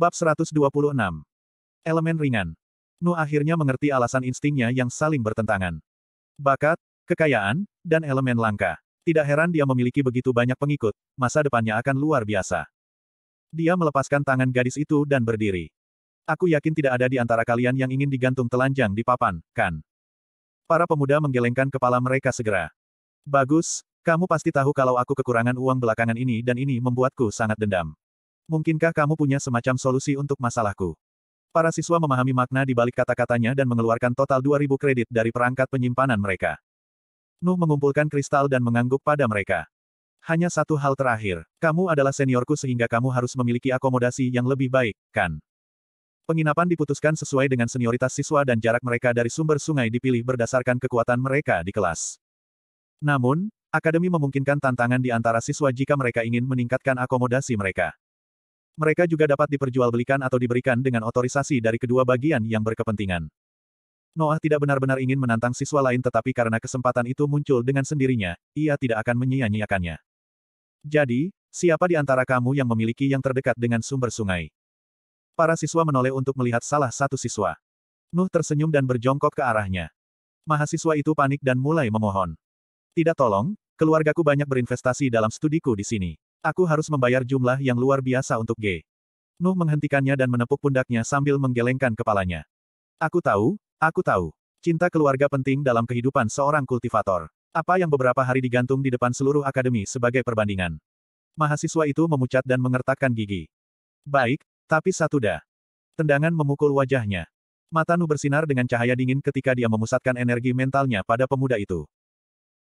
Bab 126. Elemen ringan. Nu akhirnya mengerti alasan instingnya yang saling bertentangan. Bakat, kekayaan, dan elemen langka. Tidak heran dia memiliki begitu banyak pengikut, masa depannya akan luar biasa. Dia melepaskan tangan gadis itu dan berdiri. Aku yakin tidak ada di antara kalian yang ingin digantung telanjang di papan, kan? Para pemuda menggelengkan kepala mereka segera. Bagus, kamu pasti tahu kalau aku kekurangan uang belakangan ini dan ini membuatku sangat dendam. Mungkinkah kamu punya semacam solusi untuk masalahku? Para siswa memahami makna di balik kata-katanya dan mengeluarkan total 2000 kredit dari perangkat penyimpanan mereka. Nuh mengumpulkan kristal dan mengangguk pada mereka. Hanya satu hal terakhir, kamu adalah seniorku sehingga kamu harus memiliki akomodasi yang lebih baik, kan? Penginapan diputuskan sesuai dengan senioritas siswa dan jarak mereka dari sumber sungai dipilih berdasarkan kekuatan mereka di kelas. Namun, akademi memungkinkan tantangan di antara siswa jika mereka ingin meningkatkan akomodasi mereka. Mereka juga dapat diperjualbelikan atau diberikan dengan otorisasi dari kedua bagian yang berkepentingan. Noah tidak benar-benar ingin menantang siswa lain tetapi karena kesempatan itu muncul dengan sendirinya, ia tidak akan menyia-nyiakannya. Jadi, siapa di antara kamu yang memiliki yang terdekat dengan sumber sungai? Para siswa menoleh untuk melihat salah satu siswa. Nuh tersenyum dan berjongkok ke arahnya. Mahasiswa itu panik dan mulai memohon. Tidak tolong, keluargaku banyak berinvestasi dalam studiku di sini. Aku harus membayar jumlah yang luar biasa untuk G. Nuh menghentikannya dan menepuk pundaknya sambil menggelengkan kepalanya. Aku tahu, aku tahu. Cinta keluarga penting dalam kehidupan seorang kultivator. Apa yang beberapa hari digantung di depan seluruh akademi sebagai perbandingan. Mahasiswa itu memucat dan mengertakkan gigi. Baik, tapi satu dah. Tendangan memukul wajahnya. Mata Nuh bersinar dengan cahaya dingin ketika dia memusatkan energi mentalnya pada pemuda itu.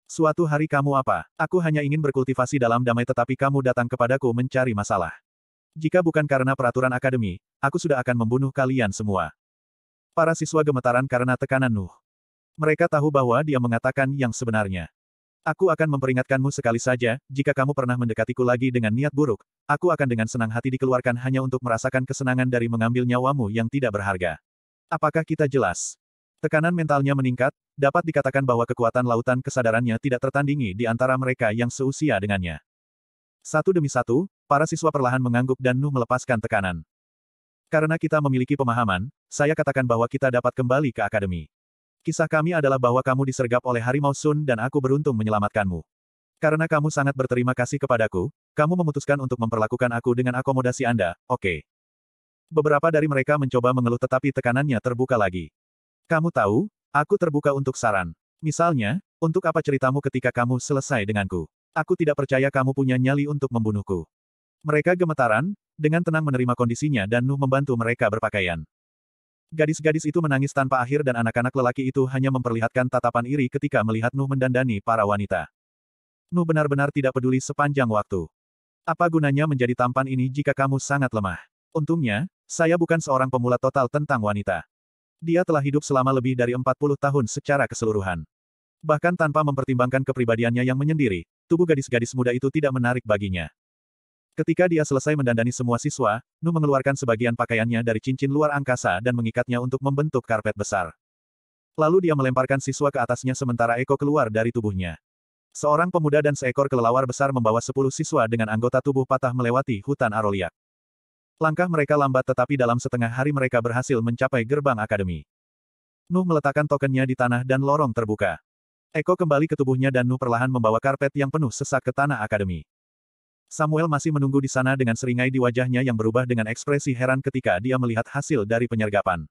Suatu hari kamu apa? Aku hanya ingin berkultivasi dalam damai tetapi kamu datang kepadaku mencari masalah. Jika bukan karena peraturan akademi, aku sudah akan membunuh kalian semua. Para siswa gemetaran karena tekanan Nuh. Mereka tahu bahwa dia mengatakan yang sebenarnya. Aku akan memperingatkanmu sekali saja, jika kamu pernah mendekatiku lagi dengan niat buruk, aku akan dengan senang hati dikeluarkan hanya untuk merasakan kesenangan dari mengambil nyawamu yang tidak berharga. Apakah kita jelas? Tekanan mentalnya meningkat, dapat dikatakan bahwa kekuatan lautan kesadarannya tidak tertandingi di antara mereka yang seusia dengannya. Satu demi satu, para siswa perlahan mengangguk dan Nuh melepaskan tekanan. Karena kita memiliki pemahaman, saya katakan bahwa kita dapat kembali ke akademi. Kisah kami adalah bahwa kamu disergap oleh Harimau Sun dan aku beruntung menyelamatkanmu. Karena kamu sangat berterima kasih kepadaku, kamu memutuskan untuk memperlakukan aku dengan akomodasi Anda, oke. Okay. Beberapa dari mereka mencoba mengeluh tetapi tekanannya terbuka lagi. Kamu tahu, aku terbuka untuk saran. Misalnya, untuk apa ceritamu ketika kamu selesai denganku? Aku tidak percaya kamu punya nyali untuk membunuhku. Mereka gemetaran, dengan tenang menerima kondisinya dan Nuh membantu mereka berpakaian. Gadis-gadis itu menangis tanpa akhir dan anak-anak lelaki itu hanya memperlihatkan tatapan iri ketika melihat Nuh mendandani para wanita. Nuh benar-benar tidak peduli sepanjang waktu. Apa gunanya menjadi tampan ini jika kamu sangat lemah? Untungnya, saya bukan seorang pemula total tentang wanita. Dia telah hidup selama lebih dari 40 tahun secara keseluruhan. Bahkan tanpa mempertimbangkan kepribadiannya yang menyendiri, tubuh gadis-gadis muda itu tidak menarik baginya. Ketika dia selesai mendandani semua siswa, Nu mengeluarkan sebagian pakaiannya dari cincin luar angkasa dan mengikatnya untuk membentuk karpet besar. Lalu dia melemparkan siswa ke atasnya sementara Eko keluar dari tubuhnya. Seorang pemuda dan seekor kelelawar besar membawa sepuluh siswa dengan anggota tubuh patah melewati hutan Aroliak. Langkah mereka lambat tetapi dalam setengah hari mereka berhasil mencapai gerbang akademi. Nuh meletakkan tokennya di tanah dan lorong terbuka. Eko kembali ke tubuhnya dan Nuh perlahan membawa karpet yang penuh sesak ke tanah akademi. Samuel masih menunggu di sana dengan seringai di wajahnya yang berubah dengan ekspresi heran ketika dia melihat hasil dari penyergapan.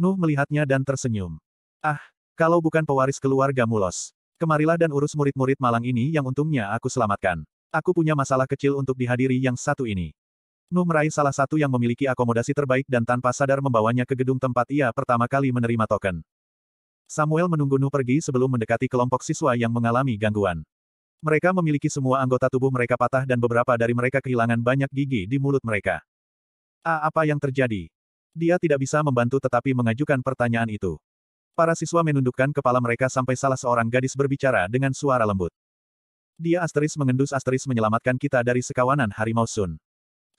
Nuh melihatnya dan tersenyum. Ah, kalau bukan pewaris keluarga Mulos. Kemarilah dan urus murid-murid malang ini yang untungnya aku selamatkan. Aku punya masalah kecil untuk dihadiri yang satu ini. Nu meraih salah satu yang memiliki akomodasi terbaik dan tanpa sadar membawanya ke gedung tempat ia pertama kali menerima token. Samuel menunggu Nu pergi sebelum mendekati kelompok siswa yang mengalami gangguan. Mereka memiliki semua anggota tubuh mereka patah dan beberapa dari mereka kehilangan banyak gigi di mulut mereka. A, ah, apa yang terjadi? Dia tidak bisa membantu tetapi mengajukan pertanyaan itu. Para siswa menundukkan kepala mereka sampai salah seorang gadis berbicara dengan suara lembut. Dia asteris mengendus asteris menyelamatkan kita dari sekawanan harimau Sun.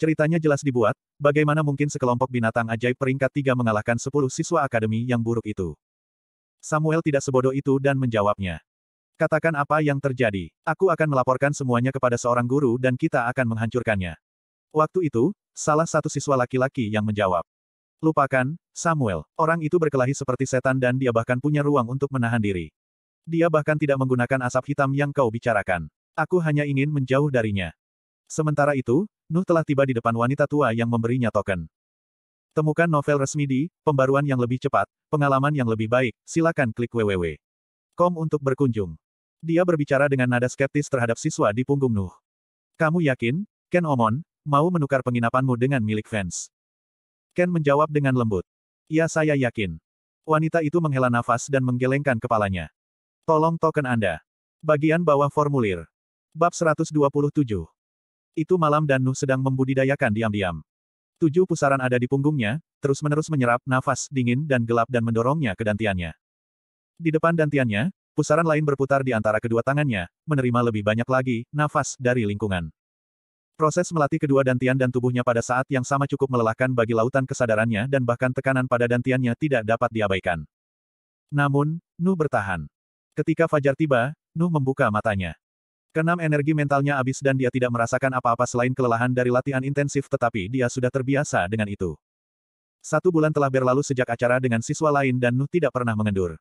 Ceritanya jelas dibuat, bagaimana mungkin sekelompok binatang ajaib peringkat tiga mengalahkan sepuluh siswa akademi yang buruk itu. Samuel tidak sebodoh itu dan menjawabnya. Katakan apa yang terjadi. Aku akan melaporkan semuanya kepada seorang guru dan kita akan menghancurkannya. Waktu itu, salah satu siswa laki-laki yang menjawab. Lupakan, Samuel. Orang itu berkelahi seperti setan dan dia bahkan punya ruang untuk menahan diri. Dia bahkan tidak menggunakan asap hitam yang kau bicarakan. Aku hanya ingin menjauh darinya. Sementara itu, Nuh telah tiba di depan wanita tua yang memberinya token. Temukan novel resmi di, pembaruan yang lebih cepat, pengalaman yang lebih baik, silakan klik www.com untuk berkunjung. Dia berbicara dengan nada skeptis terhadap siswa di punggung Nuh. Kamu yakin, Ken Omon, mau menukar penginapanmu dengan milik fans? Ken menjawab dengan lembut. Ya saya yakin. Wanita itu menghela nafas dan menggelengkan kepalanya. Tolong token Anda. Bagian bawah formulir. Bab 127. Itu malam dan Nuh sedang membudidayakan diam-diam. Tujuh pusaran ada di punggungnya, terus-menerus menyerap nafas dingin dan gelap dan mendorongnya ke dantiannya. Di depan dantiannya, pusaran lain berputar di antara kedua tangannya, menerima lebih banyak lagi nafas dari lingkungan. Proses melatih kedua dantian dan tubuhnya pada saat yang sama cukup melelahkan bagi lautan kesadarannya dan bahkan tekanan pada dantiannya tidak dapat diabaikan. Namun, Nuh bertahan. Ketika fajar tiba, Nuh membuka matanya. Kenam energi mentalnya habis dan dia tidak merasakan apa-apa selain kelelahan dari latihan intensif tetapi dia sudah terbiasa dengan itu. Satu bulan telah berlalu sejak acara dengan siswa lain dan Nuh tidak pernah mengendur.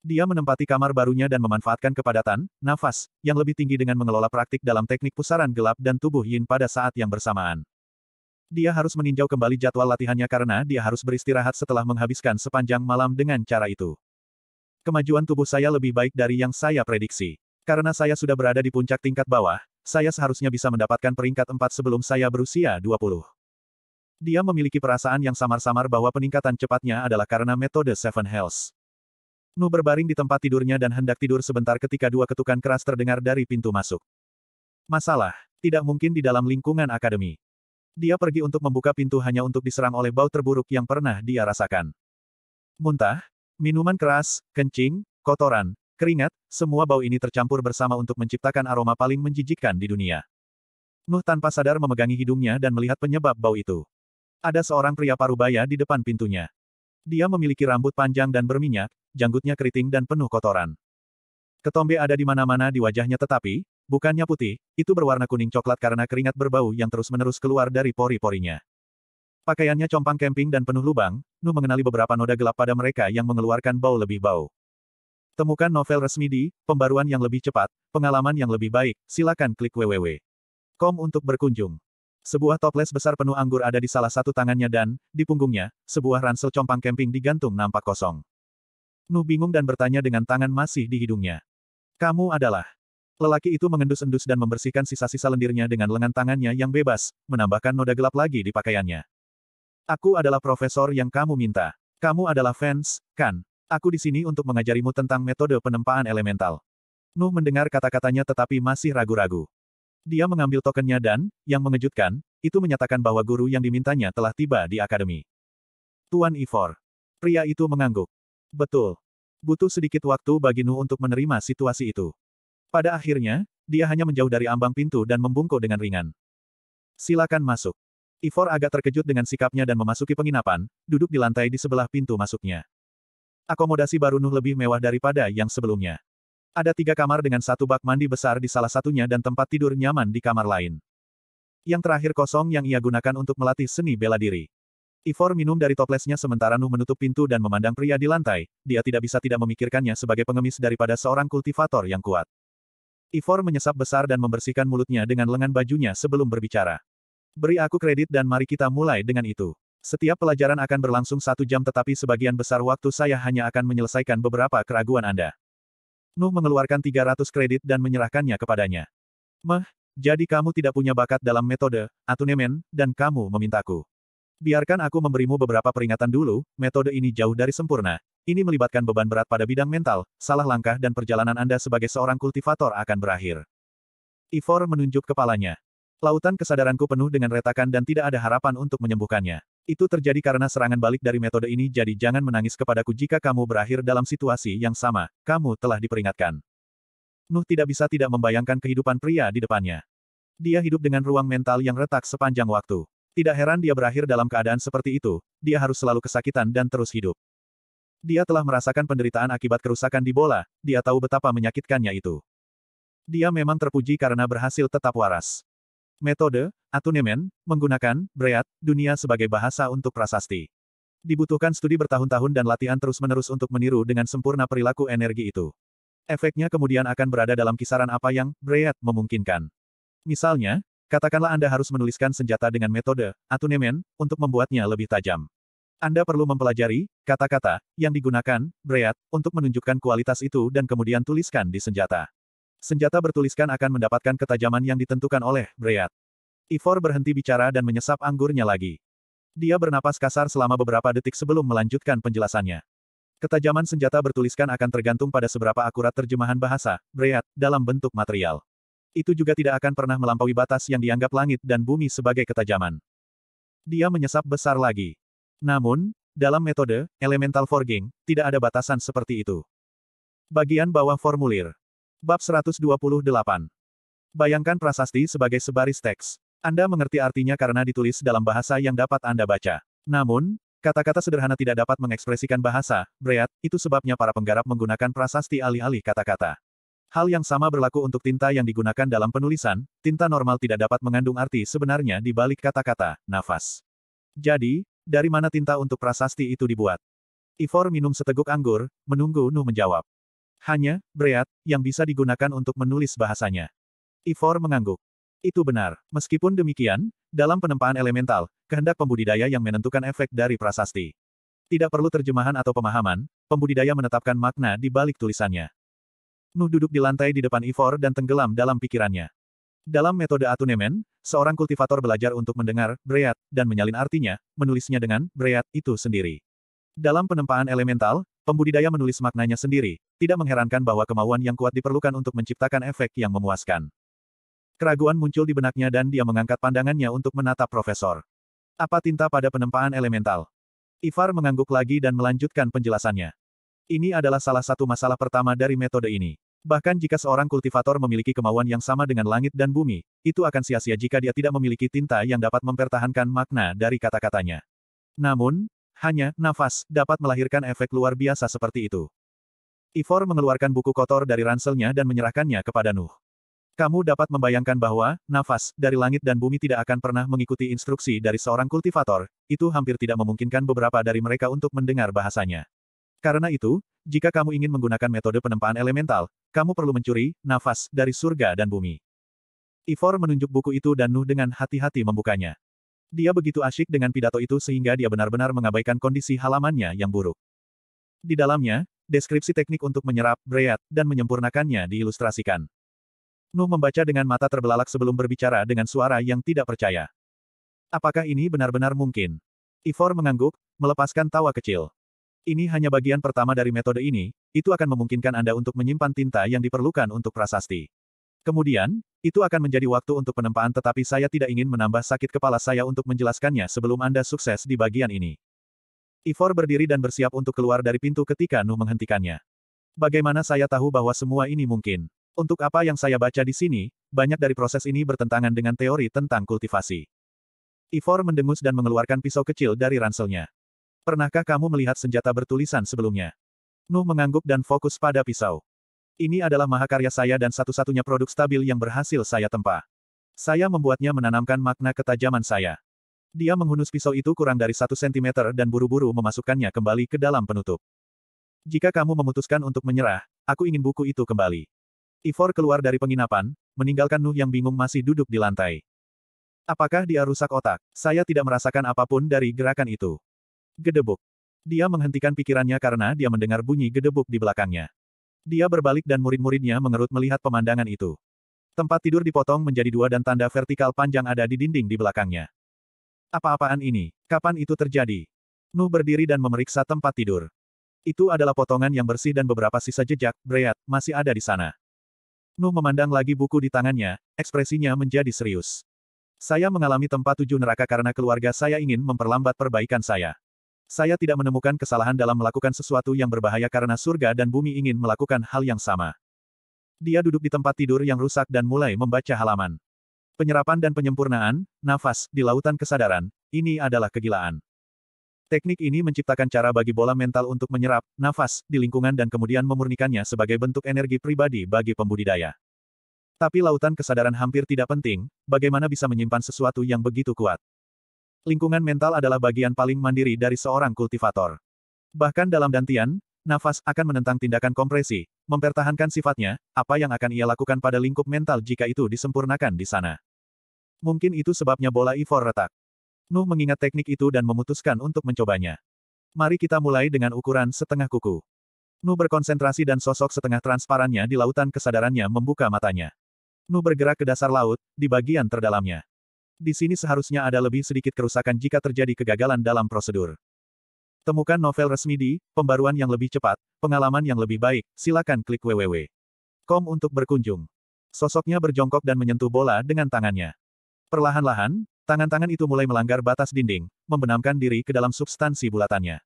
Dia menempati kamar barunya dan memanfaatkan kepadatan, nafas, yang lebih tinggi dengan mengelola praktik dalam teknik pusaran gelap dan tubuh yin pada saat yang bersamaan. Dia harus meninjau kembali jadwal latihannya karena dia harus beristirahat setelah menghabiskan sepanjang malam dengan cara itu. Kemajuan tubuh saya lebih baik dari yang saya prediksi. Karena saya sudah berada di puncak tingkat bawah, saya seharusnya bisa mendapatkan peringkat 4 sebelum saya berusia 20. Dia memiliki perasaan yang samar-samar bahwa peningkatan cepatnya adalah karena metode Seven Hells. Nu berbaring di tempat tidurnya dan hendak tidur sebentar ketika dua ketukan keras terdengar dari pintu masuk. Masalah, tidak mungkin di dalam lingkungan akademi. Dia pergi untuk membuka pintu hanya untuk diserang oleh bau terburuk yang pernah dia rasakan. Muntah, minuman keras, kencing, kotoran, Keringat, semua bau ini tercampur bersama untuk menciptakan aroma paling menjijikkan di dunia. Nuh tanpa sadar memegangi hidungnya dan melihat penyebab bau itu. Ada seorang pria parubaya di depan pintunya. Dia memiliki rambut panjang dan berminyak, janggutnya keriting dan penuh kotoran. Ketombe ada di mana-mana di wajahnya tetapi, bukannya putih, itu berwarna kuning coklat karena keringat berbau yang terus-menerus keluar dari pori-porinya. Pakaiannya compang camping dan penuh lubang, Nu mengenali beberapa noda gelap pada mereka yang mengeluarkan bau lebih bau. Temukan novel resmi di, pembaruan yang lebih cepat, pengalaman yang lebih baik, silakan klik www.com untuk berkunjung. Sebuah toples besar penuh anggur ada di salah satu tangannya dan, di punggungnya, sebuah ransel compang camping digantung nampak kosong. Nu bingung dan bertanya dengan tangan masih di hidungnya. Kamu adalah. Lelaki itu mengendus-endus dan membersihkan sisa-sisa lendirnya dengan lengan tangannya yang bebas, menambahkan noda gelap lagi di pakaiannya. Aku adalah profesor yang kamu minta. Kamu adalah fans, kan? Aku di sini untuk mengajarimu tentang metode penempaan elemental. Nuh mendengar kata-katanya tetapi masih ragu-ragu. Dia mengambil tokennya dan, yang mengejutkan, itu menyatakan bahwa guru yang dimintanya telah tiba di akademi. Tuan Ivor. Pria itu mengangguk. Betul. Butuh sedikit waktu bagi Nuh untuk menerima situasi itu. Pada akhirnya, dia hanya menjauh dari ambang pintu dan membungkuk dengan ringan. Silakan masuk. Ivor agak terkejut dengan sikapnya dan memasuki penginapan, duduk di lantai di sebelah pintu masuknya akomodasi baru Nuh lebih mewah daripada yang sebelumnya. Ada tiga kamar dengan satu bak mandi besar di salah satunya dan tempat tidur nyaman di kamar lain. Yang terakhir kosong yang ia gunakan untuk melatih seni bela diri. Ivor minum dari toplesnya sementara Nuh menutup pintu dan memandang pria di lantai, dia tidak bisa tidak memikirkannya sebagai pengemis daripada seorang kultivator yang kuat. Ivor menyesap besar dan membersihkan mulutnya dengan lengan bajunya sebelum berbicara. Beri aku kredit dan mari kita mulai dengan itu. Setiap pelajaran akan berlangsung satu jam tetapi sebagian besar waktu saya hanya akan menyelesaikan beberapa keraguan Anda. Nuh mengeluarkan 300 kredit dan menyerahkannya kepadanya. Meh, jadi kamu tidak punya bakat dalam metode, atunemen, dan kamu memintaku. Biarkan aku memberimu beberapa peringatan dulu, metode ini jauh dari sempurna. Ini melibatkan beban berat pada bidang mental, salah langkah dan perjalanan Anda sebagai seorang kultivator akan berakhir. Ivor menunjuk kepalanya. Lautan kesadaranku penuh dengan retakan dan tidak ada harapan untuk menyembuhkannya. Itu terjadi karena serangan balik dari metode ini jadi jangan menangis kepadaku jika kamu berakhir dalam situasi yang sama, kamu telah diperingatkan. Nuh tidak bisa tidak membayangkan kehidupan pria di depannya. Dia hidup dengan ruang mental yang retak sepanjang waktu. Tidak heran dia berakhir dalam keadaan seperti itu, dia harus selalu kesakitan dan terus hidup. Dia telah merasakan penderitaan akibat kerusakan di bola, dia tahu betapa menyakitkannya itu. Dia memang terpuji karena berhasil tetap waras. Metode, atunemen, menggunakan, breat, dunia sebagai bahasa untuk prasasti. Dibutuhkan studi bertahun-tahun dan latihan terus-menerus untuk meniru dengan sempurna perilaku energi itu. Efeknya kemudian akan berada dalam kisaran apa yang, breat, memungkinkan. Misalnya, katakanlah Anda harus menuliskan senjata dengan metode, atunemen, untuk membuatnya lebih tajam. Anda perlu mempelajari kata-kata yang digunakan, breat, untuk menunjukkan kualitas itu dan kemudian tuliskan di senjata. Senjata bertuliskan akan mendapatkan ketajaman yang ditentukan oleh Breat. Ivor berhenti bicara dan menyesap anggurnya lagi. Dia bernapas kasar selama beberapa detik sebelum melanjutkan penjelasannya. Ketajaman senjata bertuliskan akan tergantung pada seberapa akurat terjemahan bahasa, Breat, dalam bentuk material. Itu juga tidak akan pernah melampaui batas yang dianggap langit dan bumi sebagai ketajaman. Dia menyesap besar lagi. Namun, dalam metode, elemental forging, tidak ada batasan seperti itu. Bagian bawah formulir. Bab 128. Bayangkan prasasti sebagai sebaris teks. Anda mengerti artinya karena ditulis dalam bahasa yang dapat Anda baca. Namun, kata-kata sederhana tidak dapat mengekspresikan bahasa, breat, itu sebabnya para penggarap menggunakan prasasti alih-alih kata-kata. Hal yang sama berlaku untuk tinta yang digunakan dalam penulisan, tinta normal tidak dapat mengandung arti sebenarnya di balik kata-kata, nafas. Jadi, dari mana tinta untuk prasasti itu dibuat? Ivor minum seteguk anggur, menunggu Nuh menjawab. Hanya, Breat, yang bisa digunakan untuk menulis bahasanya. Ivor mengangguk. Itu benar. Meskipun demikian, dalam penempaan elemental, kehendak pembudidaya yang menentukan efek dari prasasti. Tidak perlu terjemahan atau pemahaman, pembudidaya menetapkan makna di balik tulisannya. Nuh duduk di lantai di depan Ivor dan tenggelam dalam pikirannya. Dalam metode atunemen, seorang kultivator belajar untuk mendengar, breat, dan menyalin artinya, menulisnya dengan, breat, itu sendiri. Dalam penempaan elemental, Pembudidaya menulis maknanya sendiri, tidak mengherankan bahwa kemauan yang kuat diperlukan untuk menciptakan efek yang memuaskan. Keraguan muncul di benaknya dan dia mengangkat pandangannya untuk menatap Profesor. Apa tinta pada penempaan elemental? Ivar mengangguk lagi dan melanjutkan penjelasannya. Ini adalah salah satu masalah pertama dari metode ini. Bahkan jika seorang kultivator memiliki kemauan yang sama dengan langit dan bumi, itu akan sia-sia jika dia tidak memiliki tinta yang dapat mempertahankan makna dari kata-katanya. Namun, hanya, nafas, dapat melahirkan efek luar biasa seperti itu. Ivor mengeluarkan buku kotor dari ranselnya dan menyerahkannya kepada Nuh. Kamu dapat membayangkan bahwa, nafas, dari langit dan bumi tidak akan pernah mengikuti instruksi dari seorang kultivator, itu hampir tidak memungkinkan beberapa dari mereka untuk mendengar bahasanya. Karena itu, jika kamu ingin menggunakan metode penempaan elemental, kamu perlu mencuri, nafas, dari surga dan bumi. Ivor menunjuk buku itu dan Nuh dengan hati-hati membukanya. Dia begitu asyik dengan pidato itu sehingga dia benar-benar mengabaikan kondisi halamannya yang buruk. Di dalamnya, deskripsi teknik untuk menyerap, breat, dan menyempurnakannya diilustrasikan. Nuh membaca dengan mata terbelalak sebelum berbicara dengan suara yang tidak percaya. Apakah ini benar-benar mungkin? Ivor mengangguk, melepaskan tawa kecil. Ini hanya bagian pertama dari metode ini, itu akan memungkinkan Anda untuk menyimpan tinta yang diperlukan untuk prasasti. Kemudian, itu akan menjadi waktu untuk penempaan tetapi saya tidak ingin menambah sakit kepala saya untuk menjelaskannya sebelum Anda sukses di bagian ini. Ivor berdiri dan bersiap untuk keluar dari pintu ketika Nu menghentikannya. Bagaimana saya tahu bahwa semua ini mungkin? Untuk apa yang saya baca di sini, banyak dari proses ini bertentangan dengan teori tentang kultivasi. Ivor mendengus dan mengeluarkan pisau kecil dari ranselnya. Pernahkah kamu melihat senjata bertulisan sebelumnya? Nuh mengangguk dan fokus pada pisau. Ini adalah mahakarya saya dan satu-satunya produk stabil yang berhasil saya tempa. Saya membuatnya menanamkan makna ketajaman saya. Dia menghunus pisau itu kurang dari satu sentimeter dan buru-buru memasukkannya kembali ke dalam penutup. Jika kamu memutuskan untuk menyerah, aku ingin buku itu kembali. Ivor keluar dari penginapan, meninggalkan Nuh yang bingung masih duduk di lantai. Apakah dia rusak otak? Saya tidak merasakan apapun dari gerakan itu. Gedebuk. Dia menghentikan pikirannya karena dia mendengar bunyi gedebuk di belakangnya. Dia berbalik dan murid-muridnya mengerut melihat pemandangan itu. Tempat tidur dipotong menjadi dua dan tanda vertikal panjang ada di dinding di belakangnya. Apa-apaan ini? Kapan itu terjadi? Nu berdiri dan memeriksa tempat tidur. Itu adalah potongan yang bersih dan beberapa sisa jejak, Breat, masih ada di sana. Nu memandang lagi buku di tangannya, ekspresinya menjadi serius. Saya mengalami tempat tujuh neraka karena keluarga saya ingin memperlambat perbaikan saya. Saya tidak menemukan kesalahan dalam melakukan sesuatu yang berbahaya karena surga dan bumi ingin melakukan hal yang sama. Dia duduk di tempat tidur yang rusak dan mulai membaca halaman. Penyerapan dan penyempurnaan, nafas, di lautan kesadaran, ini adalah kegilaan. Teknik ini menciptakan cara bagi bola mental untuk menyerap, nafas, di lingkungan dan kemudian memurnikannya sebagai bentuk energi pribadi bagi pembudidaya. Tapi lautan kesadaran hampir tidak penting, bagaimana bisa menyimpan sesuatu yang begitu kuat. Lingkungan mental adalah bagian paling mandiri dari seorang kultivator. Bahkan dalam dantian, nafas akan menentang tindakan kompresi, mempertahankan sifatnya, apa yang akan ia lakukan pada lingkup mental jika itu disempurnakan di sana. Mungkin itu sebabnya bola Ivor retak. Nuh mengingat teknik itu dan memutuskan untuk mencobanya. Mari kita mulai dengan ukuran setengah kuku. Nuh berkonsentrasi dan sosok setengah transparannya di lautan kesadarannya membuka matanya. Nuh bergerak ke dasar laut, di bagian terdalamnya. Di sini seharusnya ada lebih sedikit kerusakan jika terjadi kegagalan dalam prosedur. Temukan novel resmi di, pembaruan yang lebih cepat, pengalaman yang lebih baik, silakan klik www.com untuk berkunjung. Sosoknya berjongkok dan menyentuh bola dengan tangannya. Perlahan-lahan, tangan-tangan itu mulai melanggar batas dinding, membenamkan diri ke dalam substansi bulatannya.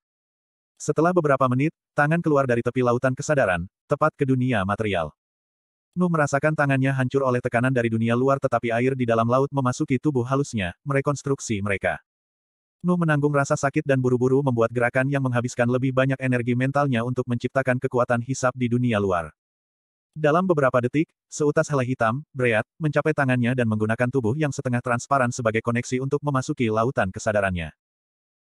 Setelah beberapa menit, tangan keluar dari tepi lautan kesadaran, tepat ke dunia material. Nuh merasakan tangannya hancur oleh tekanan dari dunia luar tetapi air di dalam laut memasuki tubuh halusnya, merekonstruksi mereka. Nuh menanggung rasa sakit dan buru-buru membuat gerakan yang menghabiskan lebih banyak energi mentalnya untuk menciptakan kekuatan hisap di dunia luar. Dalam beberapa detik, seutas helai hitam, Breat, mencapai tangannya dan menggunakan tubuh yang setengah transparan sebagai koneksi untuk memasuki lautan kesadarannya.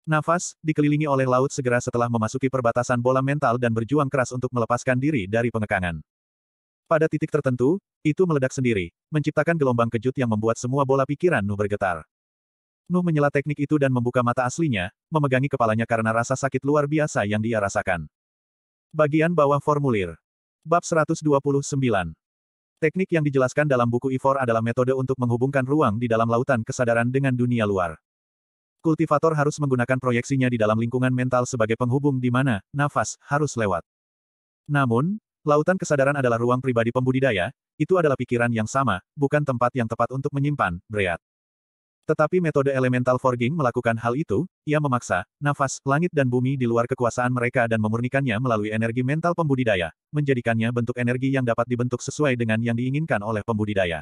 Nafas, dikelilingi oleh laut segera setelah memasuki perbatasan bola mental dan berjuang keras untuk melepaskan diri dari pengekangan. Pada titik tertentu, itu meledak sendiri, menciptakan gelombang kejut yang membuat semua bola pikiran Nuh bergetar. Nuh menyela teknik itu dan membuka mata aslinya, memegangi kepalanya karena rasa sakit luar biasa yang dia rasakan. Bagian bawah formulir. Bab 129. Teknik yang dijelaskan dalam buku Ivor e adalah metode untuk menghubungkan ruang di dalam lautan kesadaran dengan dunia luar. Kultivator harus menggunakan proyeksinya di dalam lingkungan mental sebagai penghubung di mana nafas harus lewat. Namun, Lautan kesadaran adalah ruang pribadi pembudidaya, itu adalah pikiran yang sama, bukan tempat yang tepat untuk menyimpan, Breat. Tetapi metode elemental forging melakukan hal itu, ia memaksa, nafas, langit dan bumi di luar kekuasaan mereka dan memurnikannya melalui energi mental pembudidaya, menjadikannya bentuk energi yang dapat dibentuk sesuai dengan yang diinginkan oleh pembudidaya.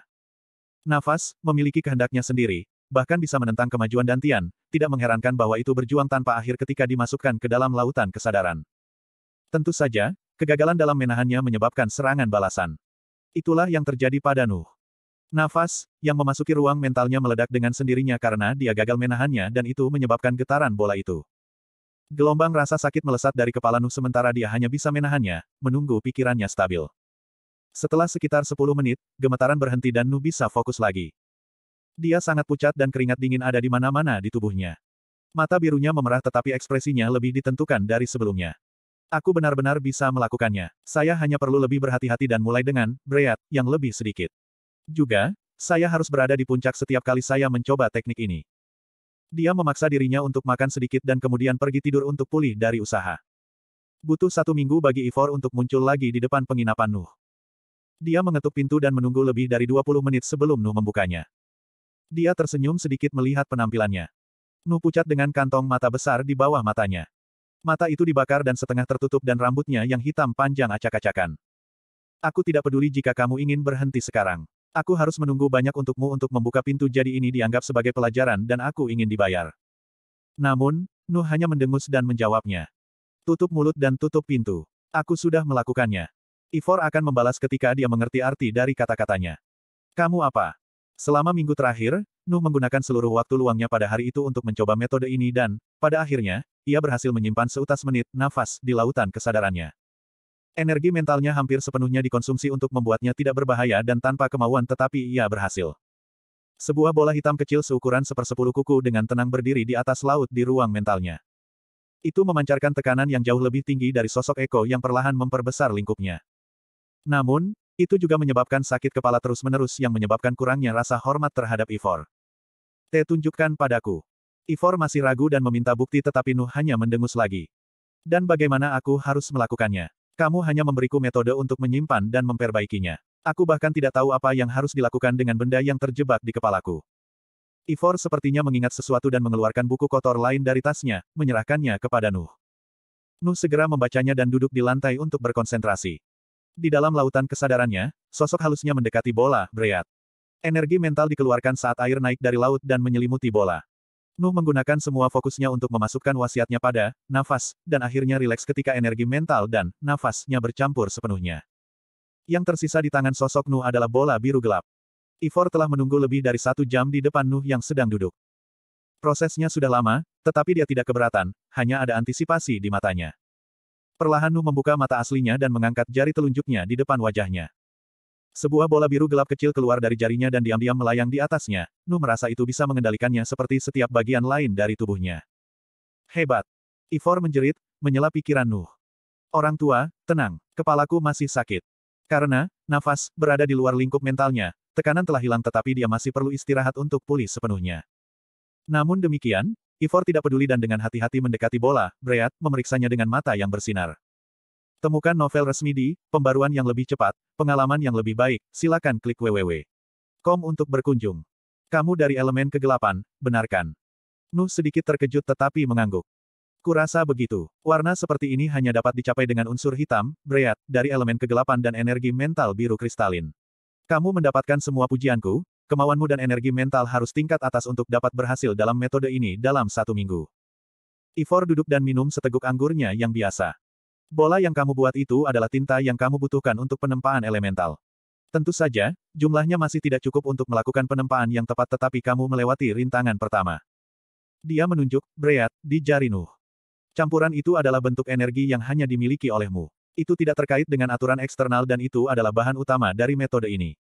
Nafas, memiliki kehendaknya sendiri, bahkan bisa menentang kemajuan dantian. tidak mengherankan bahwa itu berjuang tanpa akhir ketika dimasukkan ke dalam lautan kesadaran. Tentu saja, Kegagalan dalam menahannya menyebabkan serangan balasan. Itulah yang terjadi pada Nuh. Nafas, yang memasuki ruang mentalnya meledak dengan sendirinya karena dia gagal menahannya dan itu menyebabkan getaran bola itu. Gelombang rasa sakit melesat dari kepala Nuh sementara dia hanya bisa menahannya, menunggu pikirannya stabil. Setelah sekitar 10 menit, gemetaran berhenti dan Nuh bisa fokus lagi. Dia sangat pucat dan keringat dingin ada di mana-mana di tubuhnya. Mata birunya memerah tetapi ekspresinya lebih ditentukan dari sebelumnya. Aku benar-benar bisa melakukannya. Saya hanya perlu lebih berhati-hati dan mulai dengan breat yang lebih sedikit. Juga, saya harus berada di puncak setiap kali saya mencoba teknik ini. Dia memaksa dirinya untuk makan sedikit dan kemudian pergi tidur untuk pulih dari usaha. Butuh satu minggu bagi Ivor untuk muncul lagi di depan penginapan Nuh. Dia mengetuk pintu dan menunggu lebih dari 20 menit sebelum Nuh membukanya. Dia tersenyum sedikit melihat penampilannya. Nuh pucat dengan kantong mata besar di bawah matanya. Mata itu dibakar dan setengah tertutup dan rambutnya yang hitam panjang acak-acakan. Aku tidak peduli jika kamu ingin berhenti sekarang. Aku harus menunggu banyak untukmu untuk membuka pintu jadi ini dianggap sebagai pelajaran dan aku ingin dibayar. Namun, Nuh hanya mendengus dan menjawabnya. Tutup mulut dan tutup pintu. Aku sudah melakukannya. Ivor akan membalas ketika dia mengerti arti dari kata-katanya. Kamu apa? Selama minggu terakhir, Nuh menggunakan seluruh waktu luangnya pada hari itu untuk mencoba metode ini dan, pada akhirnya, ia berhasil menyimpan seutas menit nafas di lautan kesadarannya. Energi mentalnya hampir sepenuhnya dikonsumsi untuk membuatnya tidak berbahaya dan tanpa kemauan tetapi ia berhasil. Sebuah bola hitam kecil seukuran sepersepuluh kuku dengan tenang berdiri di atas laut di ruang mentalnya. Itu memancarkan tekanan yang jauh lebih tinggi dari sosok Eko yang perlahan memperbesar lingkupnya. Namun, itu juga menyebabkan sakit kepala terus-menerus yang menyebabkan kurangnya rasa hormat terhadap Ivor. Te tunjukkan padaku. Ivor masih ragu dan meminta bukti tetapi Nuh hanya mendengus lagi. Dan bagaimana aku harus melakukannya? Kamu hanya memberiku metode untuk menyimpan dan memperbaikinya. Aku bahkan tidak tahu apa yang harus dilakukan dengan benda yang terjebak di kepalaku. Ivor sepertinya mengingat sesuatu dan mengeluarkan buku kotor lain dari tasnya, menyerahkannya kepada Nuh. Nuh segera membacanya dan duduk di lantai untuk berkonsentrasi. Di dalam lautan kesadarannya, sosok halusnya mendekati bola, breat. Energi mental dikeluarkan saat air naik dari laut dan menyelimuti bola. Nuh menggunakan semua fokusnya untuk memasukkan wasiatnya pada nafas, dan akhirnya rileks ketika energi mental dan nafasnya bercampur sepenuhnya. Yang tersisa di tangan sosok Nuh adalah bola biru gelap. Ivor telah menunggu lebih dari satu jam di depan Nuh yang sedang duduk. Prosesnya sudah lama, tetapi dia tidak keberatan, hanya ada antisipasi di matanya. Perlahan Nu membuka mata aslinya dan mengangkat jari telunjuknya di depan wajahnya. Sebuah bola biru gelap kecil keluar dari jarinya dan diam-diam melayang di atasnya. Nu merasa itu bisa mengendalikannya seperti setiap bagian lain dari tubuhnya. Hebat! Ivor menjerit, menyela pikiran Nuh. Orang tua, tenang, kepalaku masih sakit. Karena, nafas, berada di luar lingkup mentalnya, tekanan telah hilang tetapi dia masih perlu istirahat untuk pulih sepenuhnya. Namun demikian, Ivor tidak peduli dan dengan hati-hati mendekati bola, Breat memeriksanya dengan mata yang bersinar. Temukan novel resmi di, pembaruan yang lebih cepat, pengalaman yang lebih baik, silakan klik www.com untuk berkunjung. Kamu dari elemen kegelapan, benarkan. Nuh sedikit terkejut tetapi mengangguk. Kurasa begitu. Warna seperti ini hanya dapat dicapai dengan unsur hitam, breat, dari elemen kegelapan dan energi mental biru kristalin. Kamu mendapatkan semua pujianku, kemauanmu dan energi mental harus tingkat atas untuk dapat berhasil dalam metode ini dalam satu minggu. Ivor duduk dan minum seteguk anggurnya yang biasa. Bola yang kamu buat itu adalah tinta yang kamu butuhkan untuk penempaan elemental. Tentu saja, jumlahnya masih tidak cukup untuk melakukan penempaan yang tepat tetapi kamu melewati rintangan pertama. Dia menunjuk, Breat, di jari Nuh. Campuran itu adalah bentuk energi yang hanya dimiliki olehmu. Itu tidak terkait dengan aturan eksternal dan itu adalah bahan utama dari metode ini.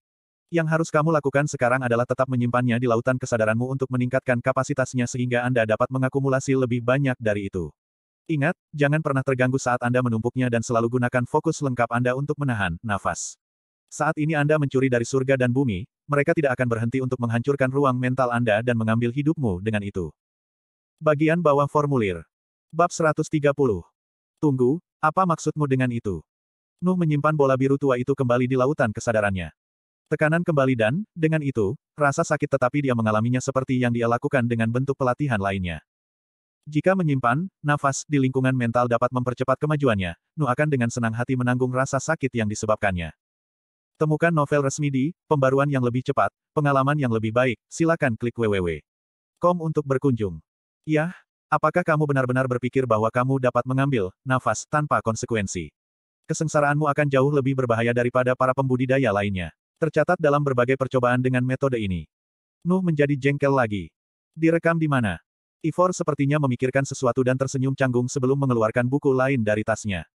Yang harus kamu lakukan sekarang adalah tetap menyimpannya di lautan kesadaranmu untuk meningkatkan kapasitasnya sehingga Anda dapat mengakumulasi lebih banyak dari itu. Ingat, jangan pernah terganggu saat Anda menumpuknya dan selalu gunakan fokus lengkap Anda untuk menahan nafas. Saat ini Anda mencuri dari surga dan bumi, mereka tidak akan berhenti untuk menghancurkan ruang mental Anda dan mengambil hidupmu dengan itu. Bagian bawah formulir. Bab 130. Tunggu, apa maksudmu dengan itu? Nuh menyimpan bola biru tua itu kembali di lautan kesadarannya. Tekanan kembali dan, dengan itu, rasa sakit tetapi dia mengalaminya seperti yang dia lakukan dengan bentuk pelatihan lainnya. Jika menyimpan, nafas di lingkungan mental dapat mempercepat kemajuannya, Nu akan dengan senang hati menanggung rasa sakit yang disebabkannya. Temukan novel resmi di, pembaruan yang lebih cepat, pengalaman yang lebih baik, silakan klik www.com untuk berkunjung. Yah, apakah kamu benar-benar berpikir bahwa kamu dapat mengambil, nafas, tanpa konsekuensi? Kesengsaraanmu akan jauh lebih berbahaya daripada para pembudidaya lainnya tercatat dalam berbagai percobaan dengan metode ini. Nuh menjadi jengkel lagi. Direkam di mana? Ivor sepertinya memikirkan sesuatu dan tersenyum canggung sebelum mengeluarkan buku lain dari tasnya.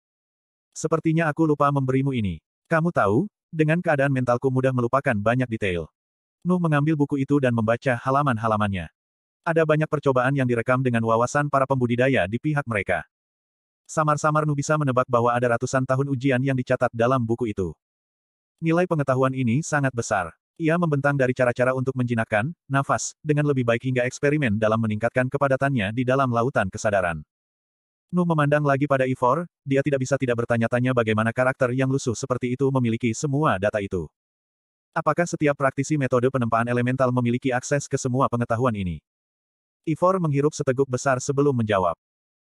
Sepertinya aku lupa memberimu ini. Kamu tahu, dengan keadaan mentalku mudah melupakan banyak detail. Nuh mengambil buku itu dan membaca halaman-halamannya. Ada banyak percobaan yang direkam dengan wawasan para pembudidaya di pihak mereka. Samar-samar Nuh bisa menebak bahwa ada ratusan tahun ujian yang dicatat dalam buku itu. Nilai pengetahuan ini sangat besar. Ia membentang dari cara-cara untuk menjinakkan, nafas, dengan lebih baik hingga eksperimen dalam meningkatkan kepadatannya di dalam lautan kesadaran. Nuh memandang lagi pada Ivor, dia tidak bisa tidak bertanya-tanya bagaimana karakter yang lusuh seperti itu memiliki semua data itu. Apakah setiap praktisi metode penempaan elemental memiliki akses ke semua pengetahuan ini? Ivor menghirup seteguk besar sebelum menjawab.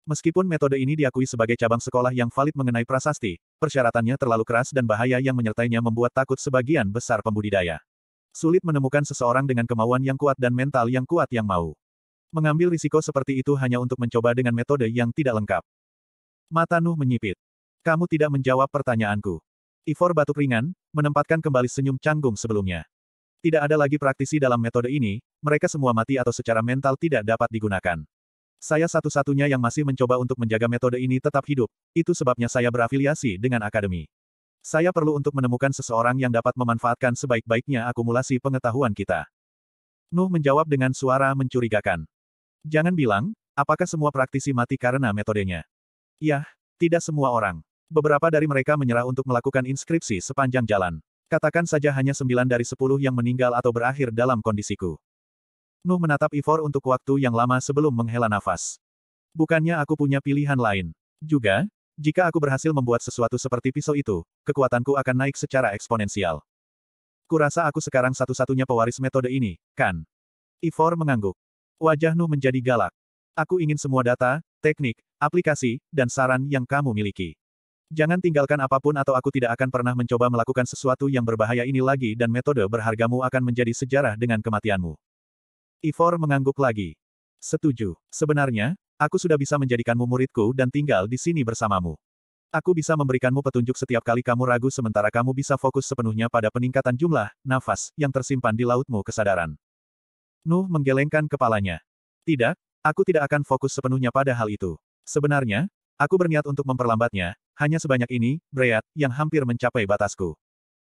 Meskipun metode ini diakui sebagai cabang sekolah yang valid mengenai prasasti, persyaratannya terlalu keras dan bahaya yang menyertainya membuat takut sebagian besar pembudidaya. Sulit menemukan seseorang dengan kemauan yang kuat dan mental yang kuat yang mau. Mengambil risiko seperti itu hanya untuk mencoba dengan metode yang tidak lengkap. Mata Nuh menyipit. Kamu tidak menjawab pertanyaanku. Ivor batuk ringan, menempatkan kembali senyum canggung sebelumnya. Tidak ada lagi praktisi dalam metode ini, mereka semua mati atau secara mental tidak dapat digunakan. Saya satu-satunya yang masih mencoba untuk menjaga metode ini tetap hidup, itu sebabnya saya berafiliasi dengan akademi. Saya perlu untuk menemukan seseorang yang dapat memanfaatkan sebaik-baiknya akumulasi pengetahuan kita. Nuh menjawab dengan suara mencurigakan. Jangan bilang, apakah semua praktisi mati karena metodenya? Yah, tidak semua orang. Beberapa dari mereka menyerah untuk melakukan inskripsi sepanjang jalan. Katakan saja hanya sembilan dari sepuluh yang meninggal atau berakhir dalam kondisiku. Nuh menatap Ivor untuk waktu yang lama sebelum menghela nafas. Bukannya aku punya pilihan lain. Juga, jika aku berhasil membuat sesuatu seperti pisau itu, kekuatanku akan naik secara eksponensial. Kurasa aku sekarang satu-satunya pewaris metode ini, kan? Ivor mengangguk. Wajah Nuh menjadi galak. Aku ingin semua data, teknik, aplikasi, dan saran yang kamu miliki. Jangan tinggalkan apapun atau aku tidak akan pernah mencoba melakukan sesuatu yang berbahaya ini lagi dan metode berhargamu akan menjadi sejarah dengan kematianmu. Ivor mengangguk lagi. Setuju. Sebenarnya, aku sudah bisa menjadikanmu muridku dan tinggal di sini bersamamu. Aku bisa memberikanmu petunjuk setiap kali kamu ragu sementara kamu bisa fokus sepenuhnya pada peningkatan jumlah, nafas, yang tersimpan di lautmu kesadaran. Nuh menggelengkan kepalanya. Tidak, aku tidak akan fokus sepenuhnya pada hal itu. Sebenarnya, aku berniat untuk memperlambatnya, hanya sebanyak ini, Breat, yang hampir mencapai batasku.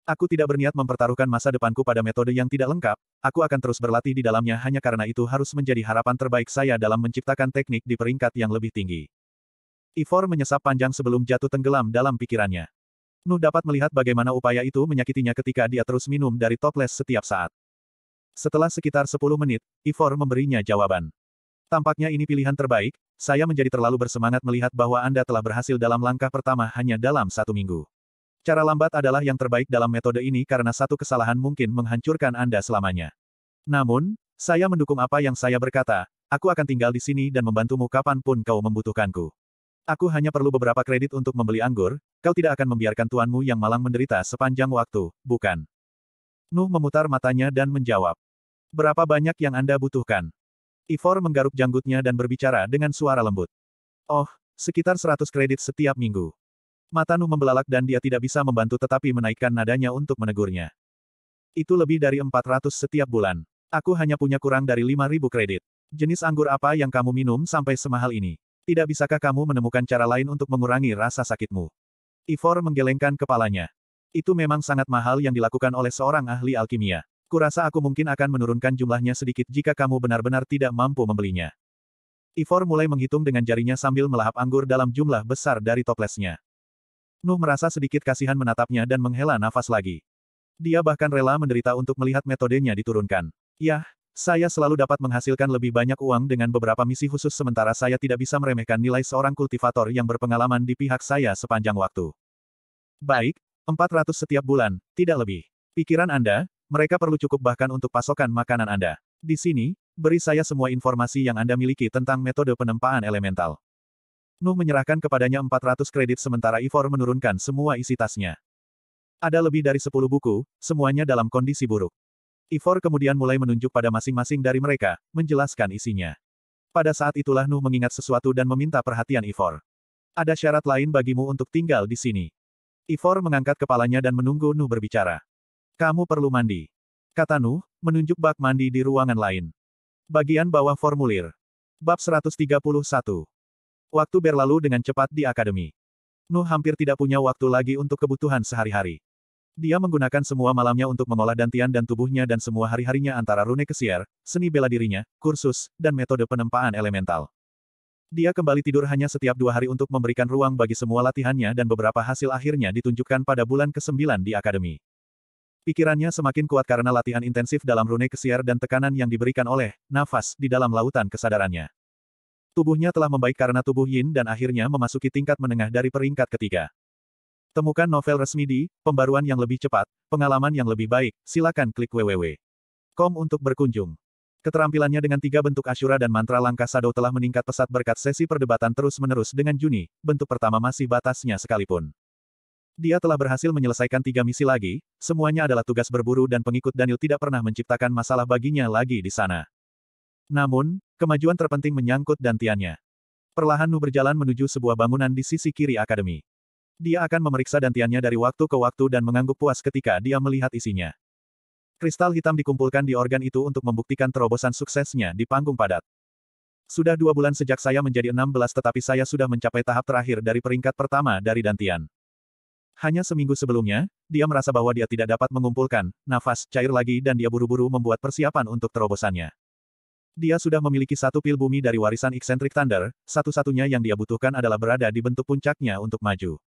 Aku tidak berniat mempertaruhkan masa depanku pada metode yang tidak lengkap, aku akan terus berlatih di dalamnya hanya karena itu harus menjadi harapan terbaik saya dalam menciptakan teknik di peringkat yang lebih tinggi. Ivor menyesap panjang sebelum jatuh tenggelam dalam pikirannya. Nuh dapat melihat bagaimana upaya itu menyakitinya ketika dia terus minum dari toples setiap saat. Setelah sekitar 10 menit, Ivor memberinya jawaban. Tampaknya ini pilihan terbaik, saya menjadi terlalu bersemangat melihat bahwa Anda telah berhasil dalam langkah pertama hanya dalam satu minggu. Cara lambat adalah yang terbaik dalam metode ini karena satu kesalahan mungkin menghancurkan Anda selamanya. Namun, saya mendukung apa yang saya berkata, aku akan tinggal di sini dan membantumu kapanpun kau membutuhkanku. Aku hanya perlu beberapa kredit untuk membeli anggur, kau tidak akan membiarkan tuanmu yang malang menderita sepanjang waktu, bukan? Nuh memutar matanya dan menjawab. Berapa banyak yang Anda butuhkan? Ivor menggaruk janggutnya dan berbicara dengan suara lembut. Oh, sekitar 100 kredit setiap minggu. Matanu membelalak dan dia tidak bisa membantu tetapi menaikkan nadanya untuk menegurnya. Itu lebih dari 400 setiap bulan. Aku hanya punya kurang dari 5.000 kredit. Jenis anggur apa yang kamu minum sampai semahal ini? Tidak bisakah kamu menemukan cara lain untuk mengurangi rasa sakitmu? Ivor menggelengkan kepalanya. Itu memang sangat mahal yang dilakukan oleh seorang ahli alkimia. Kurasa aku mungkin akan menurunkan jumlahnya sedikit jika kamu benar-benar tidak mampu membelinya. Ivor mulai menghitung dengan jarinya sambil melahap anggur dalam jumlah besar dari toplesnya. Nuh merasa sedikit kasihan menatapnya dan menghela nafas lagi. Dia bahkan rela menderita untuk melihat metodenya diturunkan. Yah, saya selalu dapat menghasilkan lebih banyak uang dengan beberapa misi khusus sementara saya tidak bisa meremehkan nilai seorang kultivator yang berpengalaman di pihak saya sepanjang waktu. Baik, 400 setiap bulan, tidak lebih. Pikiran Anda, mereka perlu cukup bahkan untuk pasokan makanan Anda. Di sini, beri saya semua informasi yang Anda miliki tentang metode penempaan elemental. Nuh menyerahkan kepadanya 400 kredit sementara Ivor menurunkan semua isi tasnya. Ada lebih dari 10 buku, semuanya dalam kondisi buruk. Ivor kemudian mulai menunjuk pada masing-masing dari mereka, menjelaskan isinya. Pada saat itulah Nuh mengingat sesuatu dan meminta perhatian Ivor. Ada syarat lain bagimu untuk tinggal di sini. Ivor mengangkat kepalanya dan menunggu Nuh berbicara. Kamu perlu mandi. Kata Nuh, menunjuk bak mandi di ruangan lain. Bagian bawah formulir. Bab 131. Waktu berlalu dengan cepat di akademi. Nuh hampir tidak punya waktu lagi untuk kebutuhan sehari-hari. Dia menggunakan semua malamnya untuk mengolah dantian dan tubuhnya dan semua hari-harinya antara rune kesiar, seni bela dirinya, kursus, dan metode penempaan elemental. Dia kembali tidur hanya setiap dua hari untuk memberikan ruang bagi semua latihannya dan beberapa hasil akhirnya ditunjukkan pada bulan ke-9 di akademi. Pikirannya semakin kuat karena latihan intensif dalam rune kesiar dan tekanan yang diberikan oleh nafas di dalam lautan kesadarannya. Tubuhnya telah membaik karena tubuh Yin dan akhirnya memasuki tingkat menengah dari peringkat ketiga. Temukan novel resmi di, pembaruan yang lebih cepat, pengalaman yang lebih baik, silakan klik www.com untuk berkunjung. Keterampilannya dengan tiga bentuk asyura dan mantra langka Sado telah meningkat pesat berkat sesi perdebatan terus-menerus dengan Juni, bentuk pertama masih batasnya sekalipun. Dia telah berhasil menyelesaikan tiga misi lagi, semuanya adalah tugas berburu dan pengikut Daniel tidak pernah menciptakan masalah baginya lagi di sana. Namun, kemajuan terpenting menyangkut dantiannya. Perlahan Nu berjalan menuju sebuah bangunan di sisi kiri akademi. Dia akan memeriksa dantiannya dari waktu ke waktu dan mengangguk puas ketika dia melihat isinya. Kristal hitam dikumpulkan di organ itu untuk membuktikan terobosan suksesnya di panggung padat. Sudah dua bulan sejak saya menjadi 16 tetapi saya sudah mencapai tahap terakhir dari peringkat pertama dari Dantian. Hanya seminggu sebelumnya, dia merasa bahwa dia tidak dapat mengumpulkan, nafas, cair lagi dan dia buru-buru membuat persiapan untuk terobosannya. Dia sudah memiliki satu pil bumi dari warisan eksentrik Thunder, satu-satunya yang dia butuhkan adalah berada di bentuk puncaknya untuk maju.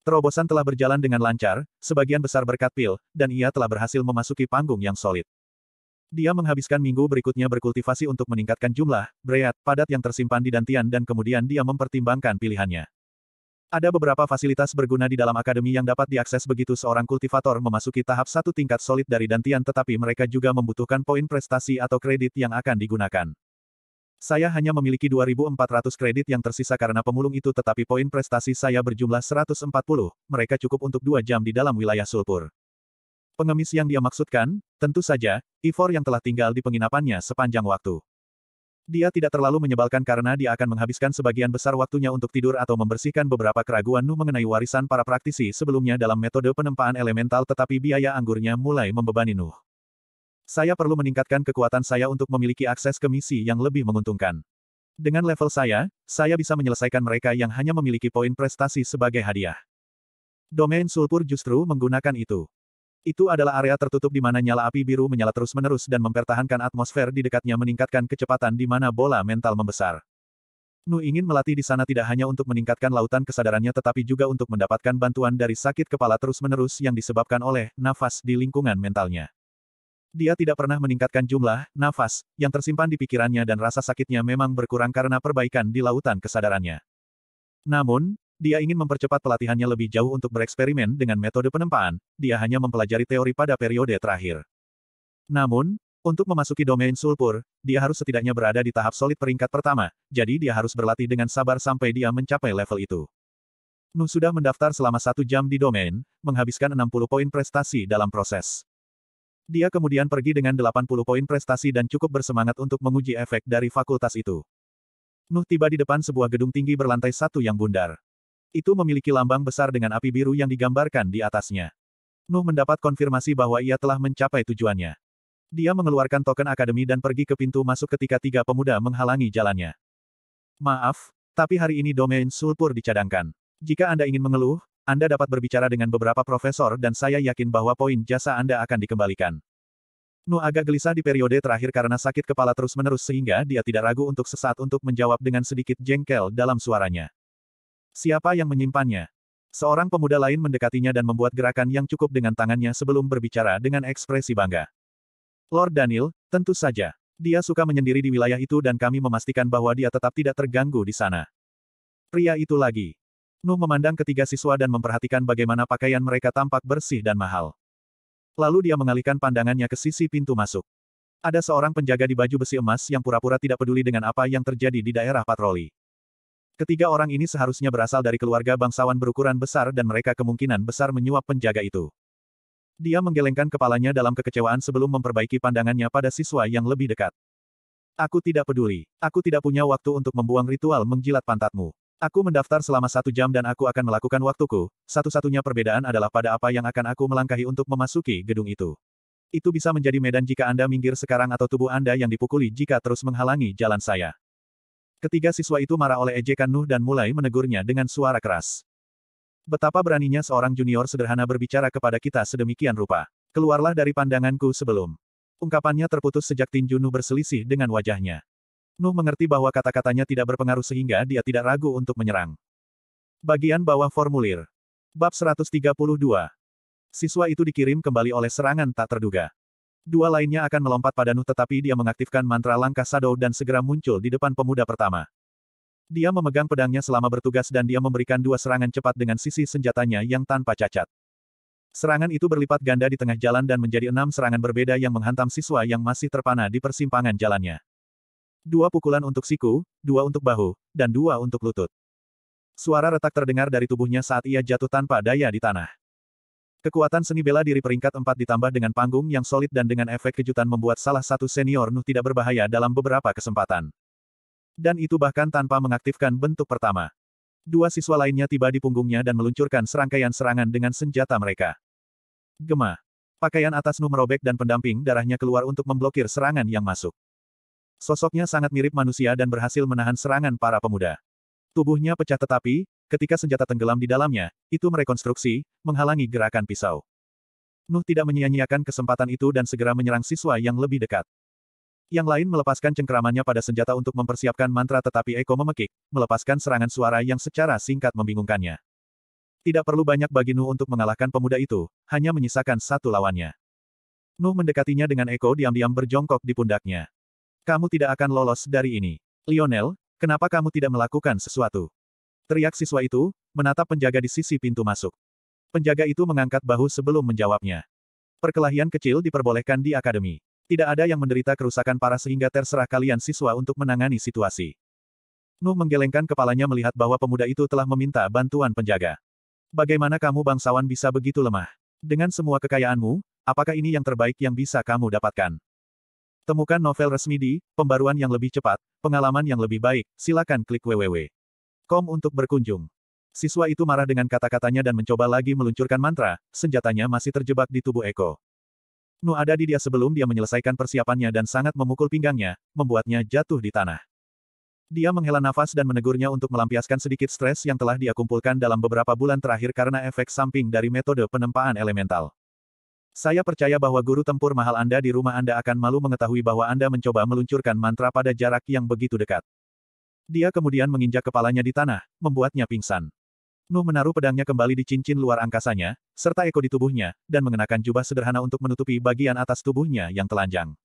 Terobosan telah berjalan dengan lancar, sebagian besar berkat pil, dan ia telah berhasil memasuki panggung yang solid. Dia menghabiskan minggu berikutnya berkultivasi untuk meningkatkan jumlah, breat, padat yang tersimpan di dantian dan kemudian dia mempertimbangkan pilihannya. Ada beberapa fasilitas berguna di dalam akademi yang dapat diakses begitu seorang kultivator memasuki tahap satu tingkat solid dari dantian tetapi mereka juga membutuhkan poin prestasi atau kredit yang akan digunakan. Saya hanya memiliki 2.400 kredit yang tersisa karena pemulung itu tetapi poin prestasi saya berjumlah 140, mereka cukup untuk dua jam di dalam wilayah sulpur. Pengemis yang dia maksudkan, tentu saja, Ivor yang telah tinggal di penginapannya sepanjang waktu. Dia tidak terlalu menyebalkan karena dia akan menghabiskan sebagian besar waktunya untuk tidur atau membersihkan beberapa keraguan Nu mengenai warisan para praktisi sebelumnya dalam metode penempaan elemental tetapi biaya anggurnya mulai membebani Nu. Saya perlu meningkatkan kekuatan saya untuk memiliki akses ke misi yang lebih menguntungkan. Dengan level saya, saya bisa menyelesaikan mereka yang hanya memiliki poin prestasi sebagai hadiah. Domain Sulpur justru menggunakan itu. Itu adalah area tertutup di mana nyala api biru menyala terus-menerus dan mempertahankan atmosfer di dekatnya meningkatkan kecepatan di mana bola mental membesar. Nu ingin melatih di sana tidak hanya untuk meningkatkan lautan kesadarannya tetapi juga untuk mendapatkan bantuan dari sakit kepala terus-menerus yang disebabkan oleh nafas di lingkungan mentalnya. Dia tidak pernah meningkatkan jumlah nafas yang tersimpan di pikirannya dan rasa sakitnya memang berkurang karena perbaikan di lautan kesadarannya. Namun, dia ingin mempercepat pelatihannya lebih jauh untuk bereksperimen dengan metode penempaan, dia hanya mempelajari teori pada periode terakhir. Namun, untuk memasuki domain sulfur, dia harus setidaknya berada di tahap solid peringkat pertama, jadi dia harus berlatih dengan sabar sampai dia mencapai level itu. Nu sudah mendaftar selama satu jam di domain, menghabiskan 60 poin prestasi dalam proses. Dia kemudian pergi dengan 80 poin prestasi dan cukup bersemangat untuk menguji efek dari fakultas itu. Nuh tiba di depan sebuah gedung tinggi berlantai satu yang bundar. Itu memiliki lambang besar dengan api biru yang digambarkan di atasnya. Nuh mendapat konfirmasi bahwa ia telah mencapai tujuannya. Dia mengeluarkan token akademi dan pergi ke pintu masuk ketika tiga pemuda menghalangi jalannya. Maaf, tapi hari ini domain sulpur dicadangkan. Jika Anda ingin mengeluh, Anda dapat berbicara dengan beberapa profesor dan saya yakin bahwa poin jasa Anda akan dikembalikan. Nuh agak gelisah di periode terakhir karena sakit kepala terus-menerus sehingga dia tidak ragu untuk sesaat untuk menjawab dengan sedikit jengkel dalam suaranya. Siapa yang menyimpannya? Seorang pemuda lain mendekatinya dan membuat gerakan yang cukup dengan tangannya sebelum berbicara dengan ekspresi bangga. Lord Daniel, tentu saja. Dia suka menyendiri di wilayah itu dan kami memastikan bahwa dia tetap tidak terganggu di sana. Pria itu lagi. Nuh memandang ketiga siswa dan memperhatikan bagaimana pakaian mereka tampak bersih dan mahal. Lalu dia mengalihkan pandangannya ke sisi pintu masuk. Ada seorang penjaga di baju besi emas yang pura-pura tidak peduli dengan apa yang terjadi di daerah patroli. Ketiga orang ini seharusnya berasal dari keluarga bangsawan berukuran besar dan mereka kemungkinan besar menyuap penjaga itu. Dia menggelengkan kepalanya dalam kekecewaan sebelum memperbaiki pandangannya pada siswa yang lebih dekat. Aku tidak peduli. Aku tidak punya waktu untuk membuang ritual menjilat pantatmu. Aku mendaftar selama satu jam dan aku akan melakukan waktuku, satu-satunya perbedaan adalah pada apa yang akan aku melangkahi untuk memasuki gedung itu. Itu bisa menjadi medan jika Anda minggir sekarang atau tubuh Anda yang dipukuli jika terus menghalangi jalan saya. Ketiga siswa itu marah oleh ejekan Nuh dan mulai menegurnya dengan suara keras. Betapa beraninya seorang junior sederhana berbicara kepada kita sedemikian rupa. Keluarlah dari pandanganku sebelum. Ungkapannya terputus sejak Tinju Nuh berselisih dengan wajahnya. Nuh mengerti bahwa kata-katanya tidak berpengaruh sehingga dia tidak ragu untuk menyerang. Bagian bawah formulir. Bab 132. Siswa itu dikirim kembali oleh serangan tak terduga. Dua lainnya akan melompat pada Nuh tetapi dia mengaktifkan mantra langkah Sado dan segera muncul di depan pemuda pertama. Dia memegang pedangnya selama bertugas dan dia memberikan dua serangan cepat dengan sisi senjatanya yang tanpa cacat. Serangan itu berlipat ganda di tengah jalan dan menjadi enam serangan berbeda yang menghantam siswa yang masih terpana di persimpangan jalannya. Dua pukulan untuk siku, dua untuk bahu, dan dua untuk lutut. Suara retak terdengar dari tubuhnya saat ia jatuh tanpa daya di tanah. Kekuatan seni bela diri peringkat 4 ditambah dengan panggung yang solid dan dengan efek kejutan membuat salah satu senior Nuh tidak berbahaya dalam beberapa kesempatan. Dan itu bahkan tanpa mengaktifkan bentuk pertama. Dua siswa lainnya tiba di punggungnya dan meluncurkan serangkaian serangan dengan senjata mereka. Gema. Pakaian atas Nuh merobek dan pendamping darahnya keluar untuk memblokir serangan yang masuk. Sosoknya sangat mirip manusia dan berhasil menahan serangan para pemuda. Tubuhnya pecah tetapi, ketika senjata tenggelam di dalamnya, itu merekonstruksi, menghalangi gerakan pisau. Nuh tidak menyia-nyiakan kesempatan itu dan segera menyerang siswa yang lebih dekat. Yang lain melepaskan cengkeramannya pada senjata untuk mempersiapkan mantra tetapi Eko memekik, melepaskan serangan suara yang secara singkat membingungkannya. Tidak perlu banyak bagi Nuh untuk mengalahkan pemuda itu, hanya menyisakan satu lawannya. Nuh mendekatinya dengan Eko diam-diam berjongkok di pundaknya. Kamu tidak akan lolos dari ini. Lionel, Kenapa kamu tidak melakukan sesuatu? Teriak siswa itu, menatap penjaga di sisi pintu masuk. Penjaga itu mengangkat bahu sebelum menjawabnya. Perkelahian kecil diperbolehkan di akademi. Tidak ada yang menderita kerusakan parah sehingga terserah kalian siswa untuk menangani situasi. Nuh menggelengkan kepalanya melihat bahwa pemuda itu telah meminta bantuan penjaga. Bagaimana kamu bangsawan bisa begitu lemah? Dengan semua kekayaanmu, apakah ini yang terbaik yang bisa kamu dapatkan? Temukan novel resmi di, pembaruan yang lebih cepat, pengalaman yang lebih baik, silakan klik www.com untuk berkunjung. Siswa itu marah dengan kata-katanya dan mencoba lagi meluncurkan mantra, senjatanya masih terjebak di tubuh Eko. Nu ada di dia sebelum dia menyelesaikan persiapannya dan sangat memukul pinggangnya, membuatnya jatuh di tanah. Dia menghela nafas dan menegurnya untuk melampiaskan sedikit stres yang telah dia kumpulkan dalam beberapa bulan terakhir karena efek samping dari metode penempaan elemental. Saya percaya bahwa guru tempur mahal Anda di rumah Anda akan malu mengetahui bahwa Anda mencoba meluncurkan mantra pada jarak yang begitu dekat. Dia kemudian menginjak kepalanya di tanah, membuatnya pingsan. Nuh menaruh pedangnya kembali di cincin luar angkasanya, serta eko di tubuhnya, dan mengenakan jubah sederhana untuk menutupi bagian atas tubuhnya yang telanjang.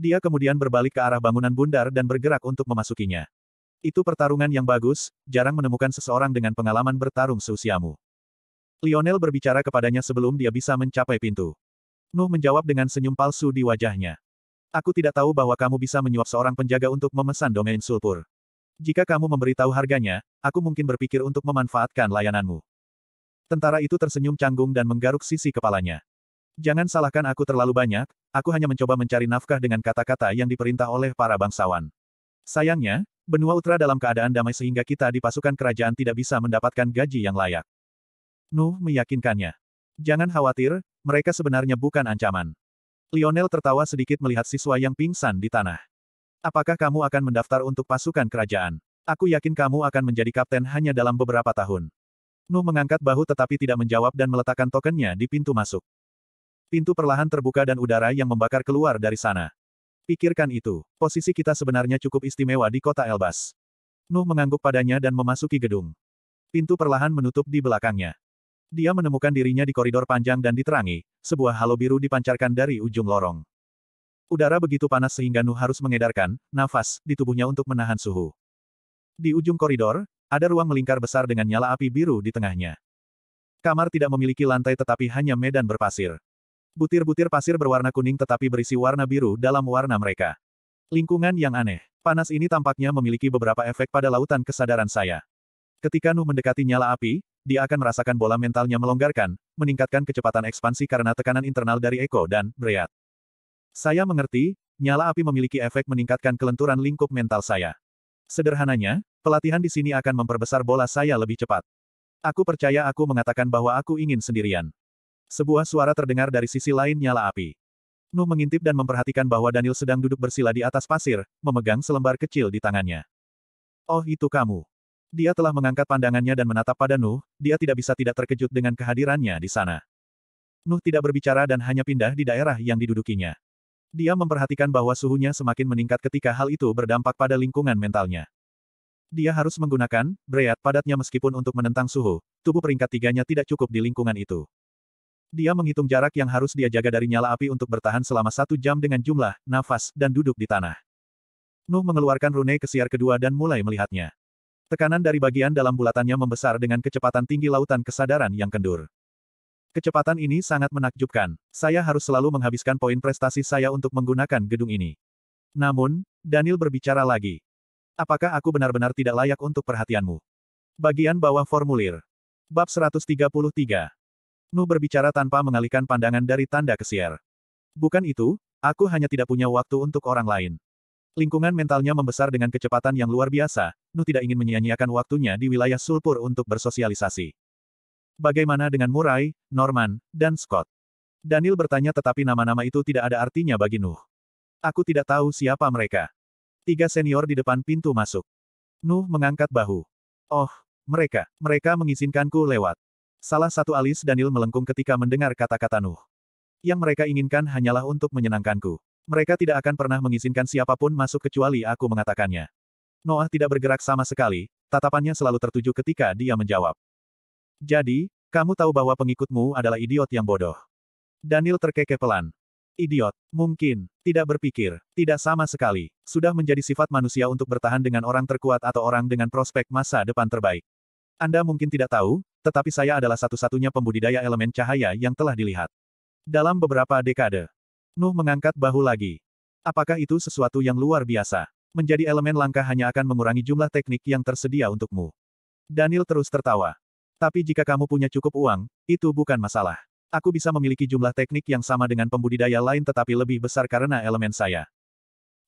Dia kemudian berbalik ke arah bangunan bundar dan bergerak untuk memasukinya. Itu pertarungan yang bagus, jarang menemukan seseorang dengan pengalaman bertarung seusiamu. Lionel berbicara kepadanya sebelum dia bisa mencapai pintu. Nuh menjawab dengan senyum palsu di wajahnya. Aku tidak tahu bahwa kamu bisa menyuap seorang penjaga untuk memesan domain sulpur. Jika kamu memberitahu harganya, aku mungkin berpikir untuk memanfaatkan layananmu. Tentara itu tersenyum canggung dan menggaruk sisi kepalanya. Jangan salahkan aku terlalu banyak, aku hanya mencoba mencari nafkah dengan kata-kata yang diperintah oleh para bangsawan. Sayangnya, benua utra dalam keadaan damai sehingga kita di pasukan kerajaan tidak bisa mendapatkan gaji yang layak. Nuh meyakinkannya. Jangan khawatir, mereka sebenarnya bukan ancaman. Lionel tertawa sedikit melihat siswa yang pingsan di tanah. Apakah kamu akan mendaftar untuk pasukan kerajaan? Aku yakin kamu akan menjadi kapten hanya dalam beberapa tahun. Nuh mengangkat bahu tetapi tidak menjawab dan meletakkan tokennya di pintu masuk. Pintu perlahan terbuka dan udara yang membakar keluar dari sana. Pikirkan itu, posisi kita sebenarnya cukup istimewa di kota Elbas. Nuh mengangguk padanya dan memasuki gedung. Pintu perlahan menutup di belakangnya. Dia menemukan dirinya di koridor panjang dan diterangi, sebuah halo biru dipancarkan dari ujung lorong. Udara begitu panas sehingga Nuh harus mengedarkan nafas di tubuhnya untuk menahan suhu. Di ujung koridor, ada ruang melingkar besar dengan nyala api biru di tengahnya. Kamar tidak memiliki lantai tetapi hanya medan berpasir. Butir-butir pasir berwarna kuning tetapi berisi warna biru dalam warna mereka. Lingkungan yang aneh. Panas ini tampaknya memiliki beberapa efek pada lautan kesadaran saya. Ketika Nuh mendekati nyala api, dia akan merasakan bola mentalnya melonggarkan, meningkatkan kecepatan ekspansi karena tekanan internal dari Eko dan Breat. Saya mengerti, nyala api memiliki efek meningkatkan kelenturan lingkup mental saya. Sederhananya, pelatihan di sini akan memperbesar bola saya lebih cepat. Aku percaya aku mengatakan bahwa aku ingin sendirian. Sebuah suara terdengar dari sisi lain nyala api. Nuh mengintip dan memperhatikan bahwa Daniel sedang duduk bersila di atas pasir, memegang selembar kecil di tangannya. Oh itu kamu. Dia telah mengangkat pandangannya dan menatap pada Nuh, dia tidak bisa tidak terkejut dengan kehadirannya di sana. Nuh tidak berbicara dan hanya pindah di daerah yang didudukinya. Dia memperhatikan bahwa suhunya semakin meningkat ketika hal itu berdampak pada lingkungan mentalnya. Dia harus menggunakan breat padatnya meskipun untuk menentang suhu, tubuh peringkat tiganya tidak cukup di lingkungan itu. Dia menghitung jarak yang harus dia jaga dari nyala api untuk bertahan selama satu jam dengan jumlah, nafas, dan duduk di tanah. Nuh mengeluarkan rune kesiar kedua dan mulai melihatnya. Tekanan dari bagian dalam bulatannya membesar dengan kecepatan tinggi lautan kesadaran yang kendur. Kecepatan ini sangat menakjubkan. Saya harus selalu menghabiskan poin prestasi saya untuk menggunakan gedung ini. Namun, Daniel berbicara lagi. Apakah aku benar-benar tidak layak untuk perhatianmu? Bagian bawah formulir. Bab 133. Nu berbicara tanpa mengalihkan pandangan dari tanda kesiar. Bukan itu, aku hanya tidak punya waktu untuk orang lain. Lingkungan mentalnya membesar dengan kecepatan yang luar biasa, Nuh tidak ingin menyia-nyiakan waktunya di wilayah Sulpur untuk bersosialisasi. Bagaimana dengan Murai, Norman, dan Scott? Daniel bertanya tetapi nama-nama itu tidak ada artinya bagi Nuh. Aku tidak tahu siapa mereka. Tiga senior di depan pintu masuk. Nuh mengangkat bahu. Oh, mereka, mereka mengizinkanku lewat. Salah satu alis Daniel melengkung ketika mendengar kata-kata Nuh. Yang mereka inginkan hanyalah untuk menyenangkanku. Mereka tidak akan pernah mengizinkan siapapun masuk kecuali aku mengatakannya. Noah tidak bergerak sama sekali, tatapannya selalu tertuju ketika dia menjawab. Jadi, kamu tahu bahwa pengikutmu adalah idiot yang bodoh. Daniel terkekeh pelan. Idiot, mungkin, tidak berpikir, tidak sama sekali, sudah menjadi sifat manusia untuk bertahan dengan orang terkuat atau orang dengan prospek masa depan terbaik. Anda mungkin tidak tahu, tetapi saya adalah satu-satunya pembudidaya elemen cahaya yang telah dilihat. Dalam beberapa dekade, Nuh mengangkat bahu lagi. Apakah itu sesuatu yang luar biasa? Menjadi elemen langka hanya akan mengurangi jumlah teknik yang tersedia untukmu. Daniel terus tertawa. Tapi jika kamu punya cukup uang, itu bukan masalah. Aku bisa memiliki jumlah teknik yang sama dengan pembudidaya lain tetapi lebih besar karena elemen saya.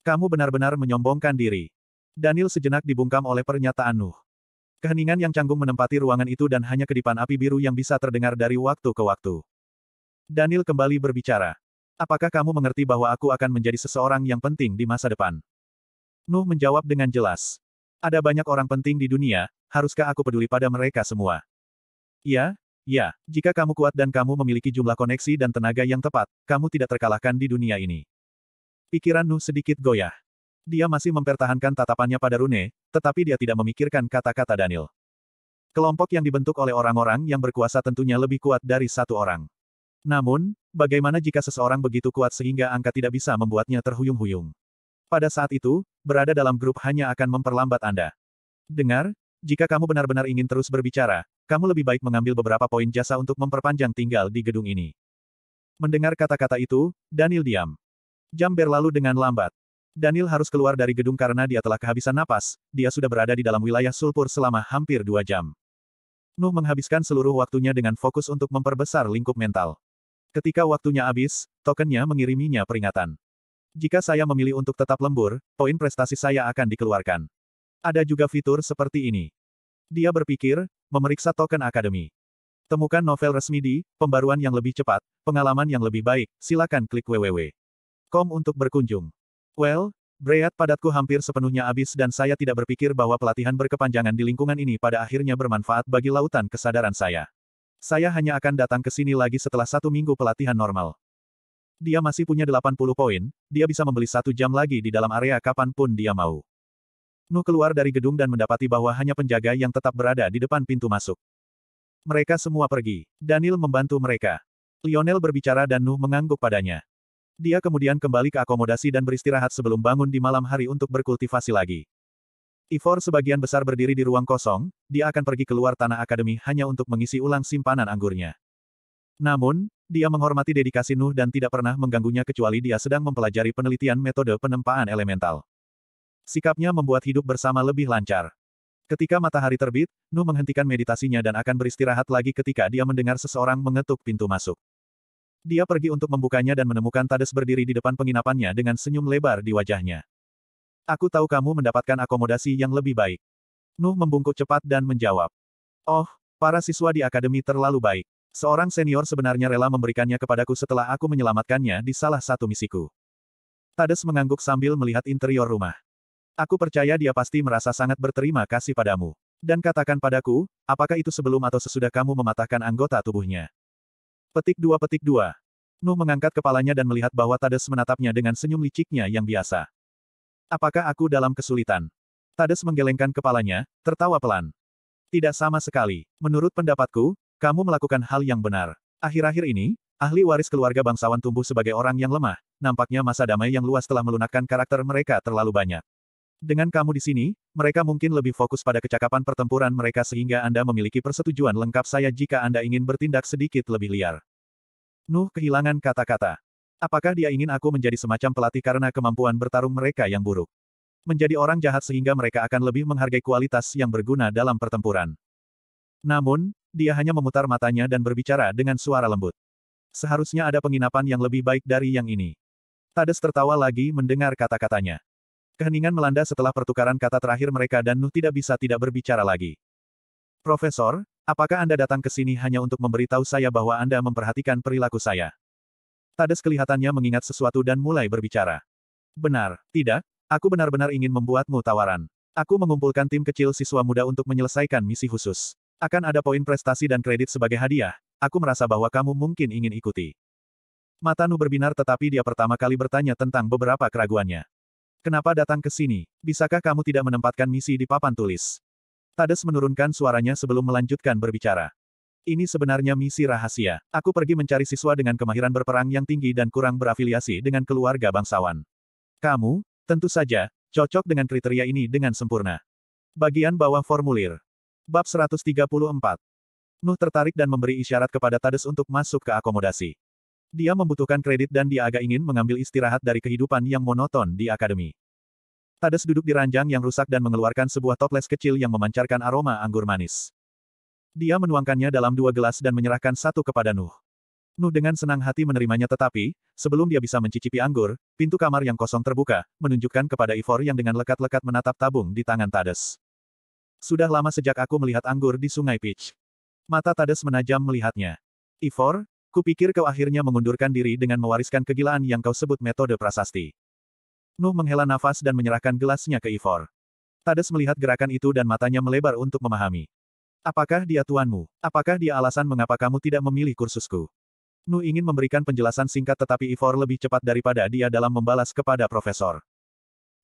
Kamu benar-benar menyombongkan diri. Daniel sejenak dibungkam oleh pernyataan Nuh. Keheningan yang canggung menempati ruangan itu dan hanya kedipan api biru yang bisa terdengar dari waktu ke waktu. Daniel kembali berbicara. Apakah kamu mengerti bahwa aku akan menjadi seseorang yang penting di masa depan? Nuh menjawab dengan jelas. Ada banyak orang penting di dunia, haruskah aku peduli pada mereka semua? Ya, ya, jika kamu kuat dan kamu memiliki jumlah koneksi dan tenaga yang tepat, kamu tidak terkalahkan di dunia ini. Pikiran Nuh sedikit goyah. Dia masih mempertahankan tatapannya pada Rune, tetapi dia tidak memikirkan kata-kata Daniel. Kelompok yang dibentuk oleh orang-orang yang berkuasa tentunya lebih kuat dari satu orang. Namun, Bagaimana jika seseorang begitu kuat sehingga angka tidak bisa membuatnya terhuyung-huyung? Pada saat itu, berada dalam grup hanya akan memperlambat Anda. Dengar, jika kamu benar-benar ingin terus berbicara, kamu lebih baik mengambil beberapa poin jasa untuk memperpanjang tinggal di gedung ini. Mendengar kata-kata itu, Daniel diam. Jam berlalu dengan lambat. Daniel harus keluar dari gedung karena dia telah kehabisan napas, dia sudah berada di dalam wilayah sulfur selama hampir dua jam. Nuh menghabiskan seluruh waktunya dengan fokus untuk memperbesar lingkup mental. Ketika waktunya habis, tokennya mengiriminya peringatan. Jika saya memilih untuk tetap lembur, poin prestasi saya akan dikeluarkan. Ada juga fitur seperti ini. Dia berpikir, memeriksa token akademi. Temukan novel resmi di, pembaruan yang lebih cepat, pengalaman yang lebih baik, silakan klik www.com untuk berkunjung. Well, breat padatku hampir sepenuhnya habis dan saya tidak berpikir bahwa pelatihan berkepanjangan di lingkungan ini pada akhirnya bermanfaat bagi lautan kesadaran saya. Saya hanya akan datang ke sini lagi setelah satu minggu pelatihan normal. Dia masih punya 80 poin, dia bisa membeli satu jam lagi di dalam area kapanpun dia mau. Nu keluar dari gedung dan mendapati bahwa hanya penjaga yang tetap berada di depan pintu masuk. Mereka semua pergi. Daniel membantu mereka. Lionel berbicara dan Nu mengangguk padanya. Dia kemudian kembali ke akomodasi dan beristirahat sebelum bangun di malam hari untuk berkultivasi lagi. Ivor sebagian besar berdiri di ruang kosong, dia akan pergi keluar tanah akademi hanya untuk mengisi ulang simpanan anggurnya. Namun, dia menghormati dedikasi Nuh dan tidak pernah mengganggunya kecuali dia sedang mempelajari penelitian metode penempaan elemental. Sikapnya membuat hidup bersama lebih lancar. Ketika matahari terbit, Nuh menghentikan meditasinya dan akan beristirahat lagi ketika dia mendengar seseorang mengetuk pintu masuk. Dia pergi untuk membukanya dan menemukan Tades berdiri di depan penginapannya dengan senyum lebar di wajahnya. Aku tahu kamu mendapatkan akomodasi yang lebih baik. Nuh membungkuk cepat dan menjawab. Oh, para siswa di akademi terlalu baik. Seorang senior sebenarnya rela memberikannya kepadaku setelah aku menyelamatkannya di salah satu misiku. Tades mengangguk sambil melihat interior rumah. Aku percaya dia pasti merasa sangat berterima kasih padamu. Dan katakan padaku, apakah itu sebelum atau sesudah kamu mematahkan anggota tubuhnya? Petik dua petik dua. Nuh mengangkat kepalanya dan melihat bahwa Tades menatapnya dengan senyum liciknya yang biasa. Apakah aku dalam kesulitan? Tades menggelengkan kepalanya, tertawa pelan. Tidak sama sekali. Menurut pendapatku, kamu melakukan hal yang benar. Akhir-akhir ini, ahli waris keluarga bangsawan tumbuh sebagai orang yang lemah, nampaknya masa damai yang luas telah melunakkan karakter mereka terlalu banyak. Dengan kamu di sini, mereka mungkin lebih fokus pada kecakapan pertempuran mereka sehingga Anda memiliki persetujuan lengkap saya jika Anda ingin bertindak sedikit lebih liar. Nuh kehilangan kata-kata. Apakah dia ingin aku menjadi semacam pelatih karena kemampuan bertarung mereka yang buruk? Menjadi orang jahat sehingga mereka akan lebih menghargai kualitas yang berguna dalam pertempuran. Namun, dia hanya memutar matanya dan berbicara dengan suara lembut. Seharusnya ada penginapan yang lebih baik dari yang ini. Tades tertawa lagi mendengar kata-katanya. Keheningan melanda setelah pertukaran kata terakhir mereka dan Nuh tidak bisa tidak berbicara lagi. Profesor, apakah Anda datang ke sini hanya untuk memberitahu saya bahwa Anda memperhatikan perilaku saya? Tades kelihatannya mengingat sesuatu dan mulai berbicara. Benar, tidak, aku benar-benar ingin membuatmu tawaran. Aku mengumpulkan tim kecil siswa muda untuk menyelesaikan misi khusus. Akan ada poin prestasi dan kredit sebagai hadiah, aku merasa bahwa kamu mungkin ingin ikuti. Mata Nu berbinar tetapi dia pertama kali bertanya tentang beberapa keraguannya. Kenapa datang ke sini? Bisakah kamu tidak menempatkan misi di papan tulis? Tades menurunkan suaranya sebelum melanjutkan berbicara. Ini sebenarnya misi rahasia. Aku pergi mencari siswa dengan kemahiran berperang yang tinggi dan kurang berafiliasi dengan keluarga bangsawan. Kamu, tentu saja, cocok dengan kriteria ini dengan sempurna. Bagian bawah formulir. Bab 134. Nuh tertarik dan memberi isyarat kepada Tades untuk masuk ke akomodasi. Dia membutuhkan kredit dan dia agak ingin mengambil istirahat dari kehidupan yang monoton di akademi. Tades duduk di ranjang yang rusak dan mengeluarkan sebuah toples kecil yang memancarkan aroma anggur manis. Dia menuangkannya dalam dua gelas dan menyerahkan satu kepada Nuh. Nuh dengan senang hati menerimanya tetapi, sebelum dia bisa mencicipi anggur, pintu kamar yang kosong terbuka, menunjukkan kepada Ivor yang dengan lekat-lekat menatap tabung di tangan Tades. Sudah lama sejak aku melihat anggur di sungai Peach. Mata Tades menajam melihatnya. Ivor, kupikir kau akhirnya mengundurkan diri dengan mewariskan kegilaan yang kau sebut metode prasasti. Nuh menghela nafas dan menyerahkan gelasnya ke Ivor. Tades melihat gerakan itu dan matanya melebar untuk memahami. Apakah dia tuanmu? Apakah dia alasan mengapa kamu tidak memilih kursusku? Nu ingin memberikan penjelasan singkat tetapi Ivor lebih cepat daripada dia dalam membalas kepada Profesor.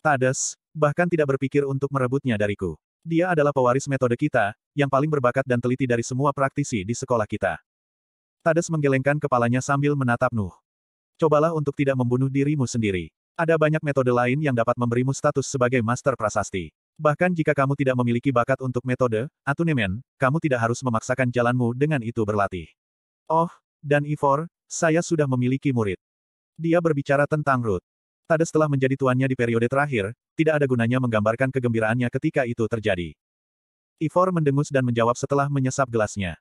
Tades, bahkan tidak berpikir untuk merebutnya dariku. Dia adalah pewaris metode kita, yang paling berbakat dan teliti dari semua praktisi di sekolah kita. Tades menggelengkan kepalanya sambil menatap Nuh. Cobalah untuk tidak membunuh dirimu sendiri. Ada banyak metode lain yang dapat memberimu status sebagai master prasasti. Bahkan jika kamu tidak memiliki bakat untuk metode, atunemen, kamu tidak harus memaksakan jalanmu dengan itu berlatih. Oh, dan Ivor, saya sudah memiliki murid. Dia berbicara tentang Ruth. Tade setelah menjadi tuannya di periode terakhir, tidak ada gunanya menggambarkan kegembiraannya ketika itu terjadi. Ivor mendengus dan menjawab setelah menyesap gelasnya.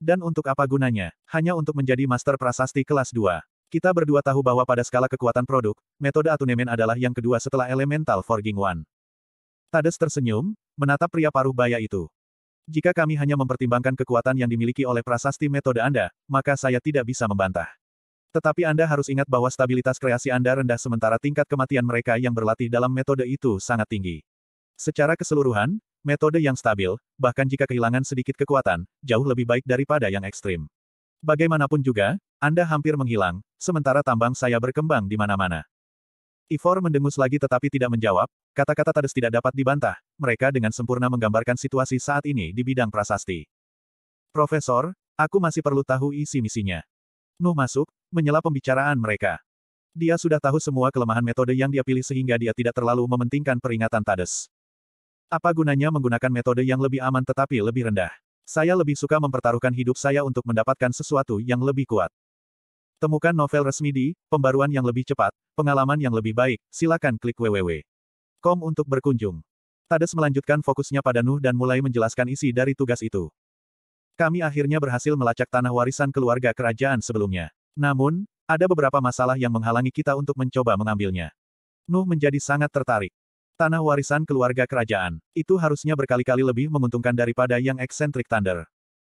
Dan untuk apa gunanya? Hanya untuk menjadi master prasasti kelas 2. Kita berdua tahu bahwa pada skala kekuatan produk, metode atunemen adalah yang kedua setelah elemental forging one. Tades tersenyum, menatap pria paruh baya itu. Jika kami hanya mempertimbangkan kekuatan yang dimiliki oleh prasasti metode Anda, maka saya tidak bisa membantah. Tetapi Anda harus ingat bahwa stabilitas kreasi Anda rendah sementara tingkat kematian mereka yang berlatih dalam metode itu sangat tinggi. Secara keseluruhan, metode yang stabil, bahkan jika kehilangan sedikit kekuatan, jauh lebih baik daripada yang ekstrim. Bagaimanapun juga, Anda hampir menghilang, sementara tambang saya berkembang di mana-mana. Ivor mendengus lagi tetapi tidak menjawab, kata-kata Tades tidak dapat dibantah, mereka dengan sempurna menggambarkan situasi saat ini di bidang prasasti. Profesor, aku masih perlu tahu isi misinya. Nuh masuk, menyela pembicaraan mereka. Dia sudah tahu semua kelemahan metode yang dia pilih sehingga dia tidak terlalu mementingkan peringatan Tades. Apa gunanya menggunakan metode yang lebih aman tetapi lebih rendah? Saya lebih suka mempertaruhkan hidup saya untuk mendapatkan sesuatu yang lebih kuat. Temukan novel resmi di Pembaruan yang lebih cepat, Pengalaman yang lebih baik, silakan klik www.com untuk berkunjung. Tades melanjutkan fokusnya pada Nuh dan mulai menjelaskan isi dari tugas itu. Kami akhirnya berhasil melacak tanah warisan keluarga kerajaan sebelumnya. Namun, ada beberapa masalah yang menghalangi kita untuk mencoba mengambilnya. Nuh menjadi sangat tertarik. Tanah warisan keluarga kerajaan, itu harusnya berkali-kali lebih menguntungkan daripada yang eksentrik Thunder.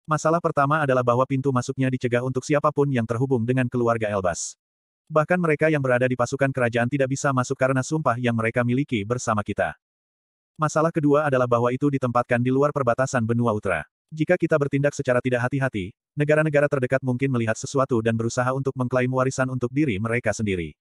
Masalah pertama adalah bahwa pintu masuknya dicegah untuk siapapun yang terhubung dengan keluarga Elbas. Bahkan mereka yang berada di pasukan kerajaan tidak bisa masuk karena sumpah yang mereka miliki bersama kita. Masalah kedua adalah bahwa itu ditempatkan di luar perbatasan benua Utra. Jika kita bertindak secara tidak hati-hati, negara-negara terdekat mungkin melihat sesuatu dan berusaha untuk mengklaim warisan untuk diri mereka sendiri.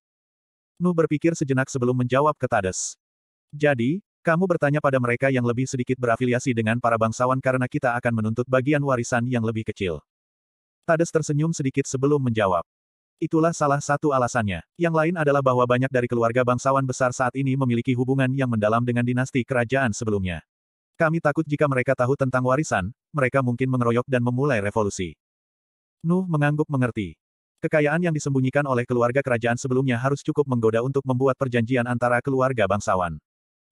Nu berpikir sejenak sebelum menjawab ke Tades. Jadi, kamu bertanya pada mereka yang lebih sedikit berafiliasi dengan para bangsawan karena kita akan menuntut bagian warisan yang lebih kecil. Tades tersenyum sedikit sebelum menjawab. Itulah salah satu alasannya. Yang lain adalah bahwa banyak dari keluarga bangsawan besar saat ini memiliki hubungan yang mendalam dengan dinasti kerajaan sebelumnya. Kami takut jika mereka tahu tentang warisan, mereka mungkin mengeroyok dan memulai revolusi. Nuh mengangguk mengerti. Kekayaan yang disembunyikan oleh keluarga kerajaan sebelumnya harus cukup menggoda untuk membuat perjanjian antara keluarga bangsawan.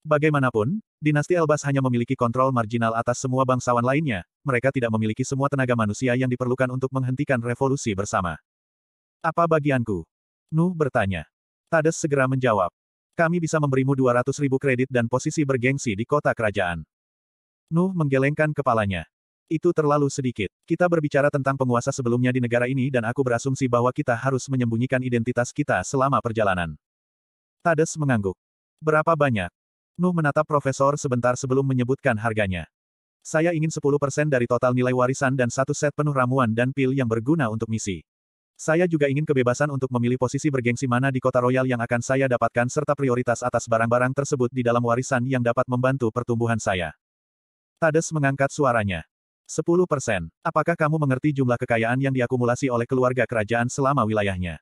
Bagaimanapun, dinasti Elbas hanya memiliki kontrol marginal atas semua bangsawan lainnya, mereka tidak memiliki semua tenaga manusia yang diperlukan untuk menghentikan revolusi bersama. Apa bagianku? Nuh bertanya. Tades segera menjawab. Kami bisa memberimu 200 ribu kredit dan posisi bergengsi di kota kerajaan. Nuh menggelengkan kepalanya. Itu terlalu sedikit. Kita berbicara tentang penguasa sebelumnya di negara ini dan aku berasumsi bahwa kita harus menyembunyikan identitas kita selama perjalanan. Tades mengangguk. Berapa banyak? Nuh menatap profesor sebentar sebelum menyebutkan harganya. Saya ingin 10% dari total nilai warisan dan satu set penuh ramuan dan pil yang berguna untuk misi. Saya juga ingin kebebasan untuk memilih posisi bergengsi mana di kota royal yang akan saya dapatkan serta prioritas atas barang-barang tersebut di dalam warisan yang dapat membantu pertumbuhan saya. Tades mengangkat suaranya. 10 persen. Apakah kamu mengerti jumlah kekayaan yang diakumulasi oleh keluarga kerajaan selama wilayahnya?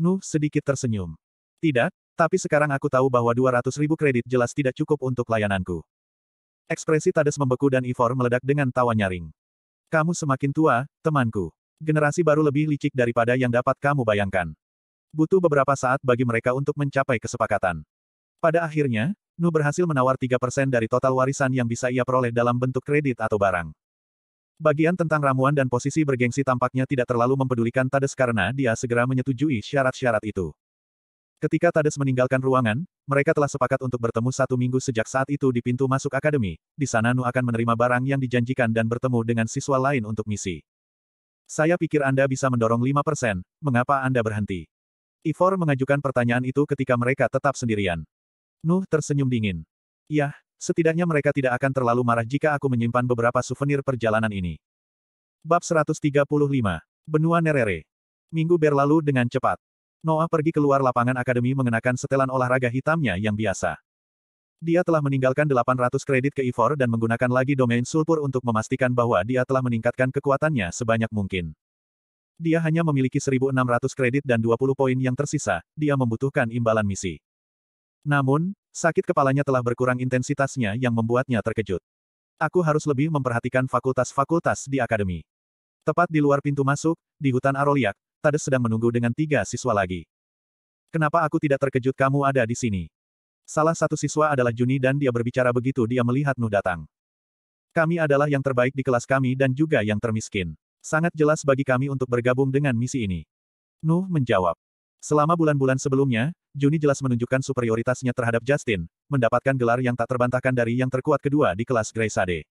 Nuh sedikit tersenyum. Tidak, tapi sekarang aku tahu bahwa 200 ribu kredit jelas tidak cukup untuk layananku. Ekspresi Tades membeku dan Ivor meledak dengan tawa nyaring. Kamu semakin tua, temanku generasi baru lebih licik daripada yang dapat kamu bayangkan. Butuh beberapa saat bagi mereka untuk mencapai kesepakatan. Pada akhirnya, Nu berhasil menawar 3% dari total warisan yang bisa ia peroleh dalam bentuk kredit atau barang. Bagian tentang ramuan dan posisi bergengsi tampaknya tidak terlalu mempedulikan Tades karena dia segera menyetujui syarat-syarat itu. Ketika Tades meninggalkan ruangan, mereka telah sepakat untuk bertemu satu minggu sejak saat itu di pintu masuk akademi. Di sana Nu akan menerima barang yang dijanjikan dan bertemu dengan siswa lain untuk misi. Saya pikir Anda bisa mendorong 5%, mengapa Anda berhenti? Ivor mengajukan pertanyaan itu ketika mereka tetap sendirian. Nuh tersenyum dingin. Yah, setidaknya mereka tidak akan terlalu marah jika aku menyimpan beberapa souvenir perjalanan ini. Bab 135. Benua Nerere. Minggu berlalu dengan cepat. Noah pergi keluar lapangan akademi mengenakan setelan olahraga hitamnya yang biasa. Dia telah meninggalkan 800 kredit ke Ivor dan menggunakan lagi domain sulfur untuk memastikan bahwa dia telah meningkatkan kekuatannya sebanyak mungkin. Dia hanya memiliki 1.600 kredit dan 20 poin yang tersisa, dia membutuhkan imbalan misi. Namun, sakit kepalanya telah berkurang intensitasnya yang membuatnya terkejut. Aku harus lebih memperhatikan fakultas-fakultas di akademi. Tepat di luar pintu masuk, di hutan Aroliak, Tades sedang menunggu dengan tiga siswa lagi. Kenapa aku tidak terkejut kamu ada di sini? Salah satu siswa adalah Juni dan dia berbicara begitu dia melihat Nuh datang. Kami adalah yang terbaik di kelas kami dan juga yang termiskin. Sangat jelas bagi kami untuk bergabung dengan misi ini. Nuh menjawab. Selama bulan-bulan sebelumnya, Juni jelas menunjukkan superioritasnya terhadap Justin, mendapatkan gelar yang tak terbantahkan dari yang terkuat kedua di kelas Graysade.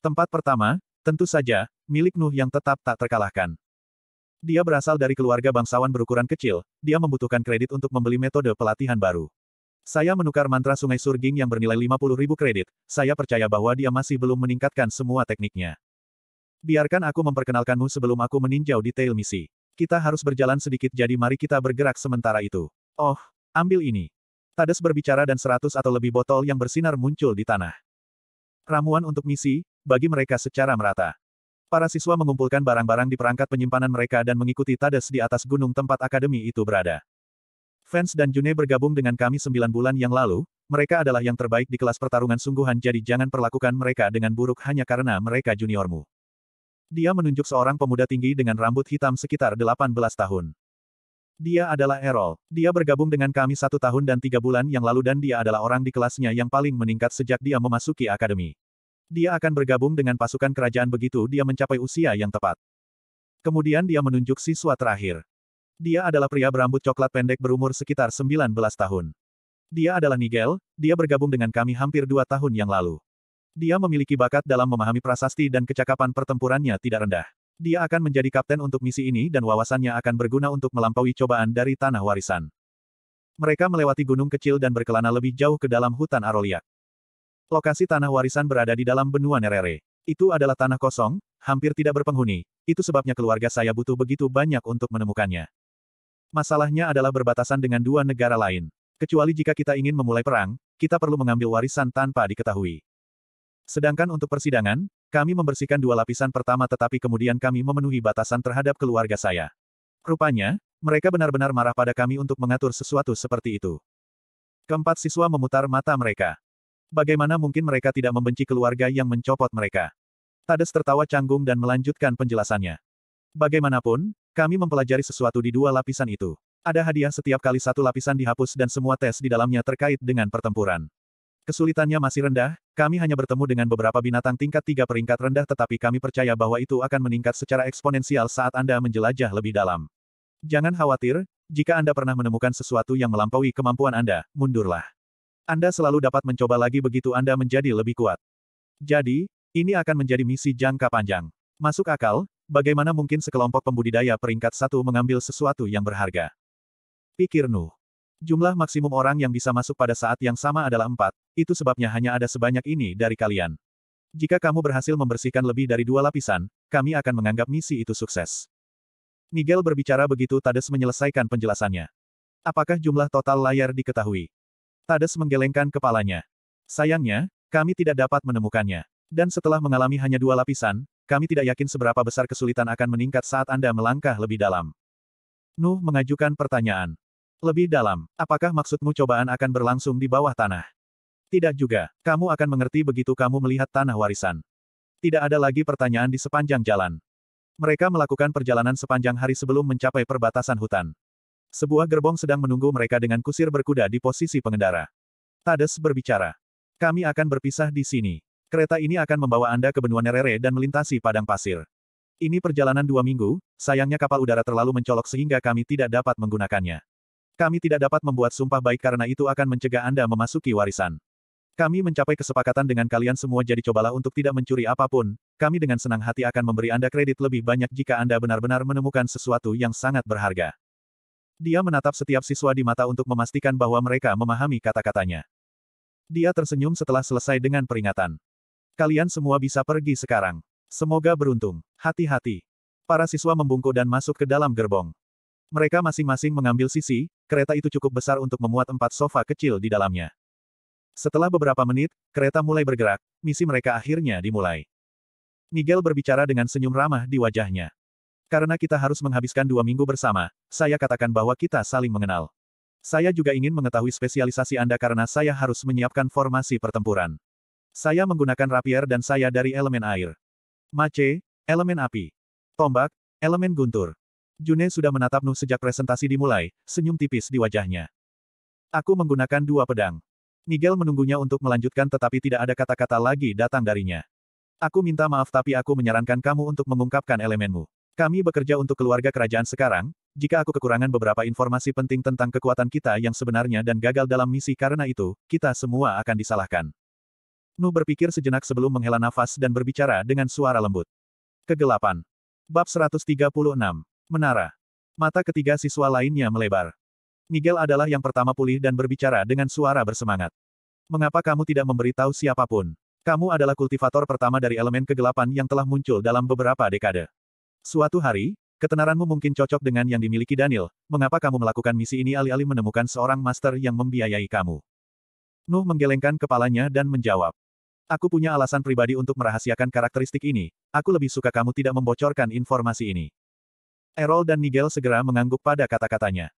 Tempat pertama, tentu saja, milik Nuh yang tetap tak terkalahkan. Dia berasal dari keluarga bangsawan berukuran kecil, dia membutuhkan kredit untuk membeli metode pelatihan baru. Saya menukar mantra sungai surging yang bernilai 50 ribu kredit, saya percaya bahwa dia masih belum meningkatkan semua tekniknya. Biarkan aku memperkenalkanmu sebelum aku meninjau detail misi. Kita harus berjalan sedikit jadi mari kita bergerak sementara itu. Oh, ambil ini. Tades berbicara dan seratus atau lebih botol yang bersinar muncul di tanah. Ramuan untuk misi, bagi mereka secara merata. Para siswa mengumpulkan barang-barang di perangkat penyimpanan mereka dan mengikuti Tades di atas gunung tempat akademi itu berada. Fans dan June bergabung dengan kami sembilan bulan yang lalu, mereka adalah yang terbaik di kelas pertarungan sungguhan jadi jangan perlakukan mereka dengan buruk hanya karena mereka juniormu. Dia menunjuk seorang pemuda tinggi dengan rambut hitam sekitar 18 tahun. Dia adalah Errol. Dia bergabung dengan kami satu tahun dan tiga bulan yang lalu dan dia adalah orang di kelasnya yang paling meningkat sejak dia memasuki akademi. Dia akan bergabung dengan pasukan kerajaan begitu dia mencapai usia yang tepat. Kemudian dia menunjuk siswa terakhir. Dia adalah pria berambut coklat pendek berumur sekitar 19 tahun. Dia adalah Nigel, dia bergabung dengan kami hampir dua tahun yang lalu. Dia memiliki bakat dalam memahami prasasti dan kecakapan pertempurannya tidak rendah. Dia akan menjadi kapten untuk misi ini dan wawasannya akan berguna untuk melampaui cobaan dari tanah warisan. Mereka melewati gunung kecil dan berkelana lebih jauh ke dalam hutan Aroliak. Lokasi tanah warisan berada di dalam benua Nerere. Itu adalah tanah kosong, hampir tidak berpenghuni. Itu sebabnya keluarga saya butuh begitu banyak untuk menemukannya. Masalahnya adalah berbatasan dengan dua negara lain. Kecuali jika kita ingin memulai perang, kita perlu mengambil warisan tanpa diketahui. Sedangkan untuk persidangan, kami membersihkan dua lapisan pertama tetapi kemudian kami memenuhi batasan terhadap keluarga saya. Rupanya, mereka benar-benar marah pada kami untuk mengatur sesuatu seperti itu. Keempat siswa memutar mata mereka. Bagaimana mungkin mereka tidak membenci keluarga yang mencopot mereka? Tades tertawa canggung dan melanjutkan penjelasannya. Bagaimanapun, kami mempelajari sesuatu di dua lapisan itu. Ada hadiah setiap kali satu lapisan dihapus dan semua tes di dalamnya terkait dengan pertempuran. Kesulitannya masih rendah, kami hanya bertemu dengan beberapa binatang tingkat tiga peringkat rendah tetapi kami percaya bahwa itu akan meningkat secara eksponensial saat Anda menjelajah lebih dalam. Jangan khawatir, jika Anda pernah menemukan sesuatu yang melampaui kemampuan Anda, mundurlah. Anda selalu dapat mencoba lagi begitu Anda menjadi lebih kuat. Jadi, ini akan menjadi misi jangka panjang. Masuk akal, Bagaimana mungkin sekelompok pembudidaya peringkat satu mengambil sesuatu yang berharga? Pikir Nuh. Jumlah maksimum orang yang bisa masuk pada saat yang sama adalah empat, itu sebabnya hanya ada sebanyak ini dari kalian. Jika kamu berhasil membersihkan lebih dari dua lapisan, kami akan menganggap misi itu sukses. Nigel berbicara begitu Tades menyelesaikan penjelasannya. Apakah jumlah total layar diketahui? Tades menggelengkan kepalanya. Sayangnya, kami tidak dapat menemukannya. Dan setelah mengalami hanya dua lapisan, kami tidak yakin seberapa besar kesulitan akan meningkat saat Anda melangkah lebih dalam. Nuh mengajukan pertanyaan. Lebih dalam, apakah maksudmu cobaan akan berlangsung di bawah tanah? Tidak juga, kamu akan mengerti begitu kamu melihat tanah warisan. Tidak ada lagi pertanyaan di sepanjang jalan. Mereka melakukan perjalanan sepanjang hari sebelum mencapai perbatasan hutan. Sebuah gerbong sedang menunggu mereka dengan kusir berkuda di posisi pengendara. Tades berbicara. Kami akan berpisah di sini. Kereta ini akan membawa Anda ke benua Nerere dan melintasi padang pasir. Ini perjalanan dua minggu, sayangnya kapal udara terlalu mencolok sehingga kami tidak dapat menggunakannya. Kami tidak dapat membuat sumpah baik karena itu akan mencegah Anda memasuki warisan. Kami mencapai kesepakatan dengan kalian semua jadi cobalah untuk tidak mencuri apapun, kami dengan senang hati akan memberi Anda kredit lebih banyak jika Anda benar-benar menemukan sesuatu yang sangat berharga. Dia menatap setiap siswa di mata untuk memastikan bahwa mereka memahami kata-katanya. Dia tersenyum setelah selesai dengan peringatan. Kalian semua bisa pergi sekarang. Semoga beruntung. Hati-hati. Para siswa membungkuk dan masuk ke dalam gerbong. Mereka masing-masing mengambil sisi, kereta itu cukup besar untuk memuat empat sofa kecil di dalamnya. Setelah beberapa menit, kereta mulai bergerak, misi mereka akhirnya dimulai. Miguel berbicara dengan senyum ramah di wajahnya. Karena kita harus menghabiskan dua minggu bersama, saya katakan bahwa kita saling mengenal. Saya juga ingin mengetahui spesialisasi Anda karena saya harus menyiapkan formasi pertempuran. Saya menggunakan rapier dan saya dari elemen air. Mace, elemen api. Tombak, elemen guntur. June sudah menatap Nuh sejak presentasi dimulai, senyum tipis di wajahnya. Aku menggunakan dua pedang. Nigel menunggunya untuk melanjutkan tetapi tidak ada kata-kata lagi datang darinya. Aku minta maaf tapi aku menyarankan kamu untuk mengungkapkan elemenmu. Kami bekerja untuk keluarga kerajaan sekarang, jika aku kekurangan beberapa informasi penting tentang kekuatan kita yang sebenarnya dan gagal dalam misi karena itu, kita semua akan disalahkan. Nu berpikir sejenak sebelum menghela nafas dan berbicara dengan suara lembut. Kegelapan. Bab 136. Menara. Mata ketiga siswa lainnya melebar. Nigel adalah yang pertama pulih dan berbicara dengan suara bersemangat. Mengapa kamu tidak memberitahu siapapun? Kamu adalah kultivator pertama dari elemen kegelapan yang telah muncul dalam beberapa dekade. Suatu hari, ketenaranmu mungkin cocok dengan yang dimiliki Daniel, mengapa kamu melakukan misi ini alih-alih menemukan seorang master yang membiayai kamu? Nuh menggelengkan kepalanya dan menjawab. Aku punya alasan pribadi untuk merahasiakan karakteristik ini, aku lebih suka kamu tidak membocorkan informasi ini. Errol dan Nigel segera mengangguk pada kata-katanya.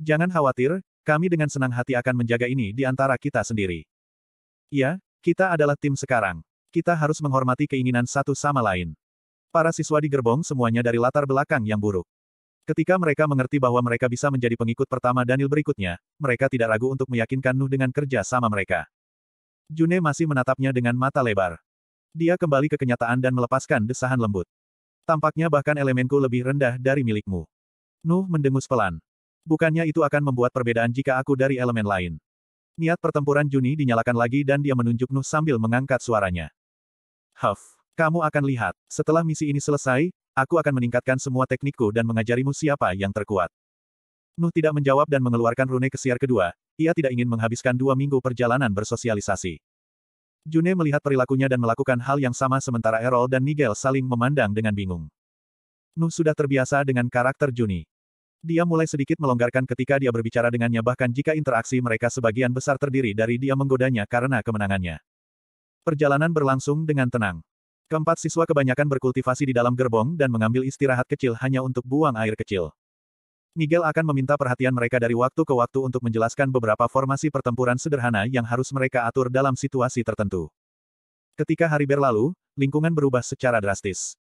Jangan khawatir, kami dengan senang hati akan menjaga ini di antara kita sendiri. Ya, kita adalah tim sekarang. Kita harus menghormati keinginan satu sama lain. Para siswa di gerbong semuanya dari latar belakang yang buruk. Ketika mereka mengerti bahwa mereka bisa menjadi pengikut pertama Daniel berikutnya, mereka tidak ragu untuk meyakinkan Nuh dengan kerja sama mereka. June masih menatapnya dengan mata lebar. Dia kembali ke kenyataan dan melepaskan desahan lembut. Tampaknya bahkan elemenku lebih rendah dari milikmu. Nuh mendengus pelan. Bukannya itu akan membuat perbedaan jika aku dari elemen lain. Niat pertempuran Juni dinyalakan lagi dan dia menunjuk Nuh sambil mengangkat suaranya. Huff, kamu akan lihat. Setelah misi ini selesai, aku akan meningkatkan semua teknikku dan mengajarimu siapa yang terkuat. Nuh tidak menjawab dan mengeluarkan rune kesiar kedua, ia tidak ingin menghabiskan dua minggu perjalanan bersosialisasi. June melihat perilakunya dan melakukan hal yang sama sementara Erol dan Nigel saling memandang dengan bingung. Nuh sudah terbiasa dengan karakter Juni. Dia mulai sedikit melonggarkan ketika dia berbicara dengannya bahkan jika interaksi mereka sebagian besar terdiri dari dia menggodanya karena kemenangannya. Perjalanan berlangsung dengan tenang. Keempat siswa kebanyakan berkultivasi di dalam gerbong dan mengambil istirahat kecil hanya untuk buang air kecil. Nigel akan meminta perhatian mereka dari waktu ke waktu untuk menjelaskan beberapa formasi pertempuran sederhana yang harus mereka atur dalam situasi tertentu. Ketika hari berlalu, lingkungan berubah secara drastis.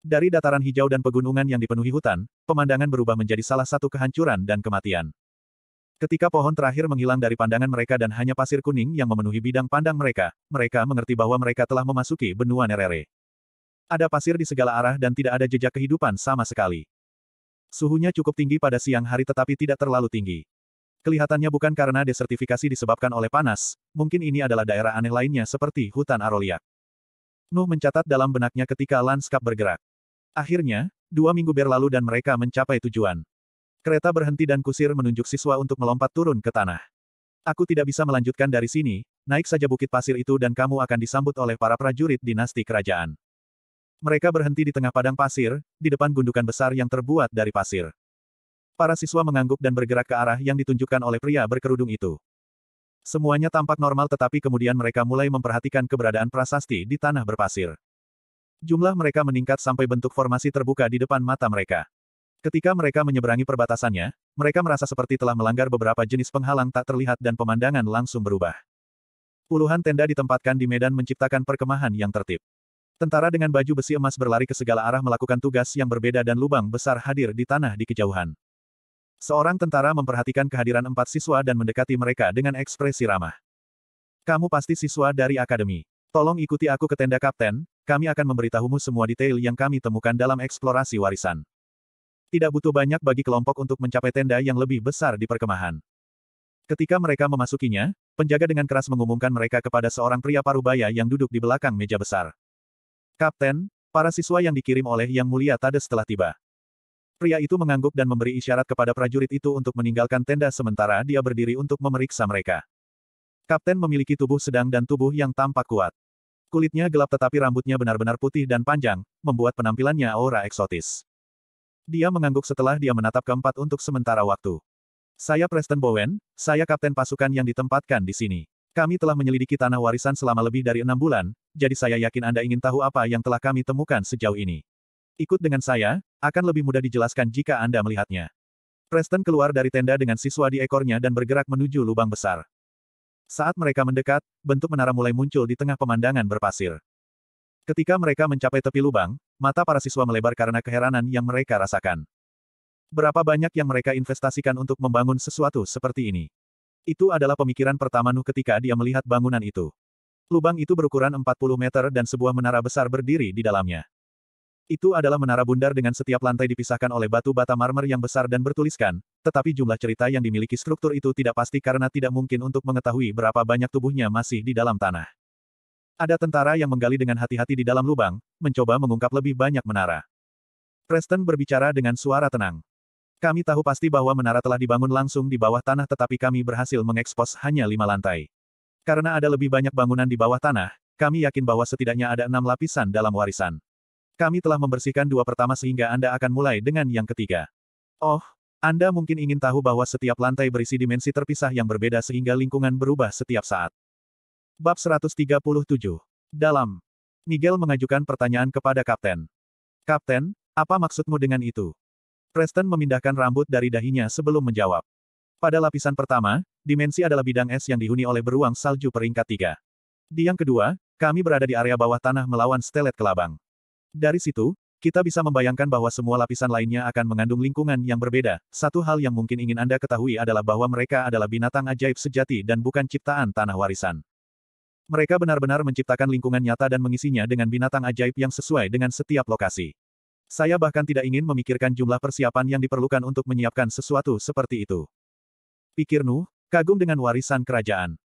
Dari dataran hijau dan pegunungan yang dipenuhi hutan, pemandangan berubah menjadi salah satu kehancuran dan kematian. Ketika pohon terakhir menghilang dari pandangan mereka dan hanya pasir kuning yang memenuhi bidang pandang mereka, mereka mengerti bahwa mereka telah memasuki benua Nerere. Ada pasir di segala arah dan tidak ada jejak kehidupan sama sekali. Suhunya cukup tinggi pada siang hari tetapi tidak terlalu tinggi. Kelihatannya bukan karena desertifikasi disebabkan oleh panas, mungkin ini adalah daerah aneh lainnya seperti hutan Aroliak. Nuh mencatat dalam benaknya ketika lanskap bergerak. Akhirnya, dua minggu berlalu dan mereka mencapai tujuan. Kereta berhenti dan kusir menunjuk siswa untuk melompat turun ke tanah. Aku tidak bisa melanjutkan dari sini, naik saja bukit pasir itu dan kamu akan disambut oleh para prajurit dinasti kerajaan. Mereka berhenti di tengah padang pasir, di depan gundukan besar yang terbuat dari pasir. Para siswa mengangguk dan bergerak ke arah yang ditunjukkan oleh pria berkerudung itu. Semuanya tampak normal tetapi kemudian mereka mulai memperhatikan keberadaan prasasti di tanah berpasir. Jumlah mereka meningkat sampai bentuk formasi terbuka di depan mata mereka. Ketika mereka menyeberangi perbatasannya, mereka merasa seperti telah melanggar beberapa jenis penghalang tak terlihat dan pemandangan langsung berubah. Puluhan tenda ditempatkan di medan menciptakan perkemahan yang tertib. Tentara dengan baju besi emas berlari ke segala arah melakukan tugas yang berbeda dan lubang besar hadir di tanah di kejauhan. Seorang tentara memperhatikan kehadiran empat siswa dan mendekati mereka dengan ekspresi ramah. Kamu pasti siswa dari akademi. Tolong ikuti aku ke tenda kapten, kami akan memberitahumu semua detail yang kami temukan dalam eksplorasi warisan. Tidak butuh banyak bagi kelompok untuk mencapai tenda yang lebih besar di perkemahan. Ketika mereka memasukinya, penjaga dengan keras mengumumkan mereka kepada seorang pria parubaya yang duduk di belakang meja besar. Kapten, para siswa yang dikirim oleh Yang Mulia Tades setelah tiba. Pria itu mengangguk dan memberi isyarat kepada prajurit itu untuk meninggalkan tenda sementara dia berdiri untuk memeriksa mereka. Kapten memiliki tubuh sedang dan tubuh yang tampak kuat. Kulitnya gelap tetapi rambutnya benar-benar putih dan panjang, membuat penampilannya aura eksotis. Dia mengangguk setelah dia menatap keempat untuk sementara waktu. Saya Preston Bowen, saya kapten pasukan yang ditempatkan di sini. Kami telah menyelidiki tanah warisan selama lebih dari enam bulan, jadi saya yakin Anda ingin tahu apa yang telah kami temukan sejauh ini. Ikut dengan saya, akan lebih mudah dijelaskan jika Anda melihatnya. Preston keluar dari tenda dengan siswa di ekornya dan bergerak menuju lubang besar. Saat mereka mendekat, bentuk menara mulai muncul di tengah pemandangan berpasir. Ketika mereka mencapai tepi lubang, mata para siswa melebar karena keheranan yang mereka rasakan. Berapa banyak yang mereka investasikan untuk membangun sesuatu seperti ini? Itu adalah pemikiran pertama Nuh ketika dia melihat bangunan itu. Lubang itu berukuran 40 meter dan sebuah menara besar berdiri di dalamnya. Itu adalah menara bundar dengan setiap lantai dipisahkan oleh batu bata marmer yang besar dan bertuliskan, tetapi jumlah cerita yang dimiliki struktur itu tidak pasti karena tidak mungkin untuk mengetahui berapa banyak tubuhnya masih di dalam tanah. Ada tentara yang menggali dengan hati-hati di dalam lubang, mencoba mengungkap lebih banyak menara. Preston berbicara dengan suara tenang. Kami tahu pasti bahwa menara telah dibangun langsung di bawah tanah tetapi kami berhasil mengekspos hanya lima lantai. Karena ada lebih banyak bangunan di bawah tanah, kami yakin bahwa setidaknya ada enam lapisan dalam warisan. Kami telah membersihkan dua pertama sehingga Anda akan mulai dengan yang ketiga. Oh, Anda mungkin ingin tahu bahwa setiap lantai berisi dimensi terpisah yang berbeda sehingga lingkungan berubah setiap saat. Bab 137. Dalam. Nigel mengajukan pertanyaan kepada Kapten. Kapten, apa maksudmu dengan itu? Preston memindahkan rambut dari dahinya sebelum menjawab. Pada lapisan pertama, dimensi adalah bidang es yang dihuni oleh beruang salju peringkat tiga. Di yang kedua, kami berada di area bawah tanah melawan stelet kelabang. Dari situ, kita bisa membayangkan bahwa semua lapisan lainnya akan mengandung lingkungan yang berbeda. Satu hal yang mungkin ingin Anda ketahui adalah bahwa mereka adalah binatang ajaib sejati dan bukan ciptaan tanah warisan. Mereka benar-benar menciptakan lingkungan nyata dan mengisinya dengan binatang ajaib yang sesuai dengan setiap lokasi. Saya bahkan tidak ingin memikirkan jumlah persiapan yang diperlukan untuk menyiapkan sesuatu seperti itu. Pikir Nuh, kagum dengan warisan kerajaan.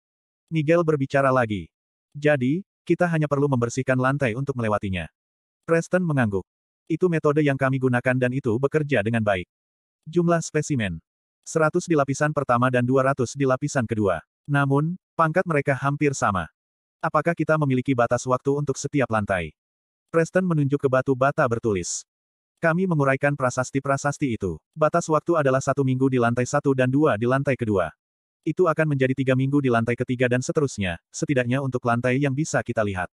Nigel berbicara lagi. Jadi, kita hanya perlu membersihkan lantai untuk melewatinya. Preston mengangguk. Itu metode yang kami gunakan dan itu bekerja dengan baik. Jumlah spesimen. 100 di lapisan pertama dan 200 di lapisan kedua. Namun, pangkat mereka hampir sama. Apakah kita memiliki batas waktu untuk setiap lantai? Preston menunjuk ke batu bata bertulis. Kami menguraikan prasasti-prasasti itu. Batas waktu adalah satu minggu di lantai satu dan dua di lantai kedua. Itu akan menjadi tiga minggu di lantai ketiga dan seterusnya, setidaknya untuk lantai yang bisa kita lihat.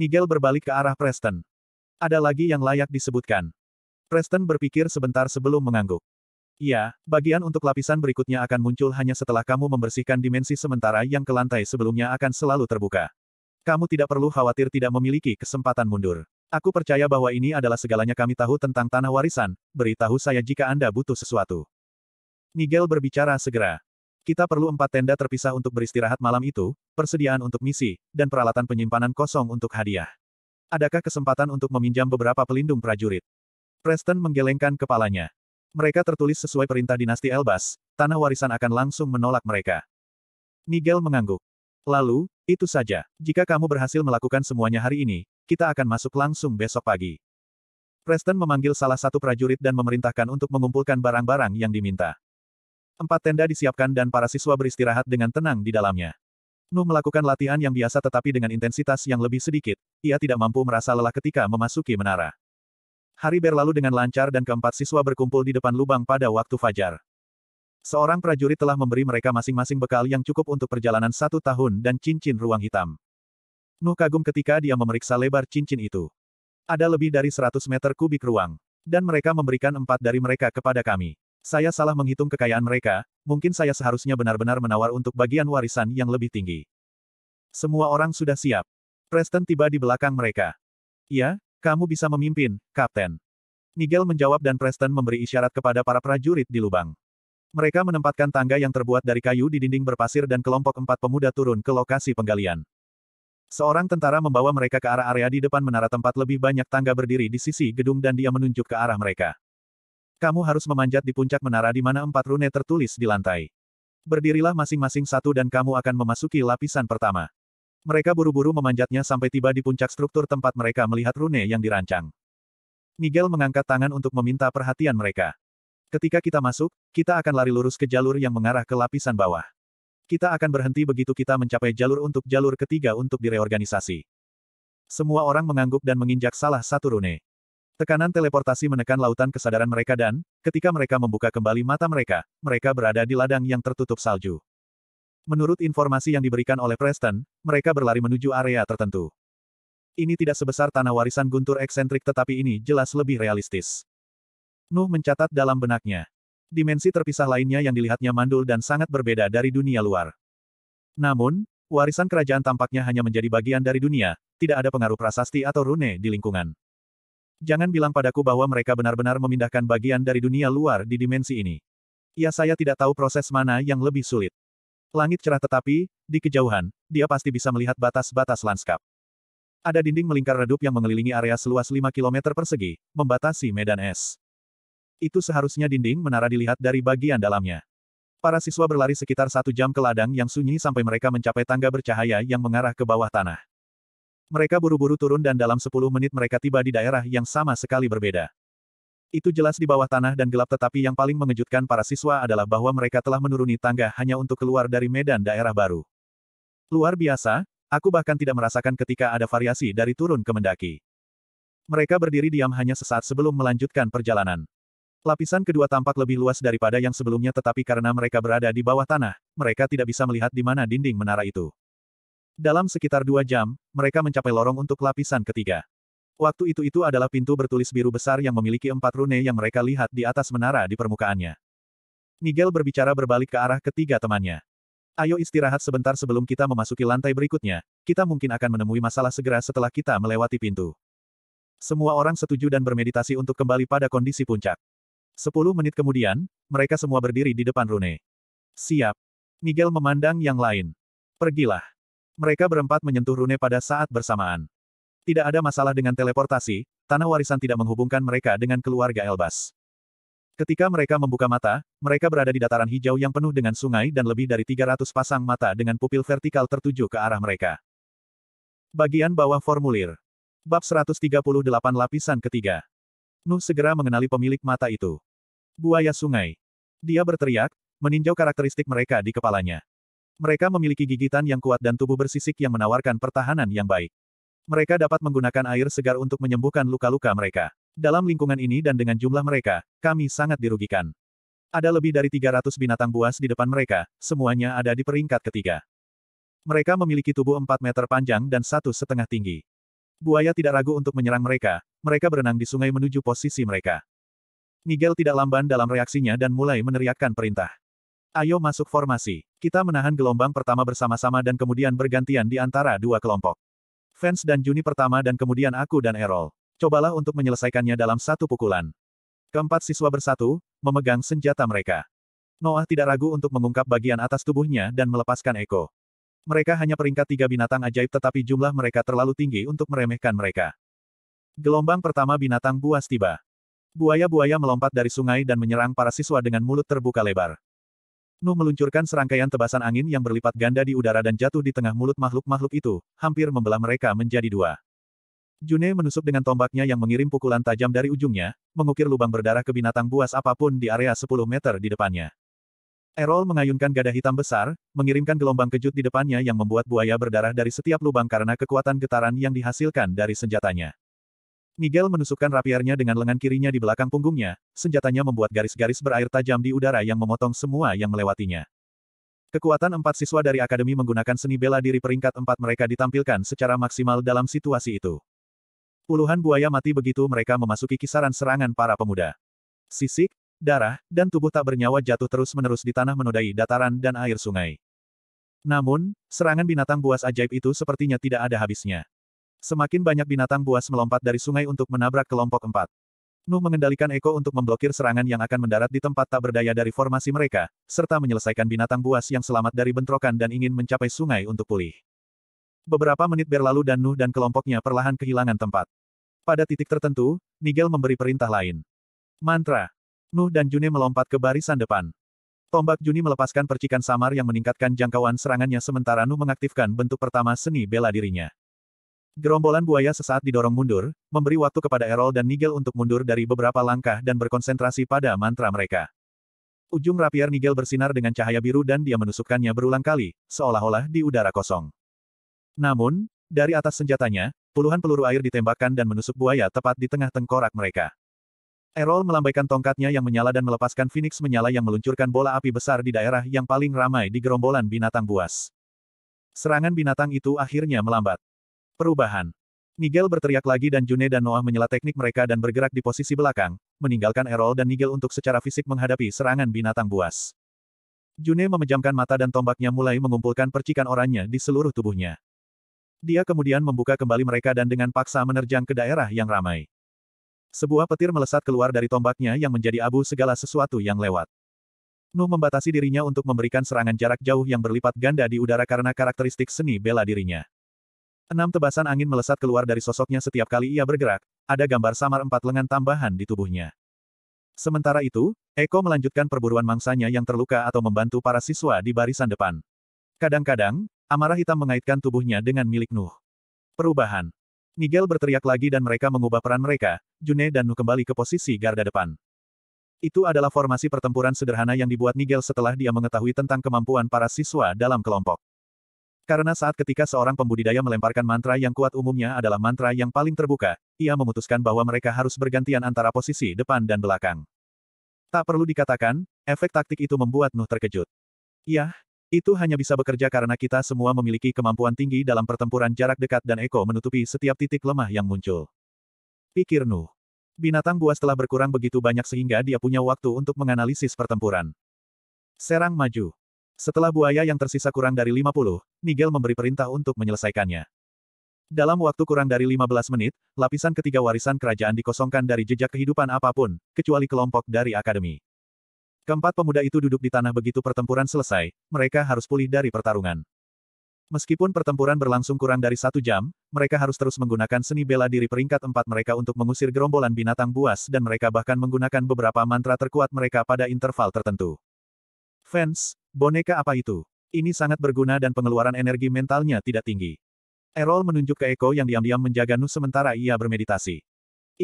Nigel berbalik ke arah Preston. Ada lagi yang layak disebutkan. Preston berpikir sebentar sebelum mengangguk. Ya, bagian untuk lapisan berikutnya akan muncul hanya setelah kamu membersihkan dimensi sementara yang ke lantai sebelumnya akan selalu terbuka. Kamu tidak perlu khawatir tidak memiliki kesempatan mundur. Aku percaya bahwa ini adalah segalanya kami tahu tentang tanah warisan, beritahu saya jika Anda butuh sesuatu. Nigel berbicara segera. Kita perlu empat tenda terpisah untuk beristirahat malam itu, persediaan untuk misi, dan peralatan penyimpanan kosong untuk hadiah. Adakah kesempatan untuk meminjam beberapa pelindung prajurit? Preston menggelengkan kepalanya. Mereka tertulis sesuai perintah dinasti Elbas, tanah warisan akan langsung menolak mereka. Nigel mengangguk. Lalu, itu saja. Jika kamu berhasil melakukan semuanya hari ini, kita akan masuk langsung besok pagi. Preston memanggil salah satu prajurit dan memerintahkan untuk mengumpulkan barang-barang yang diminta. Empat tenda disiapkan dan para siswa beristirahat dengan tenang di dalamnya. Nuh melakukan latihan yang biasa tetapi dengan intensitas yang lebih sedikit, ia tidak mampu merasa lelah ketika memasuki menara. Hari berlalu dengan lancar dan keempat siswa berkumpul di depan lubang pada waktu fajar. Seorang prajurit telah memberi mereka masing-masing bekal yang cukup untuk perjalanan satu tahun dan cincin ruang hitam. Nuh kagum ketika dia memeriksa lebar cincin itu. Ada lebih dari 100 meter kubik ruang. Dan mereka memberikan empat dari mereka kepada kami. Saya salah menghitung kekayaan mereka, mungkin saya seharusnya benar-benar menawar untuk bagian warisan yang lebih tinggi. Semua orang sudah siap. Preston tiba di belakang mereka. Ya, kamu bisa memimpin, Kapten. Nigel menjawab dan Preston memberi isyarat kepada para prajurit di lubang. Mereka menempatkan tangga yang terbuat dari kayu di dinding berpasir dan kelompok empat pemuda turun ke lokasi penggalian. Seorang tentara membawa mereka ke arah area di depan menara tempat lebih banyak tangga berdiri di sisi gedung dan dia menunjuk ke arah mereka. Kamu harus memanjat di puncak menara di mana empat rune tertulis di lantai. Berdirilah masing-masing satu dan kamu akan memasuki lapisan pertama. Mereka buru-buru memanjatnya sampai tiba di puncak struktur tempat mereka melihat rune yang dirancang. Nigel mengangkat tangan untuk meminta perhatian mereka. Ketika kita masuk, kita akan lari lurus ke jalur yang mengarah ke lapisan bawah. Kita akan berhenti begitu kita mencapai jalur untuk jalur ketiga untuk direorganisasi. Semua orang mengangguk dan menginjak salah satu rune. Tekanan teleportasi menekan lautan kesadaran mereka dan, ketika mereka membuka kembali mata mereka, mereka berada di ladang yang tertutup salju. Menurut informasi yang diberikan oleh Preston, mereka berlari menuju area tertentu. Ini tidak sebesar tanah warisan guntur eksentrik tetapi ini jelas lebih realistis. Nuh mencatat dalam benaknya dimensi terpisah lainnya yang dilihatnya mandul dan sangat berbeda dari dunia luar. Namun, warisan kerajaan tampaknya hanya menjadi bagian dari dunia, tidak ada pengaruh prasasti atau rune di lingkungan. Jangan bilang padaku bahwa mereka benar-benar memindahkan bagian dari dunia luar di dimensi ini. Ya saya tidak tahu proses mana yang lebih sulit. Langit cerah tetapi, di kejauhan, dia pasti bisa melihat batas-batas lanskap. Ada dinding melingkar redup yang mengelilingi area seluas 5 km persegi, membatasi medan es. Itu seharusnya dinding menara dilihat dari bagian dalamnya. Para siswa berlari sekitar satu jam ke ladang yang sunyi sampai mereka mencapai tangga bercahaya yang mengarah ke bawah tanah. Mereka buru-buru turun dan dalam sepuluh menit mereka tiba di daerah yang sama sekali berbeda. Itu jelas di bawah tanah dan gelap tetapi yang paling mengejutkan para siswa adalah bahwa mereka telah menuruni tangga hanya untuk keluar dari medan daerah baru. Luar biasa, aku bahkan tidak merasakan ketika ada variasi dari turun ke mendaki. Mereka berdiri diam hanya sesaat sebelum melanjutkan perjalanan. Lapisan kedua tampak lebih luas daripada yang sebelumnya tetapi karena mereka berada di bawah tanah, mereka tidak bisa melihat di mana dinding menara itu. Dalam sekitar dua jam, mereka mencapai lorong untuk lapisan ketiga. Waktu itu-itu adalah pintu bertulis biru besar yang memiliki empat rune yang mereka lihat di atas menara di permukaannya. Nigel berbicara berbalik ke arah ketiga temannya. Ayo istirahat sebentar sebelum kita memasuki lantai berikutnya, kita mungkin akan menemui masalah segera setelah kita melewati pintu. Semua orang setuju dan bermeditasi untuk kembali pada kondisi puncak. Sepuluh menit kemudian, mereka semua berdiri di depan Rune. Siap. Miguel memandang yang lain. Pergilah. Mereka berempat menyentuh Rune pada saat bersamaan. Tidak ada masalah dengan teleportasi, tanah warisan tidak menghubungkan mereka dengan keluarga Elbas. Ketika mereka membuka mata, mereka berada di dataran hijau yang penuh dengan sungai dan lebih dari 300 pasang mata dengan pupil vertikal tertuju ke arah mereka. Bagian bawah formulir. Bab 138 lapisan ketiga. Nuh segera mengenali pemilik mata itu. Buaya sungai. Dia berteriak, meninjau karakteristik mereka di kepalanya. Mereka memiliki gigitan yang kuat dan tubuh bersisik yang menawarkan pertahanan yang baik. Mereka dapat menggunakan air segar untuk menyembuhkan luka-luka mereka. Dalam lingkungan ini dan dengan jumlah mereka, kami sangat dirugikan. Ada lebih dari 300 binatang buas di depan mereka, semuanya ada di peringkat ketiga. Mereka memiliki tubuh 4 meter panjang dan satu setengah tinggi. Buaya tidak ragu untuk menyerang mereka, mereka berenang di sungai menuju posisi mereka. Nigel tidak lamban dalam reaksinya dan mulai meneriakkan perintah. Ayo masuk formasi. Kita menahan gelombang pertama bersama-sama dan kemudian bergantian di antara dua kelompok. Fans dan Juni pertama dan kemudian aku dan Errol. Cobalah untuk menyelesaikannya dalam satu pukulan. Keempat siswa bersatu, memegang senjata mereka. Noah tidak ragu untuk mengungkap bagian atas tubuhnya dan melepaskan Eko. Mereka hanya peringkat tiga binatang ajaib tetapi jumlah mereka terlalu tinggi untuk meremehkan mereka. Gelombang pertama binatang buas tiba. Buaya-buaya melompat dari sungai dan menyerang para siswa dengan mulut terbuka lebar. Nuh meluncurkan serangkaian tebasan angin yang berlipat ganda di udara dan jatuh di tengah mulut makhluk-makhluk itu, hampir membelah mereka menjadi dua. June menusuk dengan tombaknya yang mengirim pukulan tajam dari ujungnya, mengukir lubang berdarah ke binatang buas apapun di area 10 meter di depannya. Erol mengayunkan gada hitam besar, mengirimkan gelombang kejut di depannya yang membuat buaya berdarah dari setiap lubang karena kekuatan getaran yang dihasilkan dari senjatanya. Nigel menusukkan rapiernya dengan lengan kirinya di belakang punggungnya, senjatanya membuat garis-garis berair tajam di udara yang memotong semua yang melewatinya. Kekuatan empat siswa dari Akademi menggunakan seni bela diri peringkat empat mereka ditampilkan secara maksimal dalam situasi itu. Puluhan buaya mati begitu mereka memasuki kisaran serangan para pemuda. Sisik, darah, dan tubuh tak bernyawa jatuh terus-menerus di tanah menodai dataran dan air sungai. Namun, serangan binatang buas ajaib itu sepertinya tidak ada habisnya. Semakin banyak binatang buas melompat dari sungai untuk menabrak kelompok empat. Nuh mengendalikan Eko untuk memblokir serangan yang akan mendarat di tempat tak berdaya dari formasi mereka, serta menyelesaikan binatang buas yang selamat dari bentrokan dan ingin mencapai sungai untuk pulih. Beberapa menit berlalu dan Nuh dan kelompoknya perlahan kehilangan tempat. Pada titik tertentu, Nigel memberi perintah lain. Mantra, Nuh dan June melompat ke barisan depan. Tombak Juni melepaskan percikan samar yang meningkatkan jangkauan serangannya sementara Nuh mengaktifkan bentuk pertama seni bela dirinya. Gerombolan buaya sesaat didorong mundur, memberi waktu kepada Erol dan Nigel untuk mundur dari beberapa langkah dan berkonsentrasi pada mantra mereka. Ujung rapier Nigel bersinar dengan cahaya biru dan dia menusukkannya berulang kali, seolah-olah di udara kosong. Namun, dari atas senjatanya, puluhan peluru air ditembakkan dan menusuk buaya tepat di tengah tengkorak mereka. Erol melambaikan tongkatnya yang menyala dan melepaskan Phoenix menyala yang meluncurkan bola api besar di daerah yang paling ramai di gerombolan binatang buas. Serangan binatang itu akhirnya melambat. Perubahan. Nigel berteriak lagi dan June dan Noah menyela teknik mereka dan bergerak di posisi belakang, meninggalkan Erol dan Nigel untuk secara fisik menghadapi serangan binatang buas. June memejamkan mata dan tombaknya mulai mengumpulkan percikan oranye di seluruh tubuhnya. Dia kemudian membuka kembali mereka dan dengan paksa menerjang ke daerah yang ramai. Sebuah petir melesat keluar dari tombaknya yang menjadi abu segala sesuatu yang lewat. Nuh membatasi dirinya untuk memberikan serangan jarak jauh yang berlipat ganda di udara karena karakteristik seni bela dirinya. Enam tebasan angin melesat keluar dari sosoknya setiap kali ia bergerak, ada gambar samar empat lengan tambahan di tubuhnya. Sementara itu, Eko melanjutkan perburuan mangsanya yang terluka atau membantu para siswa di barisan depan. Kadang-kadang, amarah hitam mengaitkan tubuhnya dengan milik Nuh. Perubahan Nigel berteriak lagi dan mereka mengubah peran mereka, June dan Nu kembali ke posisi garda depan. Itu adalah formasi pertempuran sederhana yang dibuat Nigel setelah dia mengetahui tentang kemampuan para siswa dalam kelompok. Karena saat ketika seorang pembudidaya melemparkan mantra yang kuat umumnya adalah mantra yang paling terbuka, ia memutuskan bahwa mereka harus bergantian antara posisi depan dan belakang. Tak perlu dikatakan, efek taktik itu membuat Nuh terkejut. Yah, itu hanya bisa bekerja karena kita semua memiliki kemampuan tinggi dalam pertempuran jarak dekat dan Eko menutupi setiap titik lemah yang muncul. Pikir Nuh. Binatang buas telah berkurang begitu banyak sehingga dia punya waktu untuk menganalisis pertempuran. Serang maju. Setelah buaya yang tersisa kurang dari 50, Nigel memberi perintah untuk menyelesaikannya. Dalam waktu kurang dari 15 menit, lapisan ketiga warisan kerajaan dikosongkan dari jejak kehidupan apapun, kecuali kelompok dari akademi. Keempat pemuda itu duduk di tanah begitu pertempuran selesai, mereka harus pulih dari pertarungan. Meskipun pertempuran berlangsung kurang dari satu jam, mereka harus terus menggunakan seni bela diri peringkat empat mereka untuk mengusir gerombolan binatang buas dan mereka bahkan menggunakan beberapa mantra terkuat mereka pada interval tertentu. Fans, boneka apa itu? Ini sangat berguna dan pengeluaran energi mentalnya tidak tinggi. Erol menunjuk ke Eko yang diam-diam menjaga Nuh sementara ia bermeditasi.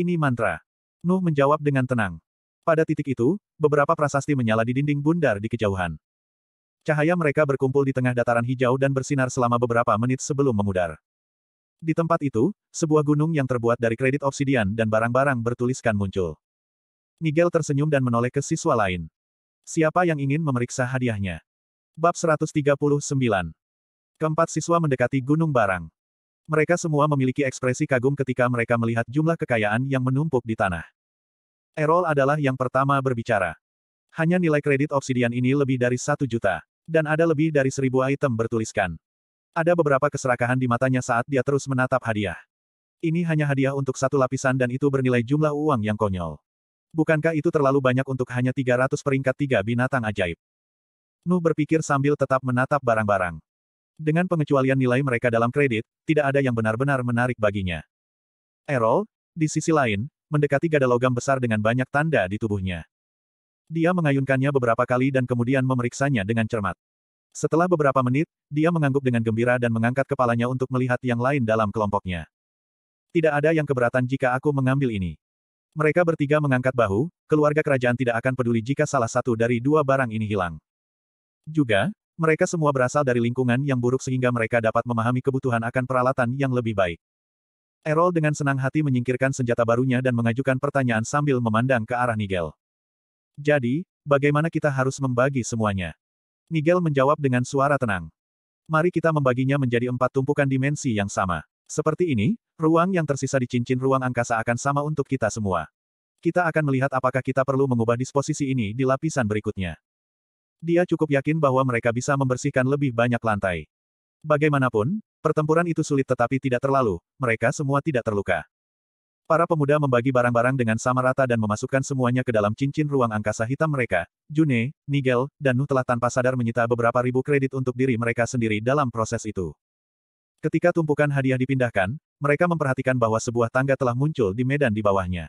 Ini mantra. Nuh menjawab dengan tenang. Pada titik itu, beberapa prasasti menyala di dinding bundar di kejauhan. Cahaya mereka berkumpul di tengah dataran hijau dan bersinar selama beberapa menit sebelum memudar. Di tempat itu, sebuah gunung yang terbuat dari kredit obsidian dan barang-barang bertuliskan muncul. Nigel tersenyum dan menoleh ke siswa lain. Siapa yang ingin memeriksa hadiahnya? Bab 139 Keempat siswa mendekati gunung barang. Mereka semua memiliki ekspresi kagum ketika mereka melihat jumlah kekayaan yang menumpuk di tanah. Erol adalah yang pertama berbicara. Hanya nilai kredit obsidian ini lebih dari satu juta. Dan ada lebih dari seribu item bertuliskan. Ada beberapa keserakahan di matanya saat dia terus menatap hadiah. Ini hanya hadiah untuk satu lapisan dan itu bernilai jumlah uang yang konyol. Bukankah itu terlalu banyak untuk hanya 300 peringkat tiga binatang ajaib? Nuh berpikir sambil tetap menatap barang-barang. Dengan pengecualian nilai mereka dalam kredit, tidak ada yang benar-benar menarik baginya. Erol, di sisi lain, mendekati gada logam besar dengan banyak tanda di tubuhnya. Dia mengayunkannya beberapa kali dan kemudian memeriksanya dengan cermat. Setelah beberapa menit, dia mengangguk dengan gembira dan mengangkat kepalanya untuk melihat yang lain dalam kelompoknya. Tidak ada yang keberatan jika aku mengambil ini. Mereka bertiga mengangkat bahu, keluarga kerajaan tidak akan peduli jika salah satu dari dua barang ini hilang. Juga, mereka semua berasal dari lingkungan yang buruk sehingga mereka dapat memahami kebutuhan akan peralatan yang lebih baik. Erol dengan senang hati menyingkirkan senjata barunya dan mengajukan pertanyaan sambil memandang ke arah Nigel. Jadi, bagaimana kita harus membagi semuanya? Nigel menjawab dengan suara tenang. Mari kita membaginya menjadi empat tumpukan dimensi yang sama. Seperti ini, ruang yang tersisa di cincin ruang angkasa akan sama untuk kita semua. Kita akan melihat apakah kita perlu mengubah disposisi ini di lapisan berikutnya. Dia cukup yakin bahwa mereka bisa membersihkan lebih banyak lantai. Bagaimanapun, Pertempuran itu sulit tetapi tidak terlalu, mereka semua tidak terluka. Para pemuda membagi barang-barang dengan sama rata dan memasukkan semuanya ke dalam cincin ruang angkasa hitam mereka. June, Nigel, dan Nuh telah tanpa sadar menyita beberapa ribu kredit untuk diri mereka sendiri dalam proses itu. Ketika tumpukan hadiah dipindahkan, mereka memperhatikan bahwa sebuah tangga telah muncul di medan di bawahnya.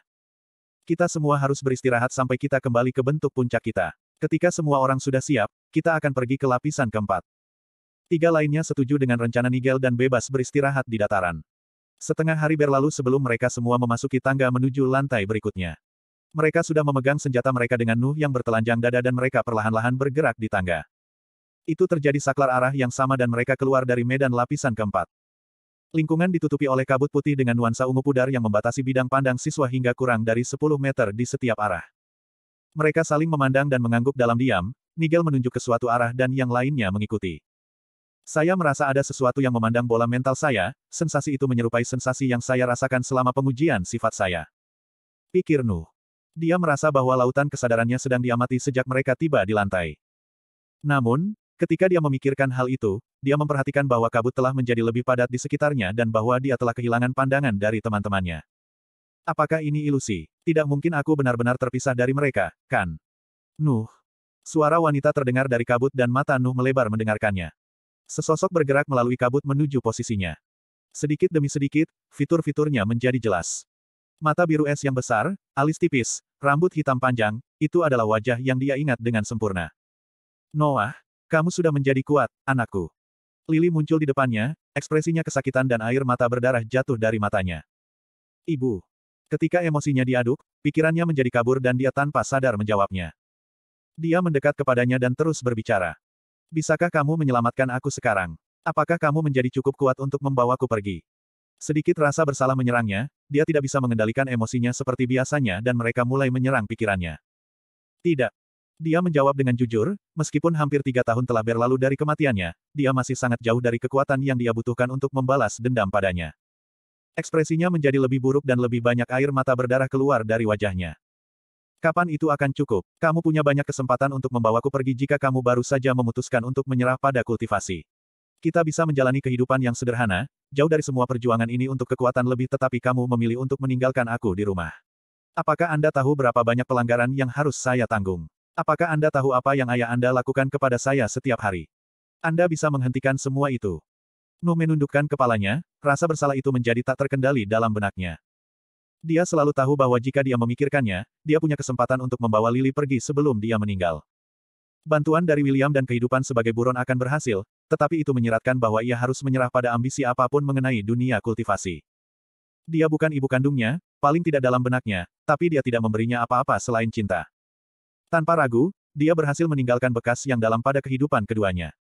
Kita semua harus beristirahat sampai kita kembali ke bentuk puncak kita. Ketika semua orang sudah siap, kita akan pergi ke lapisan keempat. Tiga lainnya setuju dengan rencana Nigel dan bebas beristirahat di dataran. Setengah hari berlalu sebelum mereka semua memasuki tangga menuju lantai berikutnya. Mereka sudah memegang senjata mereka dengan Nuh yang bertelanjang dada dan mereka perlahan-lahan bergerak di tangga. Itu terjadi saklar arah yang sama dan mereka keluar dari medan lapisan keempat. Lingkungan ditutupi oleh kabut putih dengan nuansa ungu pudar yang membatasi bidang pandang siswa hingga kurang dari 10 meter di setiap arah. Mereka saling memandang dan mengangguk dalam diam, Nigel menunjuk ke suatu arah dan yang lainnya mengikuti. Saya merasa ada sesuatu yang memandang bola mental saya, sensasi itu menyerupai sensasi yang saya rasakan selama pengujian sifat saya. Pikir Nuh. Dia merasa bahwa lautan kesadarannya sedang diamati sejak mereka tiba di lantai. Namun, ketika dia memikirkan hal itu, dia memperhatikan bahwa kabut telah menjadi lebih padat di sekitarnya dan bahwa dia telah kehilangan pandangan dari teman-temannya. Apakah ini ilusi? Tidak mungkin aku benar-benar terpisah dari mereka, kan? Nuh. Suara wanita terdengar dari kabut dan mata Nuh melebar mendengarkannya. Sesosok bergerak melalui kabut menuju posisinya. Sedikit demi sedikit, fitur-fiturnya menjadi jelas. Mata biru es yang besar, alis tipis, rambut hitam panjang, itu adalah wajah yang dia ingat dengan sempurna. Noah, kamu sudah menjadi kuat, anakku. Lili muncul di depannya, ekspresinya kesakitan dan air mata berdarah jatuh dari matanya. Ibu. Ketika emosinya diaduk, pikirannya menjadi kabur dan dia tanpa sadar menjawabnya. Dia mendekat kepadanya dan terus berbicara. Bisakah kamu menyelamatkan aku sekarang? Apakah kamu menjadi cukup kuat untuk membawaku pergi? Sedikit rasa bersalah menyerangnya, dia tidak bisa mengendalikan emosinya seperti biasanya dan mereka mulai menyerang pikirannya. Tidak. Dia menjawab dengan jujur, meskipun hampir tiga tahun telah berlalu dari kematiannya, dia masih sangat jauh dari kekuatan yang dia butuhkan untuk membalas dendam padanya. Ekspresinya menjadi lebih buruk dan lebih banyak air mata berdarah keluar dari wajahnya. Kapan itu akan cukup? Kamu punya banyak kesempatan untuk membawaku pergi jika kamu baru saja memutuskan untuk menyerah pada kultivasi. Kita bisa menjalani kehidupan yang sederhana, jauh dari semua perjuangan ini untuk kekuatan lebih tetapi kamu memilih untuk meninggalkan aku di rumah. Apakah Anda tahu berapa banyak pelanggaran yang harus saya tanggung? Apakah Anda tahu apa yang ayah Anda lakukan kepada saya setiap hari? Anda bisa menghentikan semua itu. Nu menundukkan kepalanya, rasa bersalah itu menjadi tak terkendali dalam benaknya. Dia selalu tahu bahwa jika dia memikirkannya, dia punya kesempatan untuk membawa Lily pergi sebelum dia meninggal. Bantuan dari William dan kehidupan sebagai buron akan berhasil, tetapi itu menyeratkan bahwa ia harus menyerah pada ambisi apapun mengenai dunia kultivasi. Dia bukan ibu kandungnya, paling tidak dalam benaknya, tapi dia tidak memberinya apa-apa selain cinta. Tanpa ragu, dia berhasil meninggalkan bekas yang dalam pada kehidupan keduanya.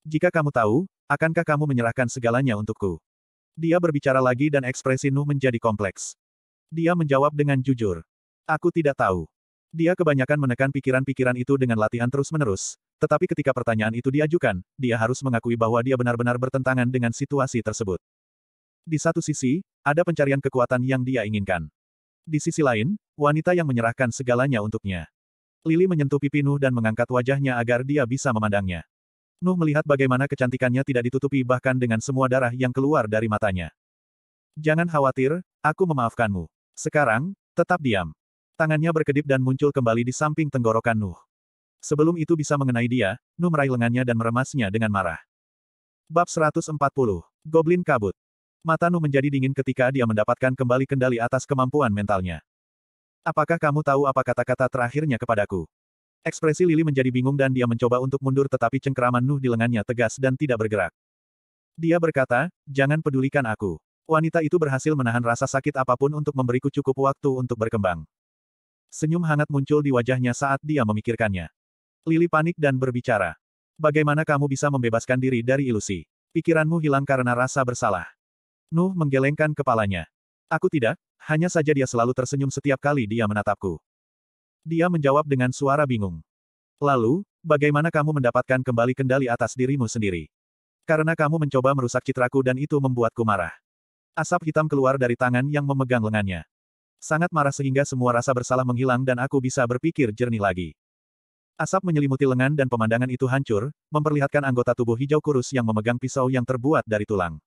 Jika kamu tahu, akankah kamu menyerahkan segalanya untukku? Dia berbicara lagi dan ekspresi Nuh menjadi kompleks. Dia menjawab dengan jujur. Aku tidak tahu. Dia kebanyakan menekan pikiran-pikiran itu dengan latihan terus-menerus, tetapi ketika pertanyaan itu diajukan, dia harus mengakui bahwa dia benar-benar bertentangan dengan situasi tersebut. Di satu sisi, ada pencarian kekuatan yang dia inginkan. Di sisi lain, wanita yang menyerahkan segalanya untuknya. Lili menyentuh pipi Nuh dan mengangkat wajahnya agar dia bisa memandangnya. Nuh melihat bagaimana kecantikannya tidak ditutupi bahkan dengan semua darah yang keluar dari matanya. Jangan khawatir, aku memaafkanmu. Sekarang, tetap diam. Tangannya berkedip dan muncul kembali di samping tenggorokan Nuh. Sebelum itu bisa mengenai dia, Nuh meraih lengannya dan meremasnya dengan marah. Bab 140. Goblin Kabut. Mata Nuh menjadi dingin ketika dia mendapatkan kembali kendali atas kemampuan mentalnya. Apakah kamu tahu apa kata-kata terakhirnya kepadaku? Ekspresi Lily menjadi bingung dan dia mencoba untuk mundur tetapi cengkeraman Nuh di lengannya tegas dan tidak bergerak. Dia berkata, jangan pedulikan aku. Wanita itu berhasil menahan rasa sakit apapun untuk memberiku cukup waktu untuk berkembang. Senyum hangat muncul di wajahnya saat dia memikirkannya. Lili panik dan berbicara. Bagaimana kamu bisa membebaskan diri dari ilusi? Pikiranmu hilang karena rasa bersalah. Nuh menggelengkan kepalanya. Aku tidak, hanya saja dia selalu tersenyum setiap kali dia menatapku. Dia menjawab dengan suara bingung. Lalu, bagaimana kamu mendapatkan kembali kendali atas dirimu sendiri? Karena kamu mencoba merusak citraku dan itu membuatku marah. Asap hitam keluar dari tangan yang memegang lengannya. Sangat marah sehingga semua rasa bersalah menghilang dan aku bisa berpikir jernih lagi. Asap menyelimuti lengan dan pemandangan itu hancur, memperlihatkan anggota tubuh hijau kurus yang memegang pisau yang terbuat dari tulang.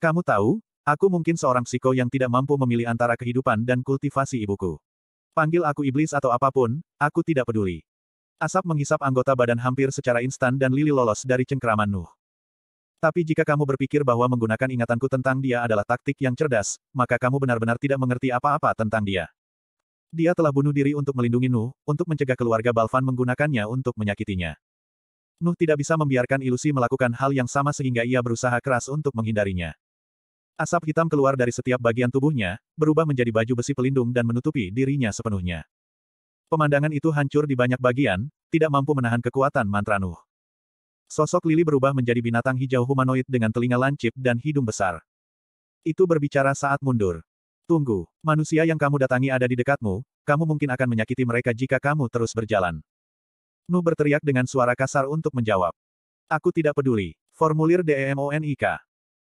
Kamu tahu, aku mungkin seorang psiko yang tidak mampu memilih antara kehidupan dan kultivasi ibuku. Panggil aku iblis atau apapun, aku tidak peduli. Asap menghisap anggota badan hampir secara instan dan Lili lolos dari cengkeraman Nuh. Tapi jika kamu berpikir bahwa menggunakan ingatanku tentang dia adalah taktik yang cerdas, maka kamu benar-benar tidak mengerti apa-apa tentang dia. Dia telah bunuh diri untuk melindungi Nuh, untuk mencegah keluarga Balvan menggunakannya untuk menyakitinya. Nuh tidak bisa membiarkan ilusi melakukan hal yang sama sehingga ia berusaha keras untuk menghindarinya. Asap hitam keluar dari setiap bagian tubuhnya, berubah menjadi baju besi pelindung dan menutupi dirinya sepenuhnya. Pemandangan itu hancur di banyak bagian, tidak mampu menahan kekuatan mantra Nuh. Sosok Lili berubah menjadi binatang hijau humanoid dengan telinga lancip dan hidung besar. Itu berbicara saat mundur. Tunggu, manusia yang kamu datangi ada di dekatmu, kamu mungkin akan menyakiti mereka jika kamu terus berjalan. Nu berteriak dengan suara kasar untuk menjawab. Aku tidak peduli. Formulir DEMONIK.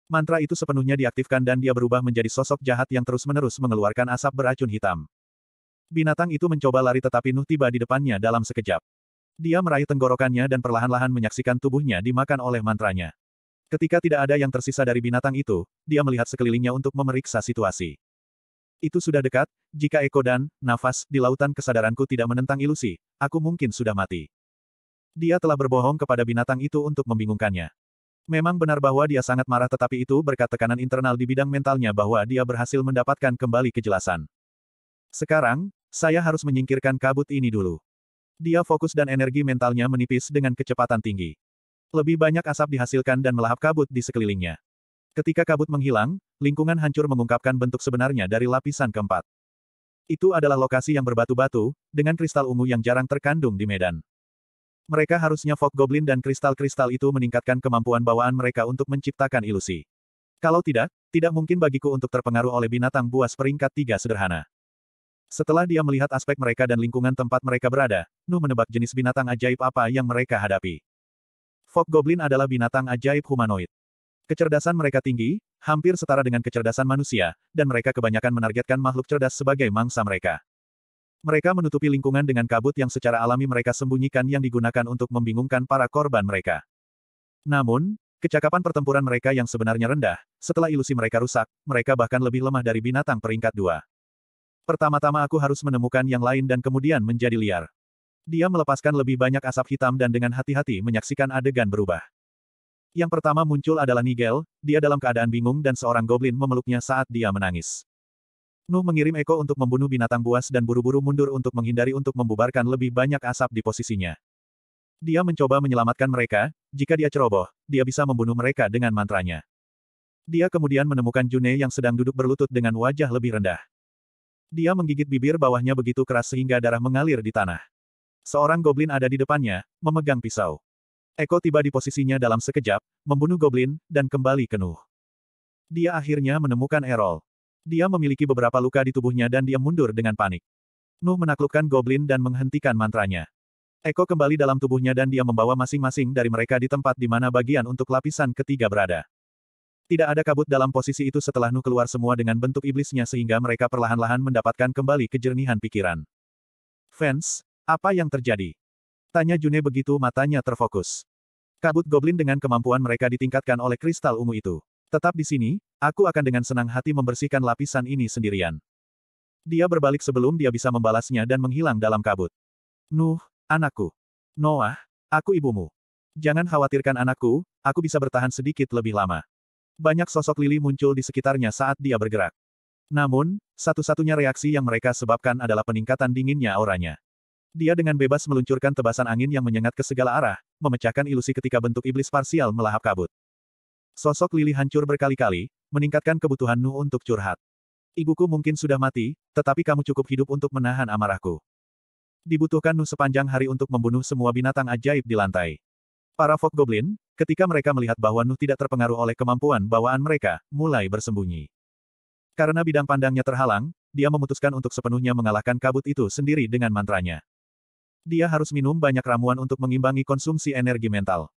Mantra itu sepenuhnya diaktifkan dan dia berubah menjadi sosok jahat yang terus-menerus mengeluarkan asap beracun hitam. Binatang itu mencoba lari tetapi Nuh tiba di depannya dalam sekejap. Dia meraih tenggorokannya dan perlahan-lahan menyaksikan tubuhnya dimakan oleh mantranya. Ketika tidak ada yang tersisa dari binatang itu, dia melihat sekelilingnya untuk memeriksa situasi. Itu sudah dekat, jika Eko dan, nafas, di lautan kesadaranku tidak menentang ilusi, aku mungkin sudah mati. Dia telah berbohong kepada binatang itu untuk membingungkannya. Memang benar bahwa dia sangat marah tetapi itu berkat tekanan internal di bidang mentalnya bahwa dia berhasil mendapatkan kembali kejelasan. Sekarang, saya harus menyingkirkan kabut ini dulu. Dia fokus dan energi mentalnya menipis dengan kecepatan tinggi. Lebih banyak asap dihasilkan dan melahap kabut di sekelilingnya. Ketika kabut menghilang, lingkungan hancur mengungkapkan bentuk sebenarnya dari lapisan keempat. Itu adalah lokasi yang berbatu-batu, dengan kristal ungu yang jarang terkandung di medan. Mereka harusnya Fog Goblin dan kristal-kristal itu meningkatkan kemampuan bawaan mereka untuk menciptakan ilusi. Kalau tidak, tidak mungkin bagiku untuk terpengaruh oleh binatang buas peringkat tiga sederhana. Setelah dia melihat aspek mereka dan lingkungan tempat mereka berada, Nu menebak jenis binatang ajaib apa yang mereka hadapi. Fog Goblin adalah binatang ajaib humanoid. Kecerdasan mereka tinggi, hampir setara dengan kecerdasan manusia, dan mereka kebanyakan menargetkan makhluk cerdas sebagai mangsa mereka. Mereka menutupi lingkungan dengan kabut yang secara alami mereka sembunyikan yang digunakan untuk membingungkan para korban mereka. Namun, kecakapan pertempuran mereka yang sebenarnya rendah, setelah ilusi mereka rusak, mereka bahkan lebih lemah dari binatang peringkat dua. Pertama-tama aku harus menemukan yang lain dan kemudian menjadi liar. Dia melepaskan lebih banyak asap hitam dan dengan hati-hati menyaksikan adegan berubah. Yang pertama muncul adalah Nigel, dia dalam keadaan bingung dan seorang goblin memeluknya saat dia menangis. Nuh mengirim Eko untuk membunuh binatang buas dan buru-buru mundur untuk menghindari untuk membubarkan lebih banyak asap di posisinya. Dia mencoba menyelamatkan mereka, jika dia ceroboh, dia bisa membunuh mereka dengan mantranya. Dia kemudian menemukan June yang sedang duduk berlutut dengan wajah lebih rendah. Dia menggigit bibir bawahnya begitu keras sehingga darah mengalir di tanah. Seorang goblin ada di depannya, memegang pisau. Eko tiba di posisinya dalam sekejap, membunuh goblin, dan kembali ke Nuh. Dia akhirnya menemukan Erol. Dia memiliki beberapa luka di tubuhnya dan dia mundur dengan panik. Nuh menaklukkan goblin dan menghentikan mantranya. Eko kembali dalam tubuhnya dan dia membawa masing-masing dari mereka di tempat di mana bagian untuk lapisan ketiga berada. Tidak ada kabut dalam posisi itu setelah Nu keluar semua dengan bentuk iblisnya sehingga mereka perlahan-lahan mendapatkan kembali kejernihan pikiran. Fans, apa yang terjadi? Tanya June begitu matanya terfokus. Kabut goblin dengan kemampuan mereka ditingkatkan oleh kristal ungu itu. Tetap di sini, aku akan dengan senang hati membersihkan lapisan ini sendirian. Dia berbalik sebelum dia bisa membalasnya dan menghilang dalam kabut. Nuh, anakku. Noah, aku ibumu. Jangan khawatirkan anakku, aku bisa bertahan sedikit lebih lama. Banyak sosok lili muncul di sekitarnya saat dia bergerak. Namun, satu-satunya reaksi yang mereka sebabkan adalah peningkatan dinginnya auranya. Dia dengan bebas meluncurkan tebasan angin yang menyengat ke segala arah, memecahkan ilusi ketika bentuk iblis parsial melahap kabut. Sosok lili hancur berkali-kali, meningkatkan kebutuhan Nu untuk curhat. Ibuku mungkin sudah mati, tetapi kamu cukup hidup untuk menahan amarahku. Dibutuhkan Nu sepanjang hari untuk membunuh semua binatang ajaib di lantai. Para Fog Goblin, Ketika mereka melihat bahwa Nuh tidak terpengaruh oleh kemampuan bawaan mereka, mulai bersembunyi. Karena bidang pandangnya terhalang, dia memutuskan untuk sepenuhnya mengalahkan kabut itu sendiri dengan mantranya. Dia harus minum banyak ramuan untuk mengimbangi konsumsi energi mental.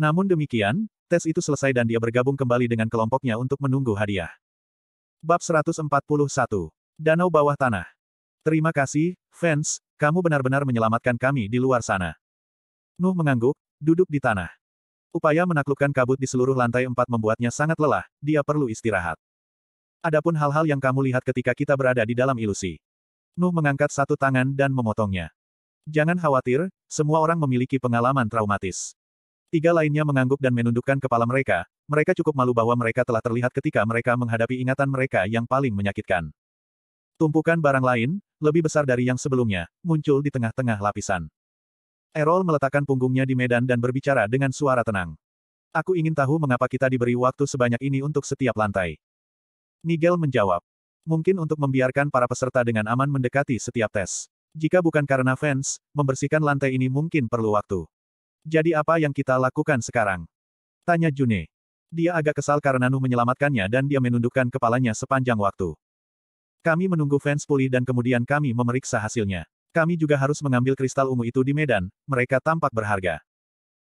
Namun demikian, tes itu selesai dan dia bergabung kembali dengan kelompoknya untuk menunggu hadiah. Bab 141. Danau Bawah Tanah. Terima kasih, fans. kamu benar-benar menyelamatkan kami di luar sana. Nuh mengangguk, duduk di tanah. Upaya menaklukkan kabut di seluruh lantai empat membuatnya sangat lelah, dia perlu istirahat. Adapun hal-hal yang kamu lihat ketika kita berada di dalam ilusi. Nuh mengangkat satu tangan dan memotongnya. Jangan khawatir, semua orang memiliki pengalaman traumatis. Tiga lainnya mengangguk dan menundukkan kepala mereka, mereka cukup malu bahwa mereka telah terlihat ketika mereka menghadapi ingatan mereka yang paling menyakitkan. Tumpukan barang lain, lebih besar dari yang sebelumnya, muncul di tengah-tengah lapisan. Erol meletakkan punggungnya di medan dan berbicara dengan suara tenang. Aku ingin tahu mengapa kita diberi waktu sebanyak ini untuk setiap lantai. Nigel menjawab. Mungkin untuk membiarkan para peserta dengan aman mendekati setiap tes. Jika bukan karena fans, membersihkan lantai ini mungkin perlu waktu. Jadi apa yang kita lakukan sekarang? Tanya June. Dia agak kesal karena Nu menyelamatkannya dan dia menundukkan kepalanya sepanjang waktu. Kami menunggu fans pulih dan kemudian kami memeriksa hasilnya. Kami juga harus mengambil kristal ungu itu di medan, mereka tampak berharga.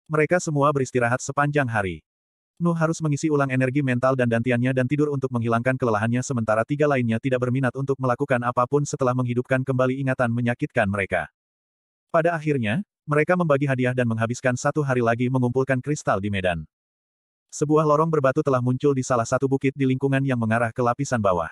Mereka semua beristirahat sepanjang hari. Nuh harus mengisi ulang energi mental dan dantiannya dan tidur untuk menghilangkan kelelahannya sementara tiga lainnya tidak berminat untuk melakukan apapun setelah menghidupkan kembali ingatan menyakitkan mereka. Pada akhirnya, mereka membagi hadiah dan menghabiskan satu hari lagi mengumpulkan kristal di medan. Sebuah lorong berbatu telah muncul di salah satu bukit di lingkungan yang mengarah ke lapisan bawah.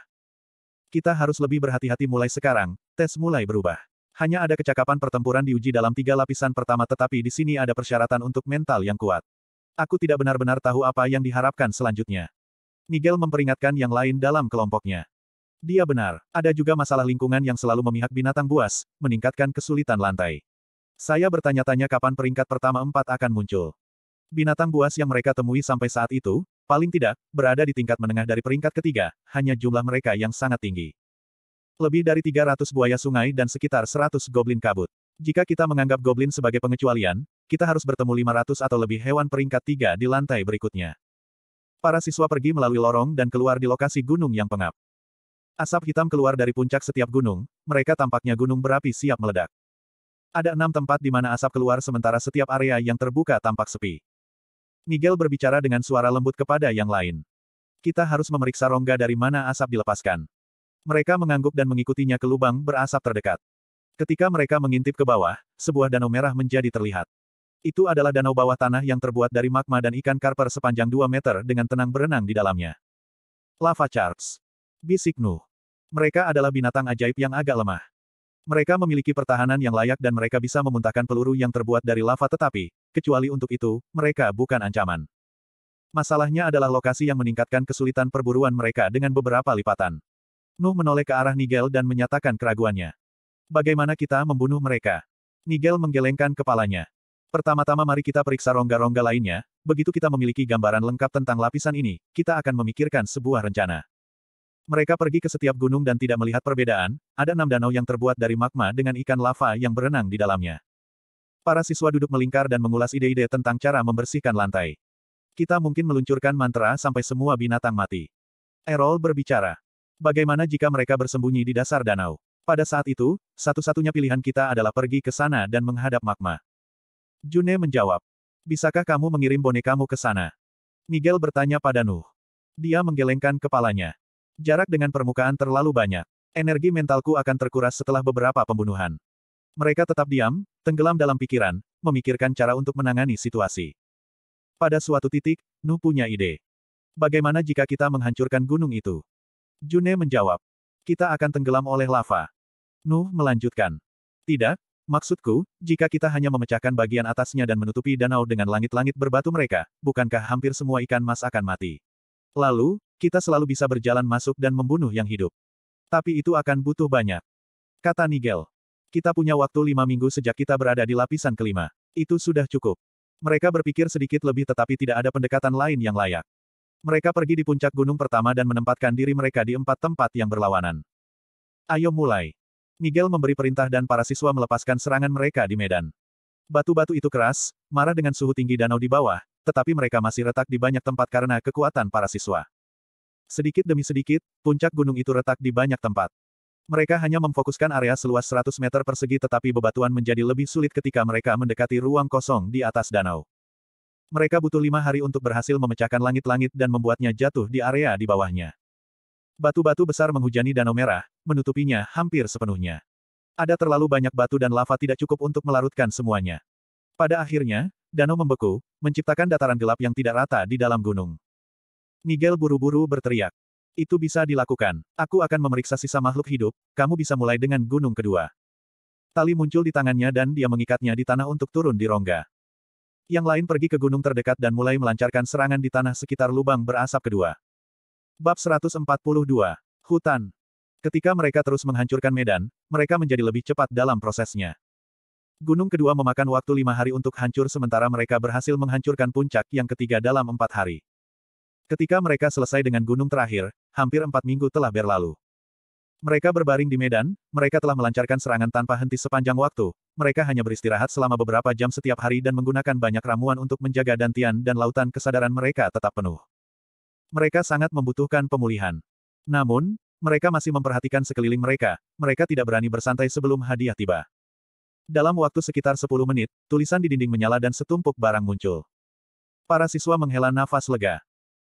Kita harus lebih berhati-hati mulai sekarang, tes mulai berubah. Hanya ada kecakapan pertempuran diuji dalam tiga lapisan pertama tetapi di sini ada persyaratan untuk mental yang kuat. Aku tidak benar-benar tahu apa yang diharapkan selanjutnya. Nigel memperingatkan yang lain dalam kelompoknya. Dia benar, ada juga masalah lingkungan yang selalu memihak binatang buas, meningkatkan kesulitan lantai. Saya bertanya-tanya kapan peringkat pertama empat akan muncul. Binatang buas yang mereka temui sampai saat itu, paling tidak, berada di tingkat menengah dari peringkat ketiga, hanya jumlah mereka yang sangat tinggi. Lebih dari 300 buaya sungai dan sekitar 100 goblin kabut. Jika kita menganggap goblin sebagai pengecualian, kita harus bertemu 500 atau lebih hewan peringkat 3 di lantai berikutnya. Para siswa pergi melalui lorong dan keluar di lokasi gunung yang pengap. Asap hitam keluar dari puncak setiap gunung, mereka tampaknya gunung berapi siap meledak. Ada enam tempat di mana asap keluar sementara setiap area yang terbuka tampak sepi. Miguel berbicara dengan suara lembut kepada yang lain. Kita harus memeriksa rongga dari mana asap dilepaskan. Mereka mengangguk dan mengikutinya ke lubang berasap terdekat. Ketika mereka mengintip ke bawah, sebuah danau merah menjadi terlihat. Itu adalah danau bawah tanah yang terbuat dari magma dan ikan karper sepanjang 2 meter dengan tenang berenang di dalamnya. Lava Sharks. Bisik Nuh. Mereka adalah binatang ajaib yang agak lemah. Mereka memiliki pertahanan yang layak dan mereka bisa memuntahkan peluru yang terbuat dari lava tetapi, kecuali untuk itu, mereka bukan ancaman. Masalahnya adalah lokasi yang meningkatkan kesulitan perburuan mereka dengan beberapa lipatan. Nuh menoleh ke arah Nigel dan menyatakan keraguannya. Bagaimana kita membunuh mereka? Nigel menggelengkan kepalanya. Pertama-tama mari kita periksa rongga-rongga lainnya, begitu kita memiliki gambaran lengkap tentang lapisan ini, kita akan memikirkan sebuah rencana. Mereka pergi ke setiap gunung dan tidak melihat perbedaan, ada enam danau yang terbuat dari magma dengan ikan lava yang berenang di dalamnya. Para siswa duduk melingkar dan mengulas ide-ide tentang cara membersihkan lantai. Kita mungkin meluncurkan mantra sampai semua binatang mati. Erol berbicara. Bagaimana jika mereka bersembunyi di dasar danau? Pada saat itu, satu-satunya pilihan kita adalah pergi ke sana dan menghadap magma. June menjawab. Bisakah kamu mengirim bonekamu ke sana? Nigel bertanya pada Nuh. Dia menggelengkan kepalanya. Jarak dengan permukaan terlalu banyak. Energi mentalku akan terkuras setelah beberapa pembunuhan. Mereka tetap diam, tenggelam dalam pikiran, memikirkan cara untuk menangani situasi. Pada suatu titik, Nuh punya ide. Bagaimana jika kita menghancurkan gunung itu? June menjawab. Kita akan tenggelam oleh lava. Nuh melanjutkan. Tidak, maksudku, jika kita hanya memecahkan bagian atasnya dan menutupi danau dengan langit-langit berbatu mereka, bukankah hampir semua ikan mas akan mati? Lalu, kita selalu bisa berjalan masuk dan membunuh yang hidup. Tapi itu akan butuh banyak. Kata Nigel. Kita punya waktu lima minggu sejak kita berada di lapisan kelima. Itu sudah cukup. Mereka berpikir sedikit lebih tetapi tidak ada pendekatan lain yang layak. Mereka pergi di puncak gunung pertama dan menempatkan diri mereka di empat tempat yang berlawanan. Ayo mulai. Miguel memberi perintah dan para siswa melepaskan serangan mereka di medan. Batu-batu itu keras, marah dengan suhu tinggi danau di bawah, tetapi mereka masih retak di banyak tempat karena kekuatan para siswa. Sedikit demi sedikit, puncak gunung itu retak di banyak tempat. Mereka hanya memfokuskan area seluas 100 meter persegi tetapi bebatuan menjadi lebih sulit ketika mereka mendekati ruang kosong di atas danau. Mereka butuh lima hari untuk berhasil memecahkan langit-langit dan membuatnya jatuh di area di bawahnya. Batu-batu besar menghujani danau merah, menutupinya hampir sepenuhnya. Ada terlalu banyak batu dan lava tidak cukup untuk melarutkan semuanya. Pada akhirnya, danau membeku, menciptakan dataran gelap yang tidak rata di dalam gunung. Nigel buru-buru berteriak. Itu bisa dilakukan. Aku akan memeriksa sisa makhluk hidup, kamu bisa mulai dengan gunung kedua. Tali muncul di tangannya dan dia mengikatnya di tanah untuk turun di rongga. Yang lain pergi ke gunung terdekat dan mulai melancarkan serangan di tanah sekitar lubang berasap kedua. Bab 142. Hutan. Ketika mereka terus menghancurkan medan, mereka menjadi lebih cepat dalam prosesnya. Gunung kedua memakan waktu lima hari untuk hancur sementara mereka berhasil menghancurkan puncak yang ketiga dalam empat hari. Ketika mereka selesai dengan gunung terakhir, hampir empat minggu telah berlalu. Mereka berbaring di medan, mereka telah melancarkan serangan tanpa henti sepanjang waktu, mereka hanya beristirahat selama beberapa jam setiap hari dan menggunakan banyak ramuan untuk menjaga dantian dan lautan kesadaran mereka tetap penuh. Mereka sangat membutuhkan pemulihan. Namun, mereka masih memperhatikan sekeliling mereka, mereka tidak berani bersantai sebelum hadiah tiba. Dalam waktu sekitar 10 menit, tulisan di dinding menyala dan setumpuk barang muncul. Para siswa menghela nafas lega.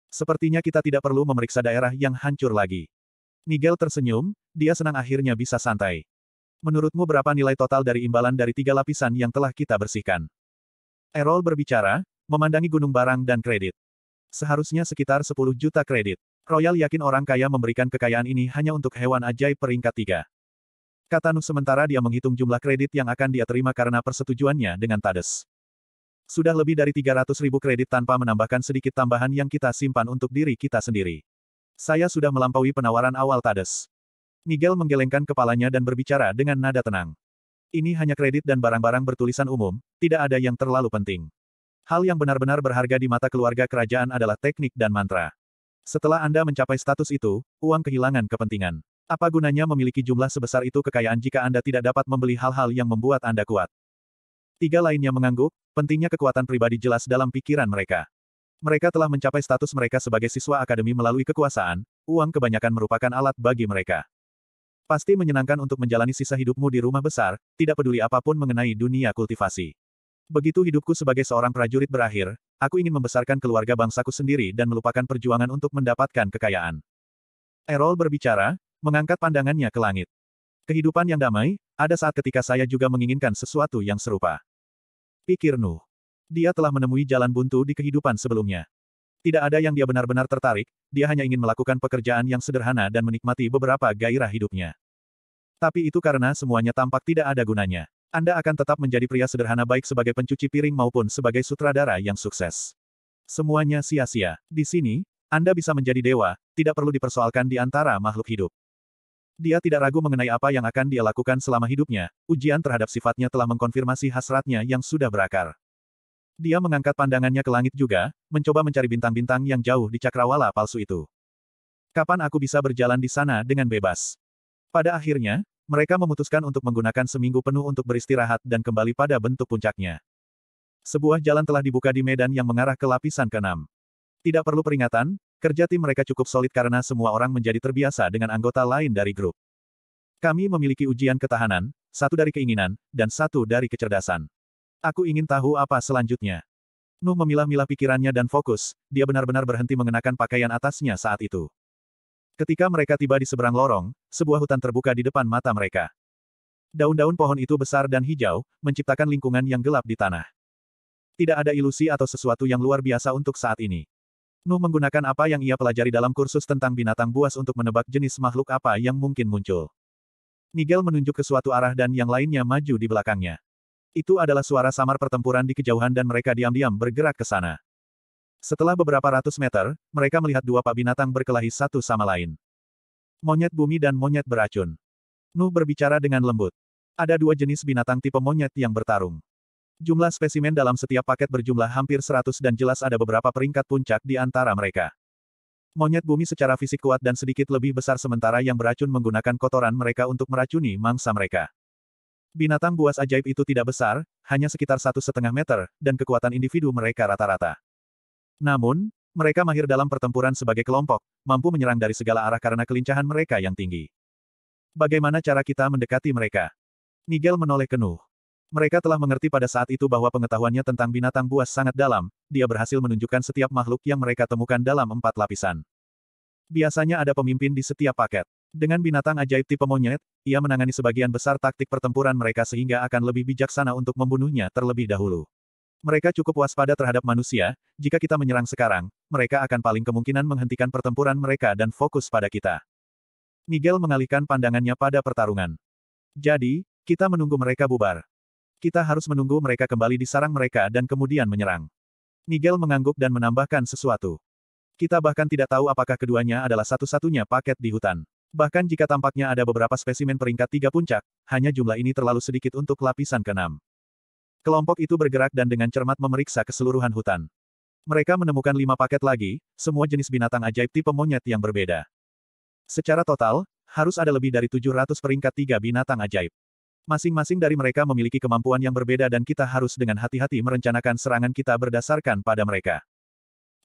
Sepertinya kita tidak perlu memeriksa daerah yang hancur lagi. Nigel tersenyum, dia senang akhirnya bisa santai. Menurutmu berapa nilai total dari imbalan dari tiga lapisan yang telah kita bersihkan? Erol berbicara, memandangi gunung barang dan kredit. Seharusnya sekitar 10 juta kredit. Royal yakin orang kaya memberikan kekayaan ini hanya untuk hewan ajaib peringkat tiga. Kata Nuh sementara dia menghitung jumlah kredit yang akan dia terima karena persetujuannya dengan Tades. Sudah lebih dari 300 ribu kredit tanpa menambahkan sedikit tambahan yang kita simpan untuk diri kita sendiri. Saya sudah melampaui penawaran awal Tades. Nigel menggelengkan kepalanya dan berbicara dengan nada tenang. Ini hanya kredit dan barang-barang bertulisan umum, tidak ada yang terlalu penting. Hal yang benar-benar berharga di mata keluarga kerajaan adalah teknik dan mantra. Setelah Anda mencapai status itu, uang kehilangan kepentingan. Apa gunanya memiliki jumlah sebesar itu kekayaan jika Anda tidak dapat membeli hal-hal yang membuat Anda kuat? Tiga lainnya mengangguk, pentingnya kekuatan pribadi jelas dalam pikiran mereka. Mereka telah mencapai status mereka sebagai siswa akademi melalui kekuasaan, uang kebanyakan merupakan alat bagi mereka. Pasti menyenangkan untuk menjalani sisa hidupmu di rumah besar, tidak peduli apapun mengenai dunia kultivasi. Begitu hidupku sebagai seorang prajurit berakhir, aku ingin membesarkan keluarga bangsaku sendiri dan melupakan perjuangan untuk mendapatkan kekayaan. Erol berbicara, mengangkat pandangannya ke langit. Kehidupan yang damai, ada saat ketika saya juga menginginkan sesuatu yang serupa. Pikir Nuh. Dia telah menemui jalan buntu di kehidupan sebelumnya. Tidak ada yang dia benar-benar tertarik, dia hanya ingin melakukan pekerjaan yang sederhana dan menikmati beberapa gairah hidupnya. Tapi itu karena semuanya tampak tidak ada gunanya. Anda akan tetap menjadi pria sederhana baik sebagai pencuci piring maupun sebagai sutradara yang sukses. Semuanya sia-sia. Di sini, Anda bisa menjadi dewa, tidak perlu dipersoalkan di antara makhluk hidup. Dia tidak ragu mengenai apa yang akan dia lakukan selama hidupnya, ujian terhadap sifatnya telah mengkonfirmasi hasratnya yang sudah berakar. Dia mengangkat pandangannya ke langit juga, mencoba mencari bintang-bintang yang jauh di cakrawala palsu itu. Kapan aku bisa berjalan di sana dengan bebas? Pada akhirnya, mereka memutuskan untuk menggunakan seminggu penuh untuk beristirahat dan kembali pada bentuk puncaknya. Sebuah jalan telah dibuka di medan yang mengarah ke lapisan keenam. Tidak perlu peringatan, kerja tim mereka cukup solid karena semua orang menjadi terbiasa dengan anggota lain dari grup. Kami memiliki ujian ketahanan, satu dari keinginan, dan satu dari kecerdasan. Aku ingin tahu apa selanjutnya. Nuh memilah-milah pikirannya dan fokus, dia benar-benar berhenti mengenakan pakaian atasnya saat itu. Ketika mereka tiba di seberang lorong, sebuah hutan terbuka di depan mata mereka. Daun-daun pohon itu besar dan hijau, menciptakan lingkungan yang gelap di tanah. Tidak ada ilusi atau sesuatu yang luar biasa untuk saat ini. Nuh menggunakan apa yang ia pelajari dalam kursus tentang binatang buas untuk menebak jenis makhluk apa yang mungkin muncul. Nigel menunjuk ke suatu arah dan yang lainnya maju di belakangnya. Itu adalah suara samar pertempuran di kejauhan dan mereka diam-diam bergerak ke sana. Setelah beberapa ratus meter, mereka melihat dua pak binatang berkelahi satu sama lain. Monyet bumi dan monyet beracun. Nuh berbicara dengan lembut. Ada dua jenis binatang tipe monyet yang bertarung. Jumlah spesimen dalam setiap paket berjumlah hampir seratus dan jelas ada beberapa peringkat puncak di antara mereka. Monyet bumi secara fisik kuat dan sedikit lebih besar sementara yang beracun menggunakan kotoran mereka untuk meracuni mangsa mereka. Binatang buas ajaib itu tidak besar, hanya sekitar satu setengah meter, dan kekuatan individu mereka rata-rata. Namun, mereka mahir dalam pertempuran sebagai kelompok, mampu menyerang dari segala arah karena kelincahan mereka yang tinggi. Bagaimana cara kita mendekati mereka? Nigel menoleh kenuh. Mereka telah mengerti pada saat itu bahwa pengetahuannya tentang binatang buas sangat dalam, dia berhasil menunjukkan setiap makhluk yang mereka temukan dalam empat lapisan. Biasanya ada pemimpin di setiap paket. Dengan binatang ajaib tipe monyet, ia menangani sebagian besar taktik pertempuran mereka sehingga akan lebih bijaksana untuk membunuhnya terlebih dahulu. Mereka cukup waspada terhadap manusia, jika kita menyerang sekarang, mereka akan paling kemungkinan menghentikan pertempuran mereka dan fokus pada kita. Miguel mengalihkan pandangannya pada pertarungan. Jadi, kita menunggu mereka bubar. Kita harus menunggu mereka kembali di sarang mereka dan kemudian menyerang. Miguel mengangguk dan menambahkan sesuatu. Kita bahkan tidak tahu apakah keduanya adalah satu-satunya paket di hutan. Bahkan jika tampaknya ada beberapa spesimen peringkat tiga puncak, hanya jumlah ini terlalu sedikit untuk lapisan keenam. Kelompok itu bergerak dan dengan cermat memeriksa keseluruhan hutan. Mereka menemukan lima paket lagi, semua jenis binatang ajaib tipe monyet yang berbeda. Secara total, harus ada lebih dari 700 peringkat tiga binatang ajaib. Masing-masing dari mereka memiliki kemampuan yang berbeda dan kita harus dengan hati-hati merencanakan serangan kita berdasarkan pada mereka.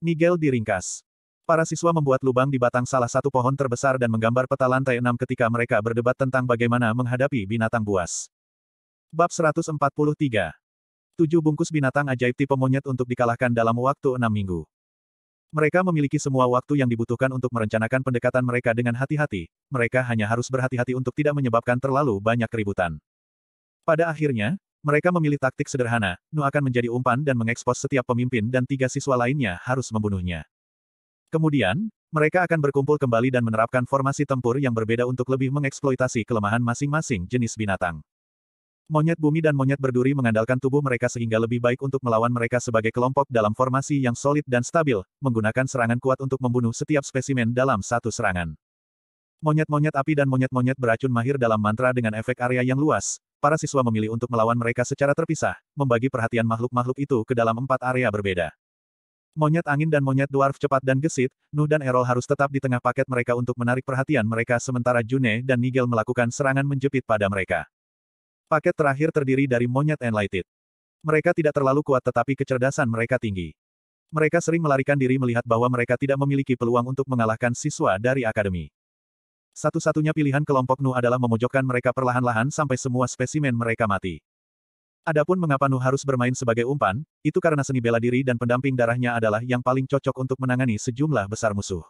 Nigel diringkas. Para siswa membuat lubang di batang salah satu pohon terbesar dan menggambar peta lantai enam ketika mereka berdebat tentang bagaimana menghadapi binatang buas. Bab 143 Tujuh bungkus binatang ajaib tipe monyet untuk dikalahkan dalam waktu enam minggu. Mereka memiliki semua waktu yang dibutuhkan untuk merencanakan pendekatan mereka dengan hati-hati, mereka hanya harus berhati-hati untuk tidak menyebabkan terlalu banyak keributan. Pada akhirnya, mereka memilih taktik sederhana, Nu akan menjadi umpan dan mengekspos setiap pemimpin dan tiga siswa lainnya harus membunuhnya. Kemudian, mereka akan berkumpul kembali dan menerapkan formasi tempur yang berbeda untuk lebih mengeksploitasi kelemahan masing-masing jenis binatang. Monyet bumi dan monyet berduri mengandalkan tubuh mereka sehingga lebih baik untuk melawan mereka sebagai kelompok dalam formasi yang solid dan stabil, menggunakan serangan kuat untuk membunuh setiap spesimen dalam satu serangan. Monyet-monyet api dan monyet-monyet beracun mahir dalam mantra dengan efek area yang luas, para siswa memilih untuk melawan mereka secara terpisah, membagi perhatian makhluk-makhluk itu ke dalam empat area berbeda. Monyet angin dan monyet dwarf cepat dan gesit, Nuh dan Erol harus tetap di tengah paket mereka untuk menarik perhatian mereka sementara June dan Nigel melakukan serangan menjepit pada mereka. Paket terakhir terdiri dari monyet Enlighted. Mereka tidak terlalu kuat tetapi kecerdasan mereka tinggi. Mereka sering melarikan diri melihat bahwa mereka tidak memiliki peluang untuk mengalahkan siswa dari akademi. Satu-satunya pilihan kelompok Nu adalah memojokkan mereka perlahan-lahan sampai semua spesimen mereka mati. Adapun mengapa Nu harus bermain sebagai umpan, itu karena seni bela diri dan pendamping darahnya adalah yang paling cocok untuk menangani sejumlah besar musuh.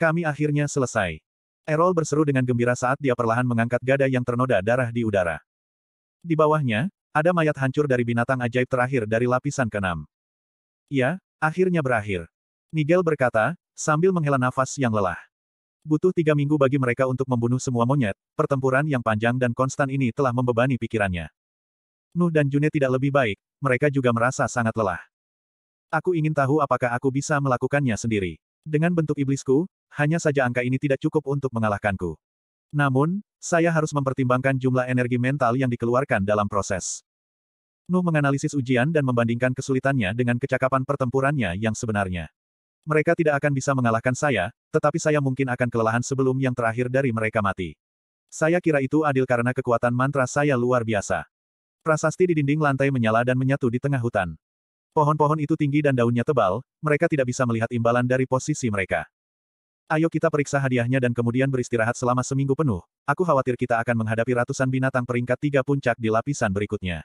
Kami akhirnya selesai. Erol berseru dengan gembira saat dia perlahan mengangkat gada yang ternoda darah di udara. Di bawahnya, ada mayat hancur dari binatang ajaib terakhir dari lapisan keenam. Ya, akhirnya berakhir. Nigel berkata, sambil menghela nafas yang lelah. Butuh tiga minggu bagi mereka untuk membunuh semua monyet, pertempuran yang panjang dan konstan ini telah membebani pikirannya. Nuh dan June tidak lebih baik, mereka juga merasa sangat lelah. Aku ingin tahu apakah aku bisa melakukannya sendiri. Dengan bentuk iblisku, hanya saja angka ini tidak cukup untuk mengalahkanku. Namun, saya harus mempertimbangkan jumlah energi mental yang dikeluarkan dalam proses. Nuh menganalisis ujian dan membandingkan kesulitannya dengan kecakapan pertempurannya yang sebenarnya. Mereka tidak akan bisa mengalahkan saya, tetapi saya mungkin akan kelelahan sebelum yang terakhir dari mereka mati. Saya kira itu adil karena kekuatan mantra saya luar biasa. Prasasti di dinding lantai menyala dan menyatu di tengah hutan. Pohon-pohon itu tinggi dan daunnya tebal, mereka tidak bisa melihat imbalan dari posisi mereka. Ayo kita periksa hadiahnya dan kemudian beristirahat selama seminggu penuh. Aku khawatir kita akan menghadapi ratusan binatang peringkat tiga puncak di lapisan berikutnya.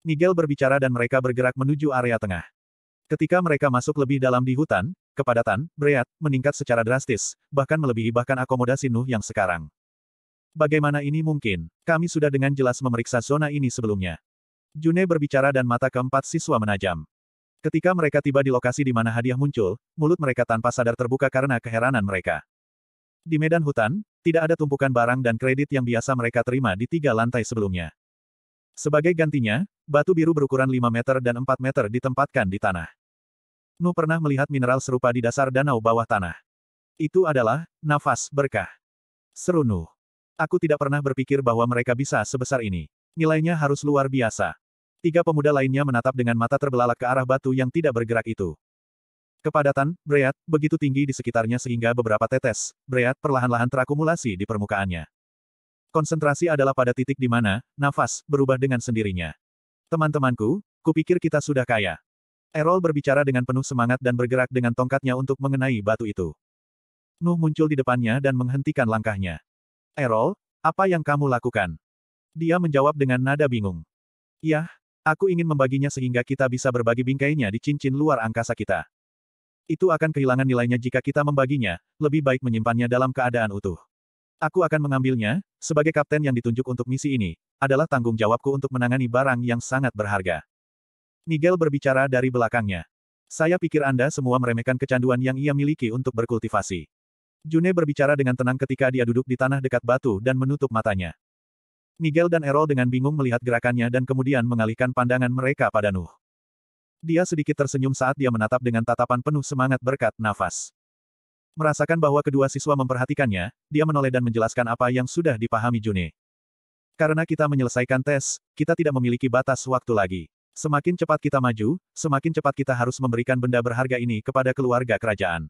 Miguel berbicara dan mereka bergerak menuju area tengah. Ketika mereka masuk lebih dalam di hutan, kepadatan, Breat, meningkat secara drastis, bahkan melebihi bahkan akomodasi Nuh yang sekarang. Bagaimana ini mungkin? Kami sudah dengan jelas memeriksa zona ini sebelumnya. June berbicara dan mata keempat siswa menajam. Ketika mereka tiba di lokasi di mana hadiah muncul, mulut mereka tanpa sadar terbuka karena keheranan mereka. Di medan hutan, tidak ada tumpukan barang dan kredit yang biasa mereka terima di tiga lantai sebelumnya. Sebagai gantinya, batu biru berukuran 5 meter dan 4 meter ditempatkan di tanah. Nu pernah melihat mineral serupa di dasar danau bawah tanah. Itu adalah, nafas berkah. Seru Aku tidak pernah berpikir bahwa mereka bisa sebesar ini. Nilainya harus luar biasa. Tiga pemuda lainnya menatap dengan mata terbelalak ke arah batu yang tidak bergerak itu. Kepadatan, breat, begitu tinggi di sekitarnya sehingga beberapa tetes, breat perlahan-lahan terakumulasi di permukaannya. Konsentrasi adalah pada titik di mana, nafas, berubah dengan sendirinya. Teman-temanku, kupikir kita sudah kaya. Erol berbicara dengan penuh semangat dan bergerak dengan tongkatnya untuk mengenai batu itu. Nuh muncul di depannya dan menghentikan langkahnya. Erol, apa yang kamu lakukan? Dia menjawab dengan nada bingung. Yah, aku ingin membaginya sehingga kita bisa berbagi bingkainya di cincin luar angkasa kita. Itu akan kehilangan nilainya jika kita membaginya, lebih baik menyimpannya dalam keadaan utuh. Aku akan mengambilnya, sebagai kapten yang ditunjuk untuk misi ini, adalah tanggung jawabku untuk menangani barang yang sangat berharga. Nigel berbicara dari belakangnya. Saya pikir Anda semua meremehkan kecanduan yang ia miliki untuk berkultivasi. June berbicara dengan tenang ketika dia duduk di tanah dekat batu dan menutup matanya. Nigel dan Erol dengan bingung melihat gerakannya dan kemudian mengalihkan pandangan mereka pada Nuh. Dia sedikit tersenyum saat dia menatap dengan tatapan penuh semangat berkat nafas. Merasakan bahwa kedua siswa memperhatikannya, dia menoleh dan menjelaskan apa yang sudah dipahami June. Karena kita menyelesaikan tes, kita tidak memiliki batas waktu lagi. Semakin cepat kita maju, semakin cepat kita harus memberikan benda berharga ini kepada keluarga kerajaan.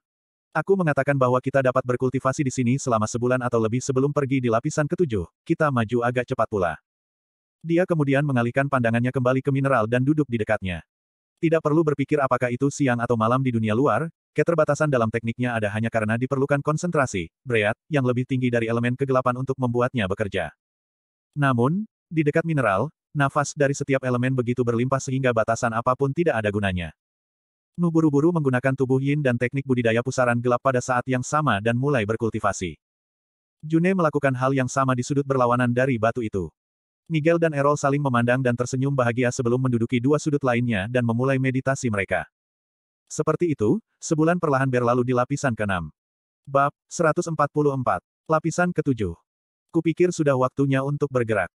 Aku mengatakan bahwa kita dapat berkultivasi di sini selama sebulan atau lebih sebelum pergi di lapisan ketujuh, kita maju agak cepat pula. Dia kemudian mengalihkan pandangannya kembali ke mineral dan duduk di dekatnya. Tidak perlu berpikir apakah itu siang atau malam di dunia luar, keterbatasan dalam tekniknya ada hanya karena diperlukan konsentrasi, breat, yang lebih tinggi dari elemen kegelapan untuk membuatnya bekerja. Namun, di dekat mineral, nafas dari setiap elemen begitu berlimpah sehingga batasan apapun tidak ada gunanya. Nu buru-buru menggunakan tubuh yin dan teknik budidaya pusaran gelap pada saat yang sama dan mulai berkultivasi. June melakukan hal yang sama di sudut berlawanan dari batu itu. Miguel dan Erol saling memandang dan tersenyum bahagia sebelum menduduki dua sudut lainnya dan memulai meditasi mereka. Seperti itu, sebulan perlahan berlalu di lapisan ke-6. Bab 144, lapisan ke-7. Kupikir sudah waktunya untuk bergerak.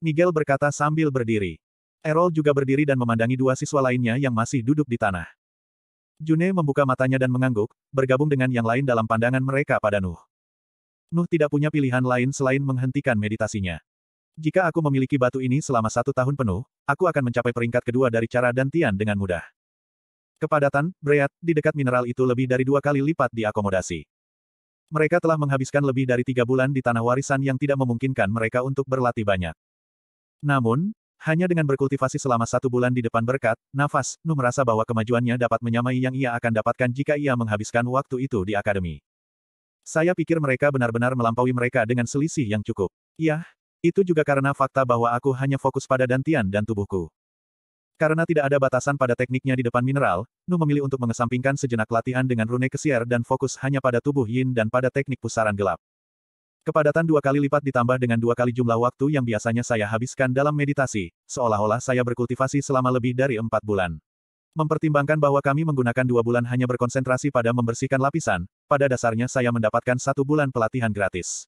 Miguel berkata sambil berdiri. Erol juga berdiri dan memandangi dua siswa lainnya yang masih duduk di tanah. June membuka matanya dan mengangguk, bergabung dengan yang lain dalam pandangan mereka pada Nuh. Nuh tidak punya pilihan lain selain menghentikan meditasinya. Jika aku memiliki batu ini selama satu tahun penuh, aku akan mencapai peringkat kedua dari cara dan Tian dengan mudah. Kepadatan, Breat, di dekat mineral itu lebih dari dua kali lipat diakomodasi. Mereka telah menghabiskan lebih dari tiga bulan di tanah warisan yang tidak memungkinkan mereka untuk berlatih banyak. Namun, hanya dengan berkultivasi selama satu bulan di depan berkat, nafas, Nu merasa bahwa kemajuannya dapat menyamai yang ia akan dapatkan jika ia menghabiskan waktu itu di akademi. Saya pikir mereka benar-benar melampaui mereka dengan selisih yang cukup. Yah, itu juga karena fakta bahwa aku hanya fokus pada dantian dan tubuhku. Karena tidak ada batasan pada tekniknya di depan mineral, Nu memilih untuk mengesampingkan sejenak latihan dengan rune kesier dan fokus hanya pada tubuh Yin dan pada teknik pusaran gelap. Kepadatan dua kali lipat ditambah dengan dua kali jumlah waktu yang biasanya saya habiskan dalam meditasi, seolah-olah saya berkultivasi selama lebih dari empat bulan. Mempertimbangkan bahwa kami menggunakan dua bulan hanya berkonsentrasi pada membersihkan lapisan, pada dasarnya saya mendapatkan satu bulan pelatihan gratis.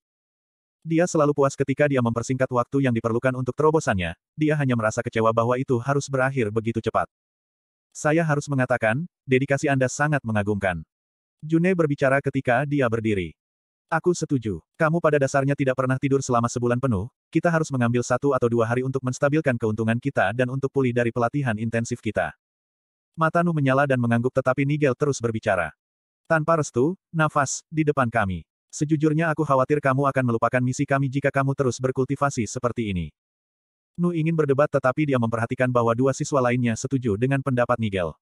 Dia selalu puas ketika dia mempersingkat waktu yang diperlukan untuk terobosannya, dia hanya merasa kecewa bahwa itu harus berakhir begitu cepat. Saya harus mengatakan, dedikasi Anda sangat mengagumkan. June berbicara ketika dia berdiri. Aku setuju. Kamu pada dasarnya tidak pernah tidur selama sebulan penuh, kita harus mengambil satu atau dua hari untuk menstabilkan keuntungan kita dan untuk pulih dari pelatihan intensif kita. Mata Nu menyala dan mengangguk tetapi Nigel terus berbicara. Tanpa restu, nafas, di depan kami. Sejujurnya aku khawatir kamu akan melupakan misi kami jika kamu terus berkultivasi seperti ini. Nu ingin berdebat tetapi dia memperhatikan bahwa dua siswa lainnya setuju dengan pendapat Nigel.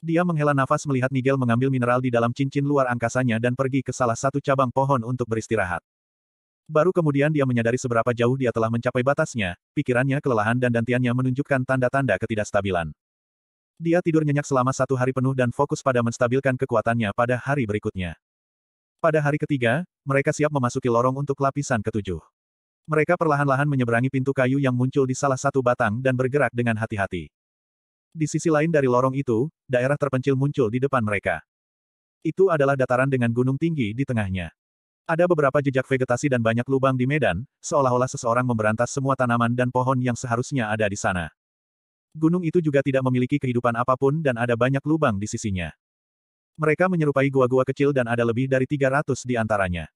Dia menghela nafas melihat Nigel mengambil mineral di dalam cincin luar angkasanya dan pergi ke salah satu cabang pohon untuk beristirahat. Baru kemudian dia menyadari seberapa jauh dia telah mencapai batasnya, pikirannya kelelahan dan dantiannya menunjukkan tanda-tanda ketidakstabilan. Dia tidur nyenyak selama satu hari penuh dan fokus pada menstabilkan kekuatannya pada hari berikutnya. Pada hari ketiga, mereka siap memasuki lorong untuk lapisan ketujuh. Mereka perlahan-lahan menyeberangi pintu kayu yang muncul di salah satu batang dan bergerak dengan hati-hati. Di sisi lain dari lorong itu, daerah terpencil muncul di depan mereka. Itu adalah dataran dengan gunung tinggi di tengahnya. Ada beberapa jejak vegetasi dan banyak lubang di medan, seolah-olah seseorang memberantas semua tanaman dan pohon yang seharusnya ada di sana. Gunung itu juga tidak memiliki kehidupan apapun dan ada banyak lubang di sisinya. Mereka menyerupai gua-gua kecil dan ada lebih dari 300 di antaranya.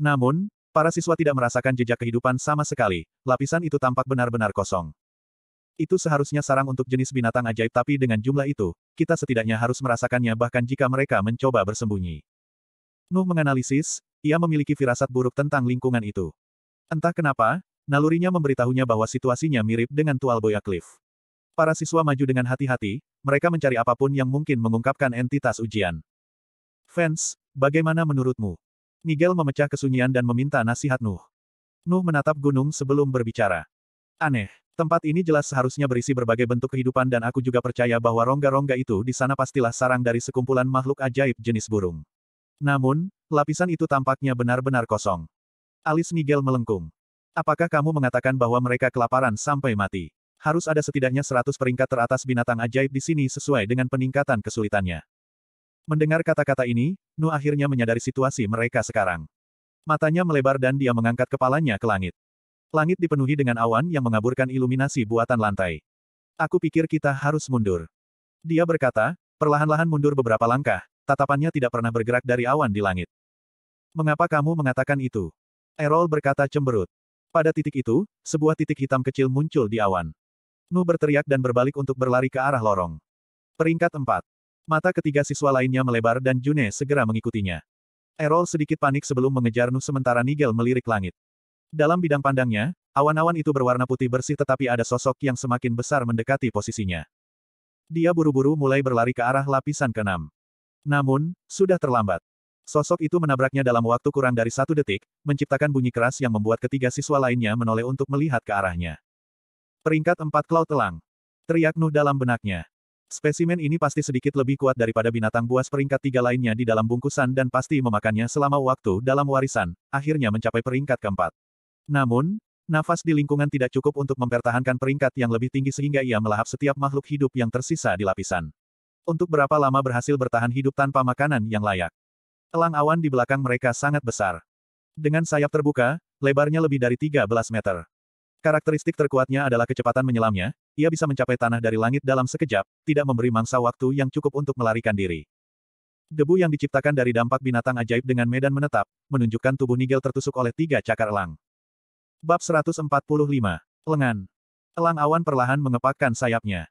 Namun, para siswa tidak merasakan jejak kehidupan sama sekali, lapisan itu tampak benar-benar kosong. Itu seharusnya sarang untuk jenis binatang ajaib tapi dengan jumlah itu, kita setidaknya harus merasakannya bahkan jika mereka mencoba bersembunyi. Nuh menganalisis, ia memiliki firasat buruk tentang lingkungan itu. Entah kenapa, nalurinya memberitahunya bahwa situasinya mirip dengan Boya Cliff. Para siswa maju dengan hati-hati, mereka mencari apapun yang mungkin mengungkapkan entitas ujian. Fans, bagaimana menurutmu? Nigel memecah kesunyian dan meminta nasihat Nuh. Nuh menatap gunung sebelum berbicara. Aneh. Tempat ini jelas seharusnya berisi berbagai bentuk kehidupan dan aku juga percaya bahwa rongga-rongga itu di sana pastilah sarang dari sekumpulan makhluk ajaib jenis burung. Namun, lapisan itu tampaknya benar-benar kosong. Alis Nigel melengkung. Apakah kamu mengatakan bahwa mereka kelaparan sampai mati? Harus ada setidaknya seratus peringkat teratas binatang ajaib di sini sesuai dengan peningkatan kesulitannya. Mendengar kata-kata ini, Nu akhirnya menyadari situasi mereka sekarang. Matanya melebar dan dia mengangkat kepalanya ke langit. Langit dipenuhi dengan awan yang mengaburkan iluminasi buatan lantai. Aku pikir kita harus mundur. Dia berkata, perlahan-lahan mundur beberapa langkah, tatapannya tidak pernah bergerak dari awan di langit. Mengapa kamu mengatakan itu? Erol berkata cemberut. Pada titik itu, sebuah titik hitam kecil muncul di awan. Nu berteriak dan berbalik untuk berlari ke arah lorong. Peringkat 4. Mata ketiga siswa lainnya melebar dan June segera mengikutinya. Erol sedikit panik sebelum mengejar Nu sementara Nigel melirik langit. Dalam bidang pandangnya, awan-awan itu berwarna putih bersih tetapi ada sosok yang semakin besar mendekati posisinya. Dia buru-buru mulai berlari ke arah lapisan keenam. Namun, sudah terlambat. Sosok itu menabraknya dalam waktu kurang dari satu detik, menciptakan bunyi keras yang membuat ketiga siswa lainnya menoleh untuk melihat ke arahnya. Peringkat empat Cloud Telang. Teriak Nuh dalam benaknya. Spesimen ini pasti sedikit lebih kuat daripada binatang buas peringkat tiga lainnya di dalam bungkusan dan pasti memakannya selama waktu dalam warisan, akhirnya mencapai peringkat keempat. Namun, nafas di lingkungan tidak cukup untuk mempertahankan peringkat yang lebih tinggi sehingga ia melahap setiap makhluk hidup yang tersisa di lapisan. Untuk berapa lama berhasil bertahan hidup tanpa makanan yang layak? Elang awan di belakang mereka sangat besar. Dengan sayap terbuka, lebarnya lebih dari 13 meter. Karakteristik terkuatnya adalah kecepatan menyelamnya, ia bisa mencapai tanah dari langit dalam sekejap, tidak memberi mangsa waktu yang cukup untuk melarikan diri. Debu yang diciptakan dari dampak binatang ajaib dengan medan menetap, menunjukkan tubuh Nigel tertusuk oleh tiga cakar elang. Bab 145. Lengan. Elang awan perlahan mengepakkan sayapnya.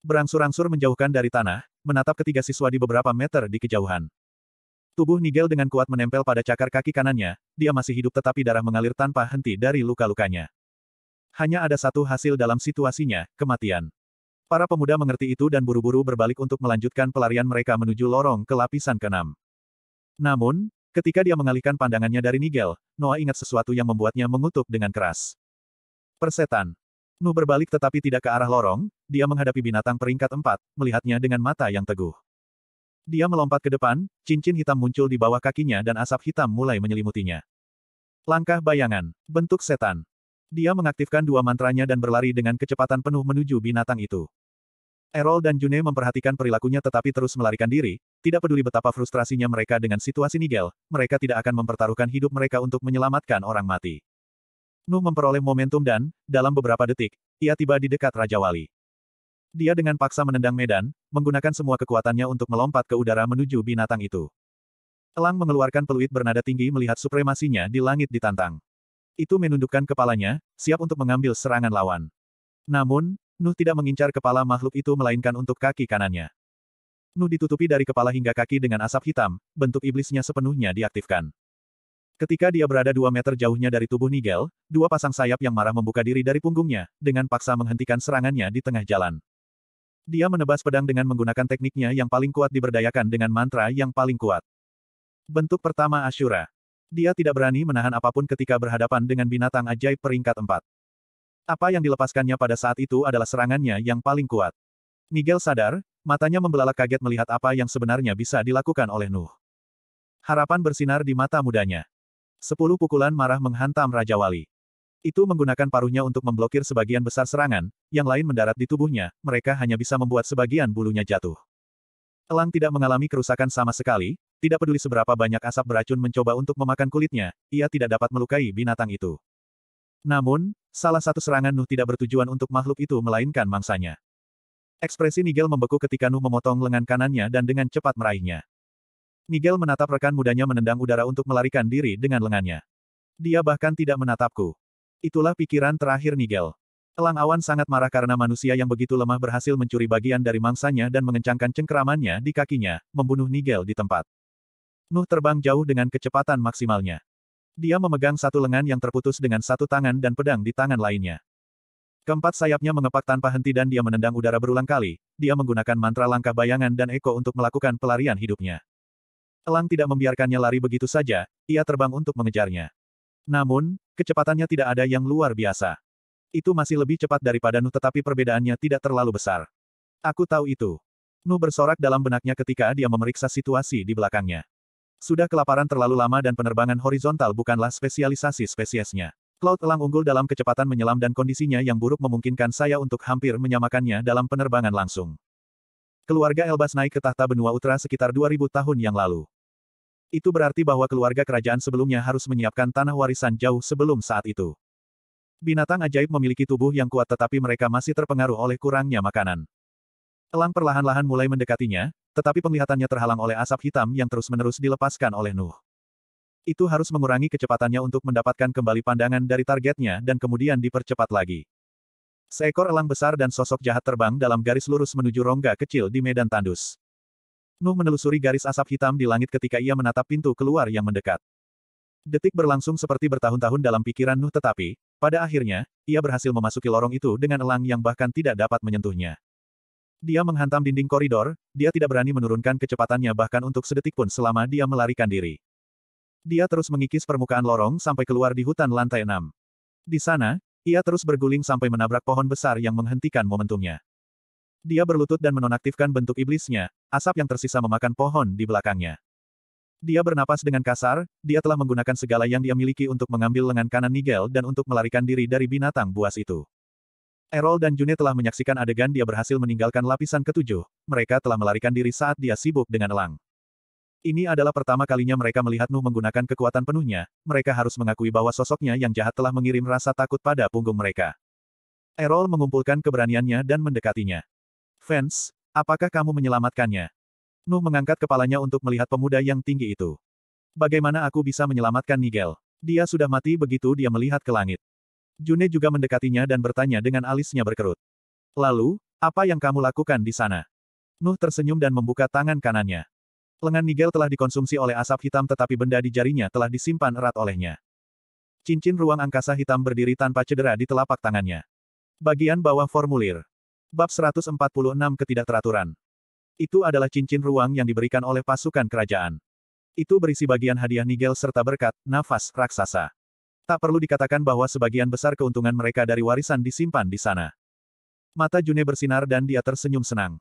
Berangsur-angsur menjauhkan dari tanah, menatap ketiga siswa di beberapa meter di kejauhan. Tubuh Nigel dengan kuat menempel pada cakar kaki kanannya, dia masih hidup tetapi darah mengalir tanpa henti dari luka-lukanya. Hanya ada satu hasil dalam situasinya, kematian. Para pemuda mengerti itu dan buru-buru berbalik untuk melanjutkan pelarian mereka menuju lorong ke lapisan keenam. Namun, Ketika dia mengalihkan pandangannya dari Nigel, Noah ingat sesuatu yang membuatnya mengutuk dengan keras. Persetan. Nu berbalik tetapi tidak ke arah lorong, dia menghadapi binatang peringkat empat, melihatnya dengan mata yang teguh. Dia melompat ke depan, cincin hitam muncul di bawah kakinya dan asap hitam mulai menyelimutinya. Langkah bayangan, bentuk setan. Dia mengaktifkan dua mantranya dan berlari dengan kecepatan penuh menuju binatang itu. Erol dan June memperhatikan perilakunya tetapi terus melarikan diri, tidak peduli betapa frustrasinya mereka dengan situasi Nigel, mereka tidak akan mempertaruhkan hidup mereka untuk menyelamatkan orang mati. Nuh memperoleh momentum dan, dalam beberapa detik, ia tiba di dekat Raja Wali. Dia dengan paksa menendang medan, menggunakan semua kekuatannya untuk melompat ke udara menuju binatang itu. Elang mengeluarkan peluit bernada tinggi melihat supremasinya di langit ditantang. Itu menundukkan kepalanya, siap untuk mengambil serangan lawan. Namun, Nuh tidak mengincar kepala makhluk itu melainkan untuk kaki kanannya. Nuh ditutupi dari kepala hingga kaki dengan asap hitam, bentuk iblisnya sepenuhnya diaktifkan. Ketika dia berada dua meter jauhnya dari tubuh Nigel, dua pasang sayap yang marah membuka diri dari punggungnya, dengan paksa menghentikan serangannya di tengah jalan. Dia menebas pedang dengan menggunakan tekniknya yang paling kuat diberdayakan dengan mantra yang paling kuat. Bentuk pertama Ashura. Dia tidak berani menahan apapun ketika berhadapan dengan binatang ajaib peringkat empat. Apa yang dilepaskannya pada saat itu adalah serangannya yang paling kuat. Nigel sadar, matanya membelalak kaget melihat apa yang sebenarnya bisa dilakukan oleh Nuh. Harapan bersinar di mata mudanya. Sepuluh pukulan marah menghantam Raja Wali. Itu menggunakan paruhnya untuk memblokir sebagian besar serangan, yang lain mendarat di tubuhnya, mereka hanya bisa membuat sebagian bulunya jatuh. Elang tidak mengalami kerusakan sama sekali, tidak peduli seberapa banyak asap beracun mencoba untuk memakan kulitnya, ia tidak dapat melukai binatang itu. Namun, salah satu serangan Nuh tidak bertujuan untuk makhluk itu melainkan mangsanya. Ekspresi Nigel membeku ketika Nu memotong lengan kanannya dan dengan cepat meraihnya. Nigel menatap rekan mudanya menendang udara untuk melarikan diri dengan lengannya. Dia bahkan tidak menatapku. Itulah pikiran terakhir Nigel. Elang awan sangat marah karena manusia yang begitu lemah berhasil mencuri bagian dari mangsanya dan mengencangkan cengkeramannya di kakinya, membunuh Nigel di tempat. Nuh terbang jauh dengan kecepatan maksimalnya. Dia memegang satu lengan yang terputus dengan satu tangan dan pedang di tangan lainnya. Keempat sayapnya mengepak tanpa henti dan dia menendang udara berulang kali, dia menggunakan mantra langkah bayangan dan Eko untuk melakukan pelarian hidupnya. Elang tidak membiarkannya lari begitu saja, ia terbang untuk mengejarnya. Namun, kecepatannya tidak ada yang luar biasa. Itu masih lebih cepat daripada Nu tetapi perbedaannya tidak terlalu besar. Aku tahu itu. Nu bersorak dalam benaknya ketika dia memeriksa situasi di belakangnya. Sudah kelaparan terlalu lama dan penerbangan horizontal bukanlah spesialisasi spesiesnya. Cloud elang unggul dalam kecepatan menyelam dan kondisinya yang buruk memungkinkan saya untuk hampir menyamakannya dalam penerbangan langsung. Keluarga Elbas naik ke tahta benua Utra sekitar 2000 tahun yang lalu. Itu berarti bahwa keluarga kerajaan sebelumnya harus menyiapkan tanah warisan jauh sebelum saat itu. Binatang ajaib memiliki tubuh yang kuat tetapi mereka masih terpengaruh oleh kurangnya makanan. Elang perlahan-lahan mulai mendekatinya, tetapi penglihatannya terhalang oleh asap hitam yang terus-menerus dilepaskan oleh Nuh itu harus mengurangi kecepatannya untuk mendapatkan kembali pandangan dari targetnya dan kemudian dipercepat lagi. Seekor elang besar dan sosok jahat terbang dalam garis lurus menuju rongga kecil di medan tandus. Nuh menelusuri garis asap hitam di langit ketika ia menatap pintu keluar yang mendekat. Detik berlangsung seperti bertahun-tahun dalam pikiran Nuh tetapi, pada akhirnya, ia berhasil memasuki lorong itu dengan elang yang bahkan tidak dapat menyentuhnya. Dia menghantam dinding koridor, dia tidak berani menurunkan kecepatannya bahkan untuk sedetik pun selama dia melarikan diri. Dia terus mengikis permukaan lorong sampai keluar di hutan lantai enam. Di sana, ia terus berguling sampai menabrak pohon besar yang menghentikan momentumnya. Dia berlutut dan menonaktifkan bentuk iblisnya, asap yang tersisa memakan pohon di belakangnya. Dia bernapas dengan kasar, dia telah menggunakan segala yang dia miliki untuk mengambil lengan kanan Nigel dan untuk melarikan diri dari binatang buas itu. Errol dan June telah menyaksikan adegan dia berhasil meninggalkan lapisan ketujuh, mereka telah melarikan diri saat dia sibuk dengan elang. Ini adalah pertama kalinya mereka melihat Nuh menggunakan kekuatan penuhnya, mereka harus mengakui bahwa sosoknya yang jahat telah mengirim rasa takut pada punggung mereka. Erol mengumpulkan keberaniannya dan mendekatinya. Fans, apakah kamu menyelamatkannya? Nuh mengangkat kepalanya untuk melihat pemuda yang tinggi itu. Bagaimana aku bisa menyelamatkan Nigel? Dia sudah mati begitu dia melihat ke langit. June juga mendekatinya dan bertanya dengan alisnya berkerut. Lalu, apa yang kamu lakukan di sana? Nuh tersenyum dan membuka tangan kanannya. Lengan Nigel telah dikonsumsi oleh asap hitam tetapi benda di jarinya telah disimpan erat olehnya. Cincin ruang angkasa hitam berdiri tanpa cedera di telapak tangannya. Bagian bawah formulir. Bab 146 Ketidakteraturan. Itu adalah cincin ruang yang diberikan oleh pasukan kerajaan. Itu berisi bagian hadiah Nigel serta berkat, nafas, raksasa. Tak perlu dikatakan bahwa sebagian besar keuntungan mereka dari warisan disimpan di sana. Mata June bersinar dan dia tersenyum senang.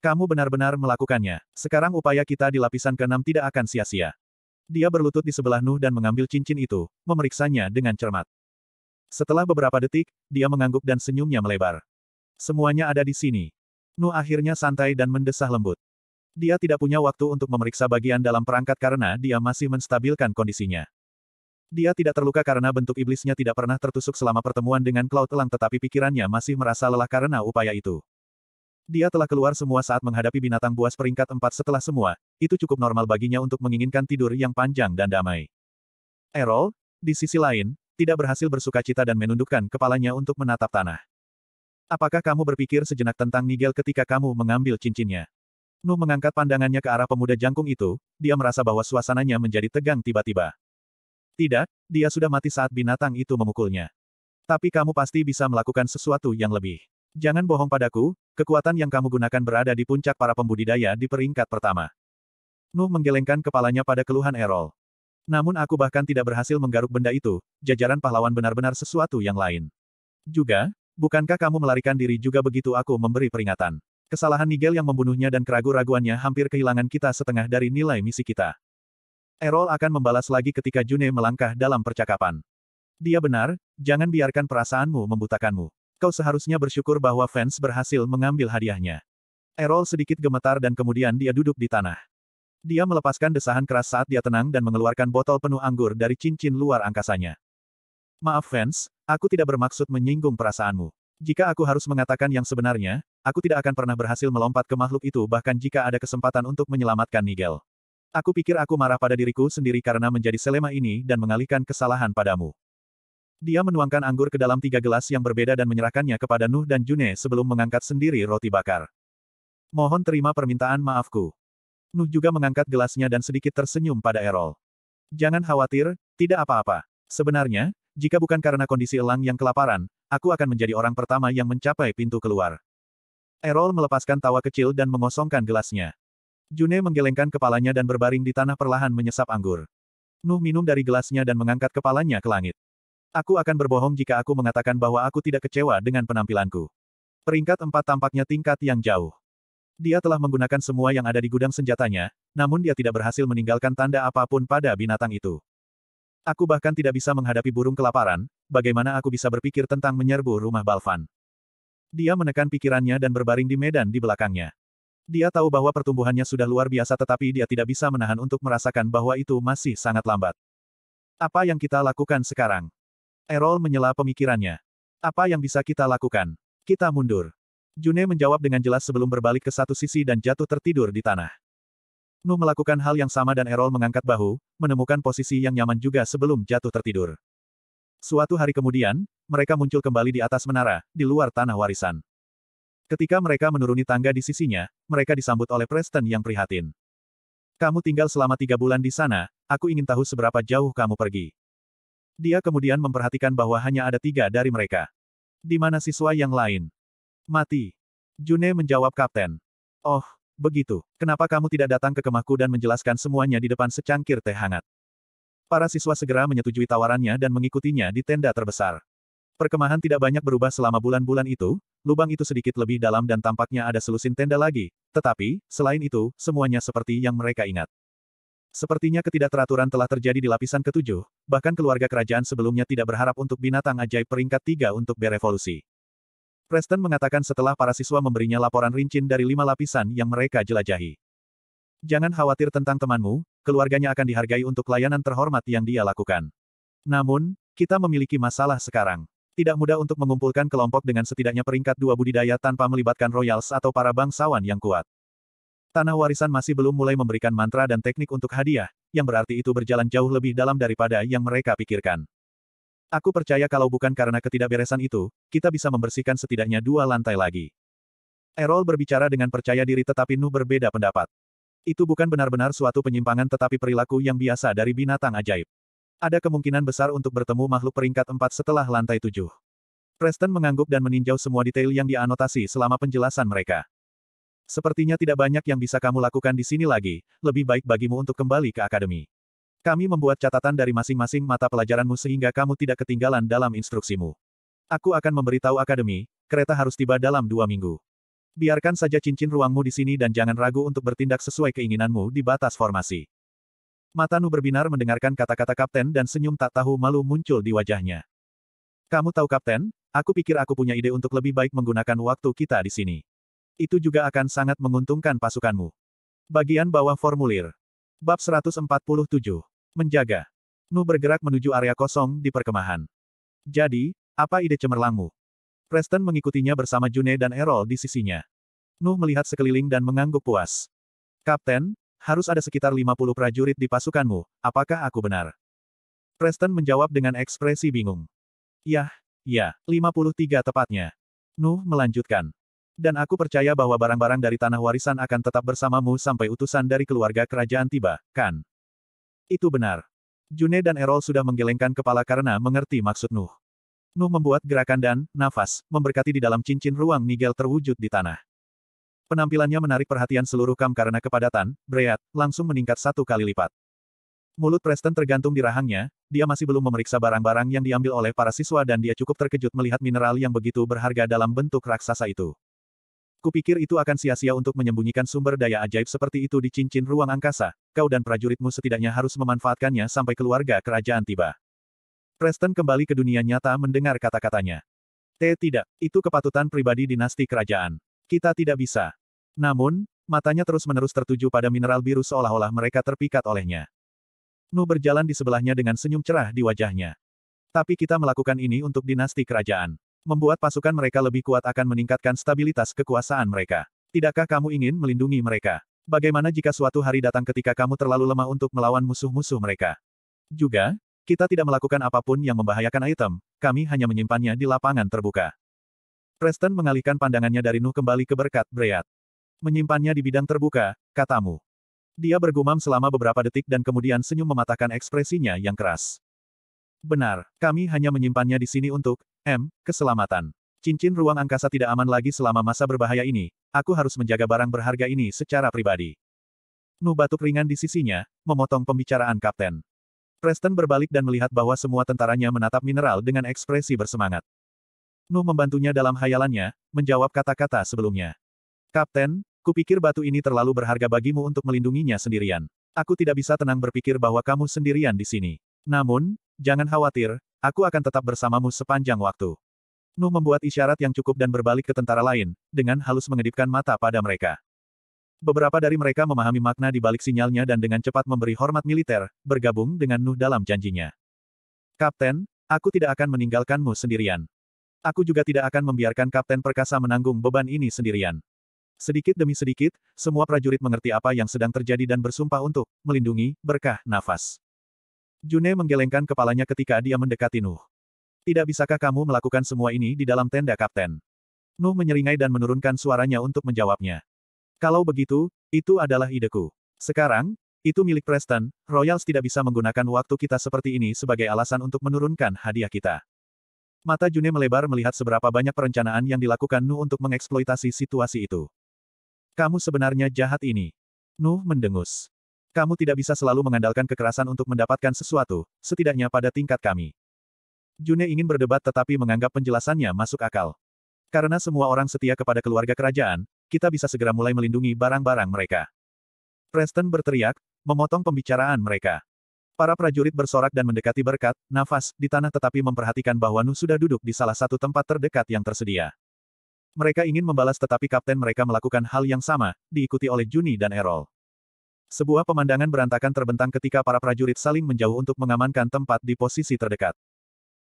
Kamu benar-benar melakukannya. Sekarang upaya kita di lapisan keenam tidak akan sia-sia. Dia berlutut di sebelah Nuh dan mengambil cincin itu, memeriksanya dengan cermat. Setelah beberapa detik, dia mengangguk dan senyumnya melebar. Semuanya ada di sini. Nuh akhirnya santai dan mendesah lembut. Dia tidak punya waktu untuk memeriksa bagian dalam perangkat karena dia masih menstabilkan kondisinya. Dia tidak terluka karena bentuk iblisnya tidak pernah tertusuk selama pertemuan dengan Cloud Elang tetapi pikirannya masih merasa lelah karena upaya itu. Dia telah keluar semua saat menghadapi binatang buas peringkat empat setelah semua, itu cukup normal baginya untuk menginginkan tidur yang panjang dan damai. Errol, di sisi lain, tidak berhasil bersuka cita dan menundukkan kepalanya untuk menatap tanah. Apakah kamu berpikir sejenak tentang Nigel ketika kamu mengambil cincinnya? Nu mengangkat pandangannya ke arah pemuda jangkung itu, dia merasa bahwa suasananya menjadi tegang tiba-tiba. Tidak, dia sudah mati saat binatang itu memukulnya. Tapi kamu pasti bisa melakukan sesuatu yang lebih. Jangan bohong padaku, kekuatan yang kamu gunakan berada di puncak para pembudidaya di peringkat pertama. Nuh menggelengkan kepalanya pada keluhan Erol. Namun aku bahkan tidak berhasil menggaruk benda itu, jajaran pahlawan benar-benar sesuatu yang lain. Juga, bukankah kamu melarikan diri juga begitu aku memberi peringatan? Kesalahan Nigel yang membunuhnya dan keragu raguannya hampir kehilangan kita setengah dari nilai misi kita. Erol akan membalas lagi ketika June melangkah dalam percakapan. Dia benar, jangan biarkan perasaanmu membutakanmu. Kau seharusnya bersyukur bahwa fans berhasil mengambil hadiahnya. Erol sedikit gemetar dan kemudian dia duduk di tanah. Dia melepaskan desahan keras saat dia tenang dan mengeluarkan botol penuh anggur dari cincin luar angkasanya. Maaf fans, aku tidak bermaksud menyinggung perasaanmu. Jika aku harus mengatakan yang sebenarnya, aku tidak akan pernah berhasil melompat ke makhluk itu bahkan jika ada kesempatan untuk menyelamatkan Nigel. Aku pikir aku marah pada diriku sendiri karena menjadi selema ini dan mengalihkan kesalahan padamu. Dia menuangkan anggur ke dalam tiga gelas yang berbeda dan menyerahkannya kepada Nuh dan June sebelum mengangkat sendiri roti bakar. Mohon terima permintaan maafku. Nuh juga mengangkat gelasnya dan sedikit tersenyum pada Erol. Jangan khawatir, tidak apa-apa. Sebenarnya, jika bukan karena kondisi elang yang kelaparan, aku akan menjadi orang pertama yang mencapai pintu keluar. Erol melepaskan tawa kecil dan mengosongkan gelasnya. June menggelengkan kepalanya dan berbaring di tanah perlahan menyesap anggur. Nuh minum dari gelasnya dan mengangkat kepalanya ke langit. Aku akan berbohong jika aku mengatakan bahwa aku tidak kecewa dengan penampilanku. Peringkat empat tampaknya tingkat yang jauh. Dia telah menggunakan semua yang ada di gudang senjatanya, namun dia tidak berhasil meninggalkan tanda apapun pada binatang itu. Aku bahkan tidak bisa menghadapi burung kelaparan, bagaimana aku bisa berpikir tentang menyerbu rumah Balvan. Dia menekan pikirannya dan berbaring di medan di belakangnya. Dia tahu bahwa pertumbuhannya sudah luar biasa tetapi dia tidak bisa menahan untuk merasakan bahwa itu masih sangat lambat. Apa yang kita lakukan sekarang? Erol menyela pemikirannya. Apa yang bisa kita lakukan? Kita mundur. June menjawab dengan jelas sebelum berbalik ke satu sisi dan jatuh tertidur di tanah. Nu melakukan hal yang sama dan Erol mengangkat bahu, menemukan posisi yang nyaman juga sebelum jatuh tertidur. Suatu hari kemudian, mereka muncul kembali di atas menara, di luar tanah warisan. Ketika mereka menuruni tangga di sisinya, mereka disambut oleh Preston yang prihatin. Kamu tinggal selama tiga bulan di sana, aku ingin tahu seberapa jauh kamu pergi. Dia kemudian memperhatikan bahwa hanya ada tiga dari mereka. Di mana siswa yang lain? Mati. June menjawab kapten. Oh, begitu. Kenapa kamu tidak datang ke kemahku dan menjelaskan semuanya di depan secangkir teh hangat? Para siswa segera menyetujui tawarannya dan mengikutinya di tenda terbesar. Perkemahan tidak banyak berubah selama bulan-bulan itu, lubang itu sedikit lebih dalam dan tampaknya ada selusin tenda lagi, tetapi, selain itu, semuanya seperti yang mereka ingat. Sepertinya ketidakteraturan telah terjadi di lapisan ketujuh, bahkan keluarga kerajaan sebelumnya tidak berharap untuk binatang ajaib peringkat tiga untuk berevolusi. Preston mengatakan setelah para siswa memberinya laporan rincin dari lima lapisan yang mereka jelajahi. Jangan khawatir tentang temanmu, keluarganya akan dihargai untuk layanan terhormat yang dia lakukan. Namun, kita memiliki masalah sekarang. Tidak mudah untuk mengumpulkan kelompok dengan setidaknya peringkat dua budidaya tanpa melibatkan royals atau para bangsawan yang kuat. Tanah warisan masih belum mulai memberikan mantra dan teknik untuk hadiah, yang berarti itu berjalan jauh lebih dalam daripada yang mereka pikirkan. Aku percaya kalau bukan karena ketidakberesan itu, kita bisa membersihkan setidaknya dua lantai lagi. Erol berbicara dengan percaya diri tetapi Nu berbeda pendapat. Itu bukan benar-benar suatu penyimpangan tetapi perilaku yang biasa dari binatang ajaib. Ada kemungkinan besar untuk bertemu makhluk peringkat 4 setelah lantai 7. Preston mengangguk dan meninjau semua detail yang dianotasi selama penjelasan mereka. Sepertinya tidak banyak yang bisa kamu lakukan di sini lagi, lebih baik bagimu untuk kembali ke akademi. Kami membuat catatan dari masing-masing mata pelajaranmu sehingga kamu tidak ketinggalan dalam instruksimu. Aku akan memberitahu akademi, kereta harus tiba dalam dua minggu. Biarkan saja cincin ruangmu di sini dan jangan ragu untuk bertindak sesuai keinginanmu di batas formasi. Mata Nu berbinar mendengarkan kata-kata kapten dan senyum tak tahu malu muncul di wajahnya. Kamu tahu kapten, aku pikir aku punya ide untuk lebih baik menggunakan waktu kita di sini itu juga akan sangat menguntungkan pasukanmu. Bagian bawah formulir. Bab 147. Menjaga. Nu bergerak menuju area kosong di perkemahan. Jadi, apa ide cemerlangmu? Preston mengikutinya bersama June dan Errol di sisinya. Nuh melihat sekeliling dan mengangguk puas. Kapten, harus ada sekitar 50 prajurit di pasukanmu, apakah aku benar? Preston menjawab dengan ekspresi bingung. Yah, ya, 53 tepatnya. Nuh melanjutkan. Dan aku percaya bahwa barang-barang dari tanah warisan akan tetap bersamamu sampai utusan dari keluarga kerajaan tiba, kan? Itu benar. June dan Erol sudah menggelengkan kepala karena mengerti maksud Nuh. Nuh membuat gerakan dan, nafas, memberkati di dalam cincin ruang nigel terwujud di tanah. Penampilannya menarik perhatian seluruh kam karena kepadatan, Breat, langsung meningkat satu kali lipat. Mulut Preston tergantung di rahangnya, dia masih belum memeriksa barang-barang yang diambil oleh para siswa dan dia cukup terkejut melihat mineral yang begitu berharga dalam bentuk raksasa itu. Kupikir itu akan sia-sia untuk menyembunyikan sumber daya ajaib seperti itu di cincin ruang angkasa, kau dan prajuritmu setidaknya harus memanfaatkannya sampai keluarga kerajaan tiba. Preston kembali ke dunia nyata mendengar kata-katanya. T eh, tidak, itu kepatutan pribadi dinasti kerajaan. Kita tidak bisa. Namun, matanya terus-menerus tertuju pada mineral biru seolah-olah mereka terpikat olehnya. Nu berjalan di sebelahnya dengan senyum cerah di wajahnya. Tapi kita melakukan ini untuk dinasti kerajaan. Membuat pasukan mereka lebih kuat akan meningkatkan stabilitas kekuasaan mereka. Tidakkah kamu ingin melindungi mereka? Bagaimana jika suatu hari datang ketika kamu terlalu lemah untuk melawan musuh-musuh mereka? Juga, kita tidak melakukan apapun yang membahayakan item, kami hanya menyimpannya di lapangan terbuka. Preston mengalihkan pandangannya dari Nuh kembali ke berkat Breat. Menyimpannya di bidang terbuka, katamu. Dia bergumam selama beberapa detik dan kemudian senyum mematahkan ekspresinya yang keras. Benar, kami hanya menyimpannya di sini untuk M. Keselamatan. Cincin ruang angkasa tidak aman lagi selama masa berbahaya ini, aku harus menjaga barang berharga ini secara pribadi. Nu batuk ringan di sisinya, memotong pembicaraan kapten. Preston berbalik dan melihat bahwa semua tentaranya menatap mineral dengan ekspresi bersemangat. Nu membantunya dalam hayalannya, menjawab kata-kata sebelumnya. Kapten, kupikir batu ini terlalu berharga bagimu untuk melindunginya sendirian. Aku tidak bisa tenang berpikir bahwa kamu sendirian di sini. Namun, jangan khawatir, Aku akan tetap bersamamu sepanjang waktu. Nuh membuat isyarat yang cukup dan berbalik ke tentara lain, dengan halus mengedipkan mata pada mereka. Beberapa dari mereka memahami makna di balik sinyalnya dan dengan cepat memberi hormat militer, bergabung dengan Nuh dalam janjinya. Kapten, aku tidak akan meninggalkanmu sendirian. Aku juga tidak akan membiarkan Kapten Perkasa menanggung beban ini sendirian. Sedikit demi sedikit, semua prajurit mengerti apa yang sedang terjadi dan bersumpah untuk melindungi berkah nafas. June menggelengkan kepalanya ketika dia mendekati Nuh. Tidak bisakah kamu melakukan semua ini di dalam tenda kapten? Nuh menyeringai dan menurunkan suaranya untuk menjawabnya. Kalau begitu, itu adalah ideku. Sekarang, itu milik Preston, Royals tidak bisa menggunakan waktu kita seperti ini sebagai alasan untuk menurunkan hadiah kita. Mata June melebar melihat seberapa banyak perencanaan yang dilakukan Nuh untuk mengeksploitasi situasi itu. Kamu sebenarnya jahat ini. Nuh mendengus. Kamu tidak bisa selalu mengandalkan kekerasan untuk mendapatkan sesuatu, setidaknya pada tingkat kami. June ingin berdebat tetapi menganggap penjelasannya masuk akal. Karena semua orang setia kepada keluarga kerajaan, kita bisa segera mulai melindungi barang-barang mereka. Preston berteriak, memotong pembicaraan mereka. Para prajurit bersorak dan mendekati berkat, nafas, di tanah tetapi memperhatikan bahwa Nu sudah duduk di salah satu tempat terdekat yang tersedia. Mereka ingin membalas tetapi kapten mereka melakukan hal yang sama, diikuti oleh Juni dan Erol. Sebuah pemandangan berantakan terbentang ketika para prajurit saling menjauh untuk mengamankan tempat di posisi terdekat.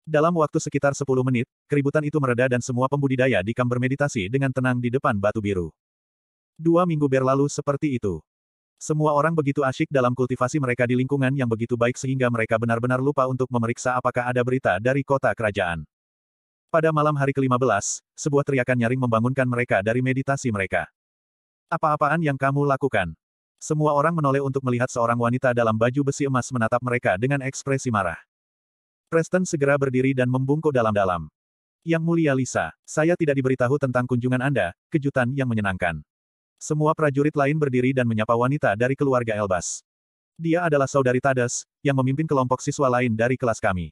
Dalam waktu sekitar 10 menit, keributan itu mereda dan semua pembudidaya di dikam bermeditasi dengan tenang di depan batu biru. Dua minggu berlalu seperti itu. Semua orang begitu asyik dalam kultivasi mereka di lingkungan yang begitu baik sehingga mereka benar-benar lupa untuk memeriksa apakah ada berita dari kota kerajaan. Pada malam hari ke-15, sebuah teriakan nyaring membangunkan mereka dari meditasi mereka. Apa-apaan yang kamu lakukan? Semua orang menoleh untuk melihat seorang wanita dalam baju besi emas menatap mereka dengan ekspresi marah. Preston segera berdiri dan membungkuk dalam-dalam. Yang mulia Lisa, saya tidak diberitahu tentang kunjungan Anda, kejutan yang menyenangkan. Semua prajurit lain berdiri dan menyapa wanita dari keluarga Elbas. Dia adalah saudari Tades, yang memimpin kelompok siswa lain dari kelas kami.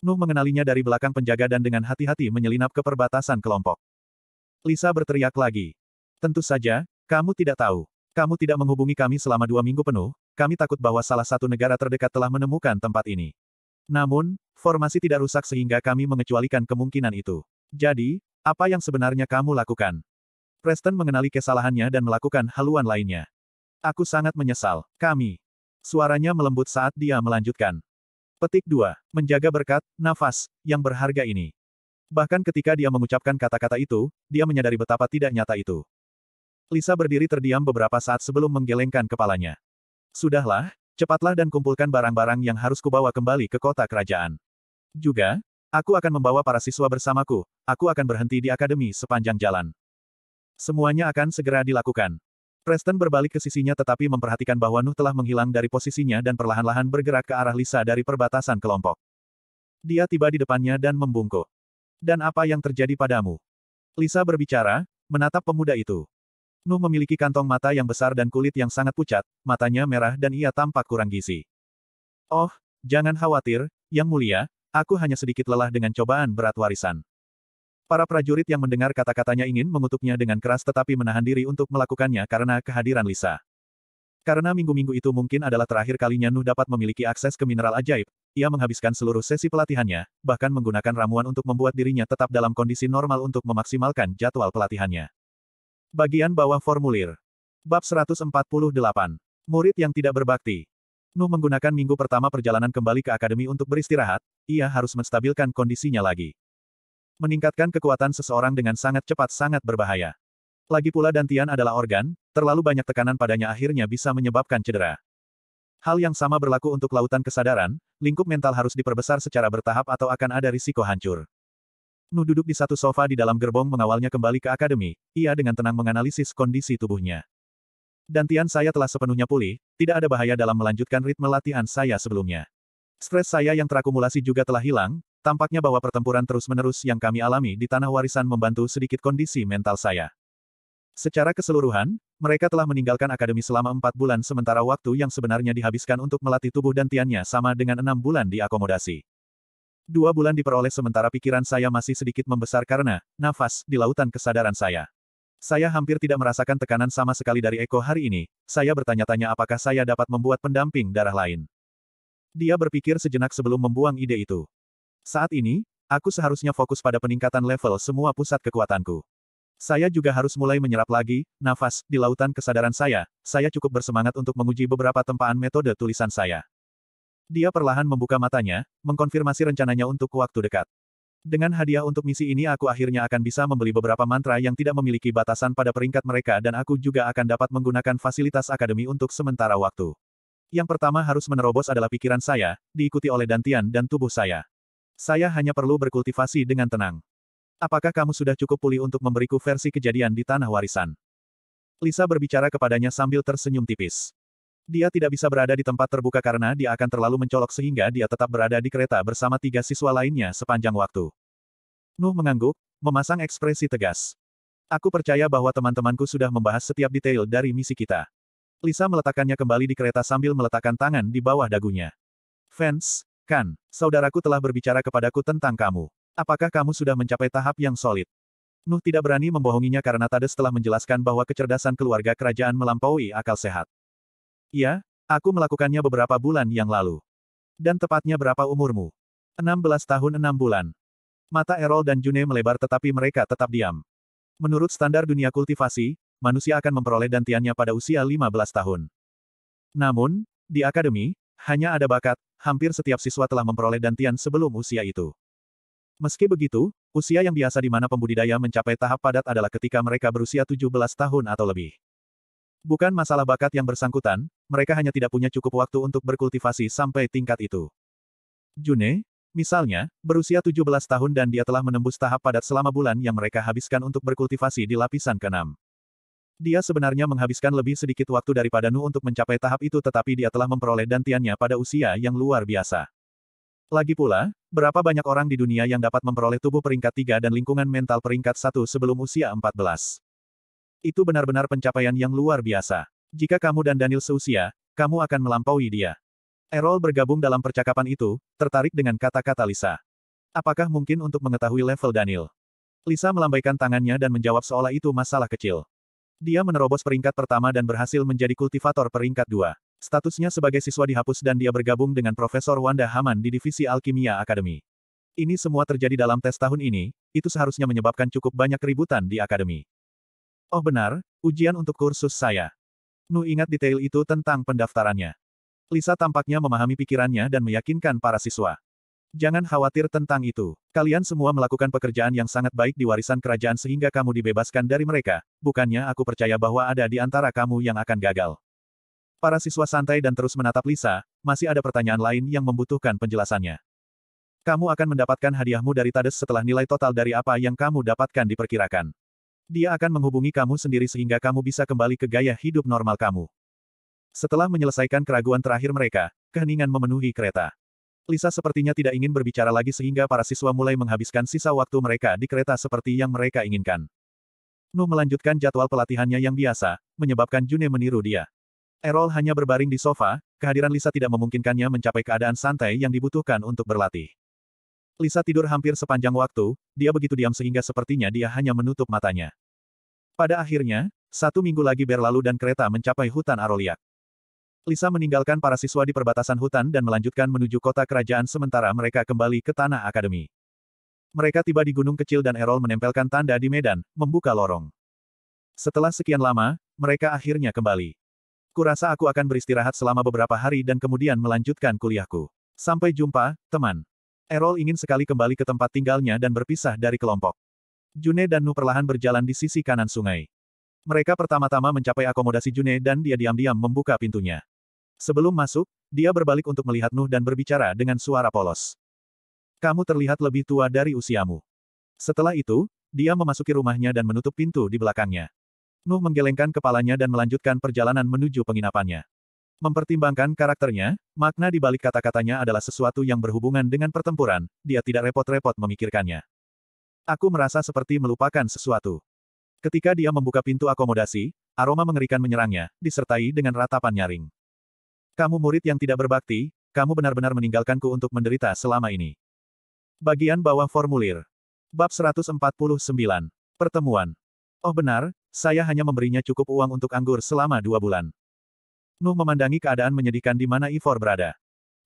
Nuh mengenalinya dari belakang penjaga dan dengan hati-hati menyelinap ke perbatasan kelompok. Lisa berteriak lagi. Tentu saja, kamu tidak tahu. Kamu tidak menghubungi kami selama dua minggu penuh, kami takut bahwa salah satu negara terdekat telah menemukan tempat ini. Namun, formasi tidak rusak sehingga kami mengecualikan kemungkinan itu. Jadi, apa yang sebenarnya kamu lakukan? Preston mengenali kesalahannya dan melakukan haluan lainnya. Aku sangat menyesal, kami. Suaranya melembut saat dia melanjutkan. Petik 2. Menjaga berkat, nafas, yang berharga ini. Bahkan ketika dia mengucapkan kata-kata itu, dia menyadari betapa tidak nyata itu. Lisa berdiri terdiam beberapa saat sebelum menggelengkan kepalanya. Sudahlah, cepatlah dan kumpulkan barang-barang yang harus kubawa kembali ke kota kerajaan. Juga, aku akan membawa para siswa bersamaku, aku akan berhenti di akademi sepanjang jalan. Semuanya akan segera dilakukan. Preston berbalik ke sisinya tetapi memperhatikan bahwa Nuh telah menghilang dari posisinya dan perlahan-lahan bergerak ke arah Lisa dari perbatasan kelompok. Dia tiba di depannya dan membungkuk. Dan apa yang terjadi padamu? Lisa berbicara, menatap pemuda itu. Nu memiliki kantong mata yang besar dan kulit yang sangat pucat, matanya merah dan ia tampak kurang gizi. Oh, jangan khawatir, Yang Mulia, aku hanya sedikit lelah dengan cobaan berat warisan. Para prajurit yang mendengar kata-katanya ingin mengutuknya dengan keras tetapi menahan diri untuk melakukannya karena kehadiran Lisa. Karena minggu-minggu itu mungkin adalah terakhir kalinya Nuh dapat memiliki akses ke mineral ajaib, ia menghabiskan seluruh sesi pelatihannya, bahkan menggunakan ramuan untuk membuat dirinya tetap dalam kondisi normal untuk memaksimalkan jadwal pelatihannya. Bagian bawah formulir. Bab 148. Murid yang tidak berbakti. Nu menggunakan minggu pertama perjalanan kembali ke akademi untuk beristirahat, ia harus menstabilkan kondisinya lagi. Meningkatkan kekuatan seseorang dengan sangat cepat sangat berbahaya. Lagi pula dantian adalah organ, terlalu banyak tekanan padanya akhirnya bisa menyebabkan cedera. Hal yang sama berlaku untuk lautan kesadaran, lingkup mental harus diperbesar secara bertahap atau akan ada risiko hancur. Nu duduk di satu sofa di dalam gerbong mengawalnya kembali ke akademi, ia dengan tenang menganalisis kondisi tubuhnya. Dantian saya telah sepenuhnya pulih, tidak ada bahaya dalam melanjutkan ritme latihan saya sebelumnya. Stres saya yang terakumulasi juga telah hilang, tampaknya bahwa pertempuran terus-menerus yang kami alami di Tanah Warisan membantu sedikit kondisi mental saya. Secara keseluruhan, mereka telah meninggalkan akademi selama empat bulan sementara waktu yang sebenarnya dihabiskan untuk melatih tubuh dan tiannya sama dengan enam bulan di akomodasi. Dua bulan diperoleh sementara pikiran saya masih sedikit membesar karena, nafas, di lautan kesadaran saya. Saya hampir tidak merasakan tekanan sama sekali dari Eko hari ini, saya bertanya-tanya apakah saya dapat membuat pendamping darah lain. Dia berpikir sejenak sebelum membuang ide itu. Saat ini, aku seharusnya fokus pada peningkatan level semua pusat kekuatanku. Saya juga harus mulai menyerap lagi, nafas, di lautan kesadaran saya, saya cukup bersemangat untuk menguji beberapa tempaan metode tulisan saya. Dia perlahan membuka matanya, mengkonfirmasi rencananya untuk waktu dekat. Dengan hadiah untuk misi ini aku akhirnya akan bisa membeli beberapa mantra yang tidak memiliki batasan pada peringkat mereka dan aku juga akan dapat menggunakan fasilitas akademi untuk sementara waktu. Yang pertama harus menerobos adalah pikiran saya, diikuti oleh dantian dan tubuh saya. Saya hanya perlu berkultivasi dengan tenang. Apakah kamu sudah cukup pulih untuk memberiku versi kejadian di tanah warisan? Lisa berbicara kepadanya sambil tersenyum tipis. Dia tidak bisa berada di tempat terbuka karena dia akan terlalu mencolok sehingga dia tetap berada di kereta bersama tiga siswa lainnya sepanjang waktu. Nuh mengangguk, memasang ekspresi tegas. Aku percaya bahwa teman-temanku sudah membahas setiap detail dari misi kita. Lisa meletakkannya kembali di kereta sambil meletakkan tangan di bawah dagunya. Fans, kan, saudaraku telah berbicara kepadaku tentang kamu. Apakah kamu sudah mencapai tahap yang solid? Nuh tidak berani membohonginya karena Tades telah menjelaskan bahwa kecerdasan keluarga kerajaan melampaui akal sehat. Iya, aku melakukannya beberapa bulan yang lalu. Dan tepatnya berapa umurmu? 16 tahun 6 bulan. Mata Erol dan June melebar tetapi mereka tetap diam. Menurut standar dunia kultivasi, manusia akan memperoleh dantiannya pada usia 15 tahun. Namun, di akademi, hanya ada bakat, hampir setiap siswa telah memperoleh dantian sebelum usia itu. Meski begitu, usia yang biasa di mana pembudidaya mencapai tahap padat adalah ketika mereka berusia 17 tahun atau lebih. Bukan masalah bakat yang bersangkutan, mereka hanya tidak punya cukup waktu untuk berkultivasi sampai tingkat itu. June, misalnya, berusia 17 tahun dan dia telah menembus tahap padat selama bulan yang mereka habiskan untuk berkultivasi di lapisan keenam. Dia sebenarnya menghabiskan lebih sedikit waktu daripada Nu untuk mencapai tahap itu tetapi dia telah memperoleh dantiannya pada usia yang luar biasa. Lagi pula, berapa banyak orang di dunia yang dapat memperoleh tubuh peringkat 3 dan lingkungan mental peringkat 1 sebelum usia 14. Itu benar-benar pencapaian yang luar biasa. Jika kamu dan Daniel seusia, kamu akan melampaui dia. Errol bergabung dalam percakapan itu, tertarik dengan kata-kata Lisa. Apakah mungkin untuk mengetahui level Daniel? Lisa melambaikan tangannya dan menjawab seolah itu masalah kecil. Dia menerobos peringkat pertama dan berhasil menjadi kultivator peringkat dua. Statusnya sebagai siswa dihapus dan dia bergabung dengan Profesor Wanda Haman di Divisi Alkimia Akademi. Ini semua terjadi dalam tes tahun ini, itu seharusnya menyebabkan cukup banyak keributan di akademi. Oh benar, ujian untuk kursus saya. Nu ingat detail itu tentang pendaftarannya. Lisa tampaknya memahami pikirannya dan meyakinkan para siswa. Jangan khawatir tentang itu. Kalian semua melakukan pekerjaan yang sangat baik di warisan kerajaan sehingga kamu dibebaskan dari mereka. Bukannya aku percaya bahwa ada di antara kamu yang akan gagal. Para siswa santai dan terus menatap Lisa, masih ada pertanyaan lain yang membutuhkan penjelasannya. Kamu akan mendapatkan hadiahmu dari Tades setelah nilai total dari apa yang kamu dapatkan diperkirakan. Dia akan menghubungi kamu sendiri sehingga kamu bisa kembali ke gaya hidup normal kamu. Setelah menyelesaikan keraguan terakhir mereka, keheningan memenuhi kereta. Lisa sepertinya tidak ingin berbicara lagi sehingga para siswa mulai menghabiskan sisa waktu mereka di kereta seperti yang mereka inginkan. Nu melanjutkan jadwal pelatihannya yang biasa, menyebabkan June meniru dia. Erol hanya berbaring di sofa, kehadiran Lisa tidak memungkinkannya mencapai keadaan santai yang dibutuhkan untuk berlatih. Lisa tidur hampir sepanjang waktu, dia begitu diam sehingga sepertinya dia hanya menutup matanya. Pada akhirnya, satu minggu lagi berlalu dan kereta mencapai hutan Aroliak. Lisa meninggalkan para siswa di perbatasan hutan dan melanjutkan menuju kota kerajaan sementara mereka kembali ke tanah akademi. Mereka tiba di gunung kecil dan Erol menempelkan tanda di medan, membuka lorong. Setelah sekian lama, mereka akhirnya kembali. Kurasa aku akan beristirahat selama beberapa hari dan kemudian melanjutkan kuliahku. Sampai jumpa, teman. Erol ingin sekali kembali ke tempat tinggalnya dan berpisah dari kelompok. June dan Nu perlahan berjalan di sisi kanan sungai. Mereka pertama-tama mencapai akomodasi June dan dia diam-diam membuka pintunya. Sebelum masuk, dia berbalik untuk melihat Nuh dan berbicara dengan suara polos. Kamu terlihat lebih tua dari usiamu. Setelah itu, dia memasuki rumahnya dan menutup pintu di belakangnya. Nuh menggelengkan kepalanya dan melanjutkan perjalanan menuju penginapannya. Mempertimbangkan karakternya, makna di balik kata-katanya adalah sesuatu yang berhubungan dengan pertempuran, dia tidak repot-repot memikirkannya. Aku merasa seperti melupakan sesuatu. Ketika dia membuka pintu akomodasi, aroma mengerikan menyerangnya, disertai dengan ratapan nyaring. Kamu murid yang tidak berbakti, kamu benar-benar meninggalkanku untuk menderita selama ini. Bagian bawah formulir. Bab 149. Pertemuan. Oh benar, saya hanya memberinya cukup uang untuk anggur selama dua bulan. Nuh memandangi keadaan menyedihkan di mana Ivor berada.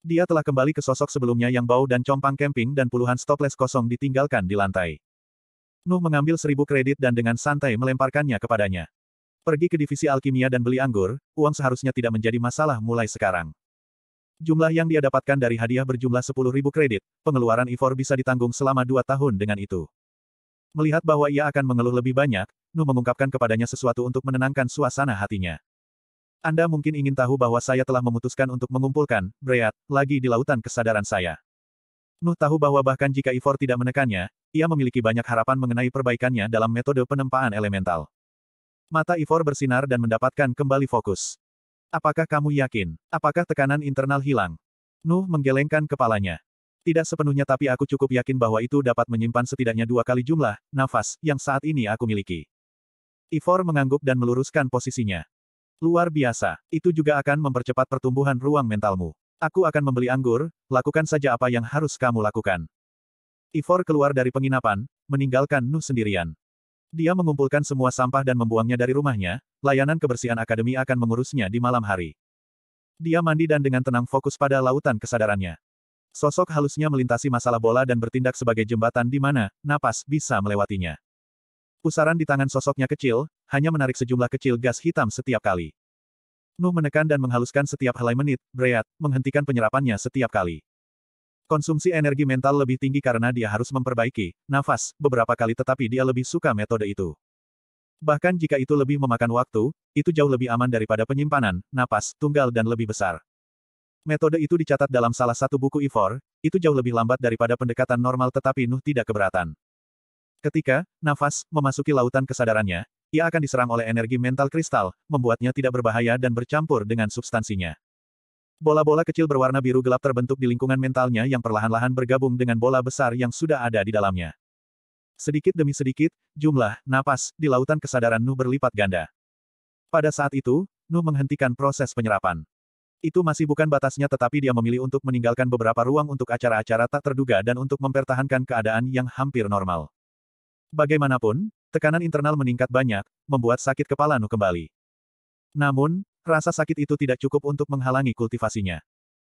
Dia telah kembali ke sosok sebelumnya yang bau dan compang camping dan puluhan stoples kosong ditinggalkan di lantai. Nuh mengambil seribu kredit dan dengan santai melemparkannya kepadanya. Pergi ke divisi alkimia dan beli anggur, uang seharusnya tidak menjadi masalah mulai sekarang. Jumlah yang dia dapatkan dari hadiah berjumlah sepuluh ribu kredit, pengeluaran Ivor bisa ditanggung selama dua tahun dengan itu. Melihat bahwa ia akan mengeluh lebih banyak, Nuh mengungkapkan kepadanya sesuatu untuk menenangkan suasana hatinya. Anda mungkin ingin tahu bahwa saya telah memutuskan untuk mengumpulkan, Breat, lagi di lautan kesadaran saya. Nuh tahu bahwa bahkan jika Ivor tidak menekannya, ia memiliki banyak harapan mengenai perbaikannya dalam metode penempaan elemental. Mata Ivor bersinar dan mendapatkan kembali fokus. Apakah kamu yakin? Apakah tekanan internal hilang? Nuh menggelengkan kepalanya. Tidak sepenuhnya tapi aku cukup yakin bahwa itu dapat menyimpan setidaknya dua kali jumlah, nafas, yang saat ini aku miliki. Ivor mengangguk dan meluruskan posisinya. Luar biasa, itu juga akan mempercepat pertumbuhan ruang mentalmu. Aku akan membeli anggur, lakukan saja apa yang harus kamu lakukan. Ivor keluar dari penginapan, meninggalkan Nuh sendirian. Dia mengumpulkan semua sampah dan membuangnya dari rumahnya, layanan kebersihan akademi akan mengurusnya di malam hari. Dia mandi dan dengan tenang fokus pada lautan kesadarannya. Sosok halusnya melintasi masalah bola dan bertindak sebagai jembatan di mana napas bisa melewatinya. Pusaran di tangan sosoknya kecil, hanya menarik sejumlah kecil gas hitam setiap kali. Nuh menekan dan menghaluskan setiap helai menit, Breat, menghentikan penyerapannya setiap kali. Konsumsi energi mental lebih tinggi karena dia harus memperbaiki nafas beberapa kali tetapi dia lebih suka metode itu. Bahkan jika itu lebih memakan waktu, itu jauh lebih aman daripada penyimpanan, napas, tunggal dan lebih besar. Metode itu dicatat dalam salah satu buku Ivor, itu jauh lebih lambat daripada pendekatan normal tetapi Nuh tidak keberatan. Ketika, nafas, memasuki lautan kesadarannya, ia akan diserang oleh energi mental kristal, membuatnya tidak berbahaya dan bercampur dengan substansinya. Bola-bola kecil berwarna biru gelap terbentuk di lingkungan mentalnya yang perlahan-lahan bergabung dengan bola besar yang sudah ada di dalamnya. Sedikit demi sedikit, jumlah, napas, di lautan kesadaran Nu berlipat ganda. Pada saat itu, Nu menghentikan proses penyerapan. Itu masih bukan batasnya tetapi dia memilih untuk meninggalkan beberapa ruang untuk acara-acara tak terduga dan untuk mempertahankan keadaan yang hampir normal. Bagaimanapun, Tekanan internal meningkat banyak, membuat sakit kepala Nu kembali. Namun, rasa sakit itu tidak cukup untuk menghalangi kultivasinya.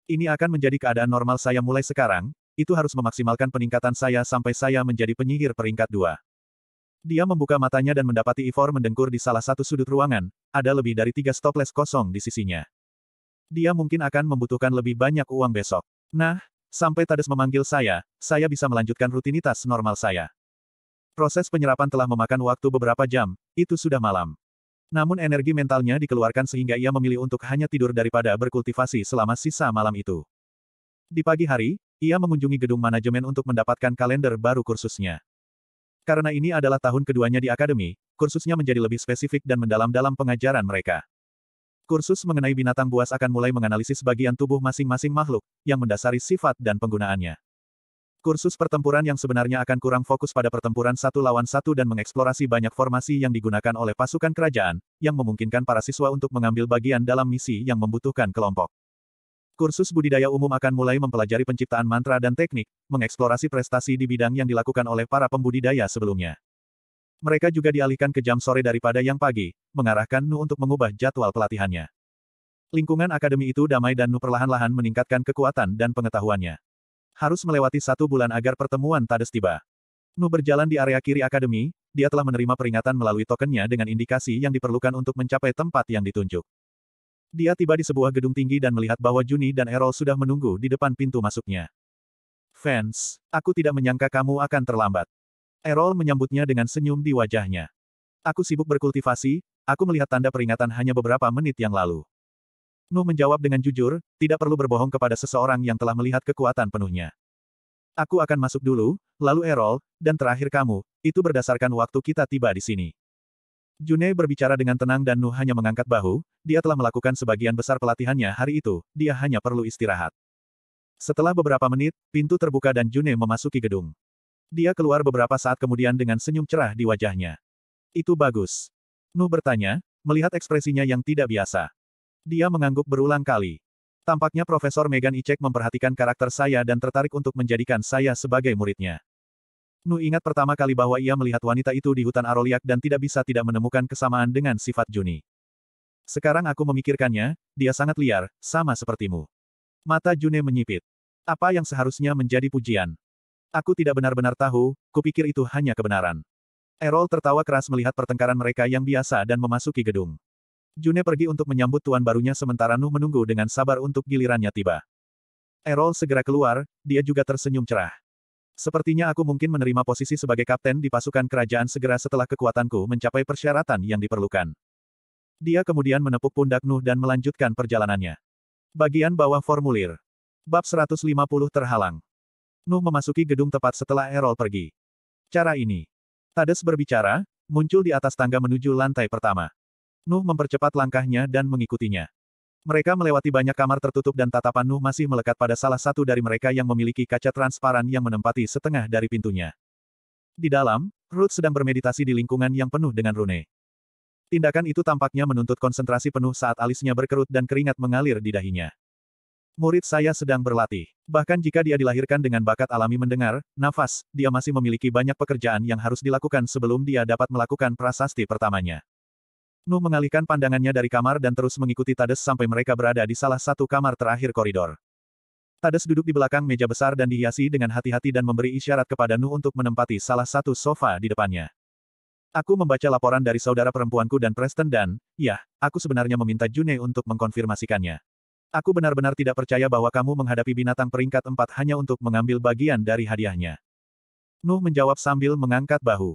Ini akan menjadi keadaan normal saya mulai sekarang, itu harus memaksimalkan peningkatan saya sampai saya menjadi penyihir peringkat dua. Dia membuka matanya dan mendapati Ivor mendengkur di salah satu sudut ruangan, ada lebih dari tiga stoples kosong di sisinya. Dia mungkin akan membutuhkan lebih banyak uang besok. Nah, sampai Tades memanggil saya, saya bisa melanjutkan rutinitas normal saya. Proses penyerapan telah memakan waktu beberapa jam, itu sudah malam. Namun energi mentalnya dikeluarkan sehingga ia memilih untuk hanya tidur daripada berkultivasi selama sisa malam itu. Di pagi hari, ia mengunjungi gedung manajemen untuk mendapatkan kalender baru kursusnya. Karena ini adalah tahun keduanya di akademi, kursusnya menjadi lebih spesifik dan mendalam dalam pengajaran mereka. Kursus mengenai binatang buas akan mulai menganalisis bagian tubuh masing-masing makhluk, yang mendasari sifat dan penggunaannya. Kursus pertempuran yang sebenarnya akan kurang fokus pada pertempuran satu lawan satu dan mengeksplorasi banyak formasi yang digunakan oleh pasukan kerajaan, yang memungkinkan para siswa untuk mengambil bagian dalam misi yang membutuhkan kelompok. Kursus budidaya umum akan mulai mempelajari penciptaan mantra dan teknik, mengeksplorasi prestasi di bidang yang dilakukan oleh para pembudidaya sebelumnya. Mereka juga dialihkan ke jam sore daripada yang pagi, mengarahkan Nu untuk mengubah jadwal pelatihannya. Lingkungan akademi itu damai dan Nu perlahan-lahan meningkatkan kekuatan dan pengetahuannya harus melewati satu bulan agar pertemuan Tades tiba. Nu berjalan di area kiri akademi, dia telah menerima peringatan melalui tokennya dengan indikasi yang diperlukan untuk mencapai tempat yang ditunjuk. Dia tiba di sebuah gedung tinggi dan melihat bahwa Juni dan Erol sudah menunggu di depan pintu masuknya. Fans, aku tidak menyangka kamu akan terlambat. Erol menyambutnya dengan senyum di wajahnya. Aku sibuk berkultivasi, aku melihat tanda peringatan hanya beberapa menit yang lalu. Nu menjawab dengan jujur, tidak perlu berbohong kepada seseorang yang telah melihat kekuatan penuhnya. Aku akan masuk dulu, lalu Erol, dan terakhir kamu, itu berdasarkan waktu kita tiba di sini. Junei berbicara dengan tenang dan Nu hanya mengangkat bahu, dia telah melakukan sebagian besar pelatihannya hari itu, dia hanya perlu istirahat. Setelah beberapa menit, pintu terbuka dan Junei memasuki gedung. Dia keluar beberapa saat kemudian dengan senyum cerah di wajahnya. Itu bagus. Nu bertanya, melihat ekspresinya yang tidak biasa. Dia mengangguk berulang kali. Tampaknya Profesor Megan Icek memperhatikan karakter saya dan tertarik untuk menjadikan saya sebagai muridnya. Nu ingat pertama kali bahwa ia melihat wanita itu di hutan Aroliak dan tidak bisa tidak menemukan kesamaan dengan sifat Juni. Sekarang aku memikirkannya, dia sangat liar, sama sepertimu. Mata Juni menyipit. Apa yang seharusnya menjadi pujian? Aku tidak benar-benar tahu, kupikir itu hanya kebenaran. Erol tertawa keras melihat pertengkaran mereka yang biasa dan memasuki gedung. June pergi untuk menyambut tuan barunya sementara Nuh menunggu dengan sabar untuk gilirannya tiba. Erol segera keluar, dia juga tersenyum cerah. Sepertinya aku mungkin menerima posisi sebagai kapten di pasukan kerajaan segera setelah kekuatanku mencapai persyaratan yang diperlukan. Dia kemudian menepuk pundak Nuh dan melanjutkan perjalanannya. Bagian bawah formulir. Bab 150 terhalang. Nuh memasuki gedung tepat setelah Erol pergi. Cara ini. Tades berbicara, muncul di atas tangga menuju lantai pertama. Nuh mempercepat langkahnya dan mengikutinya. Mereka melewati banyak kamar tertutup dan tatapan Nuh masih melekat pada salah satu dari mereka yang memiliki kaca transparan yang menempati setengah dari pintunya. Di dalam, Ruth sedang bermeditasi di lingkungan yang penuh dengan rune. Tindakan itu tampaknya menuntut konsentrasi penuh saat alisnya berkerut dan keringat mengalir di dahinya. Murid saya sedang berlatih. Bahkan jika dia dilahirkan dengan bakat alami mendengar, nafas, dia masih memiliki banyak pekerjaan yang harus dilakukan sebelum dia dapat melakukan prasasti pertamanya. Nu mengalihkan pandangannya dari kamar dan terus mengikuti Tades sampai mereka berada di salah satu kamar terakhir koridor. Tades duduk di belakang meja besar dan dihiasi dengan hati-hati dan memberi isyarat kepada Nu untuk menempati salah satu sofa di depannya. Aku membaca laporan dari saudara perempuanku dan Preston dan, ya, aku sebenarnya meminta June untuk mengkonfirmasikannya. Aku benar-benar tidak percaya bahwa kamu menghadapi binatang peringkat empat hanya untuk mengambil bagian dari hadiahnya. Nuh menjawab sambil mengangkat bahu.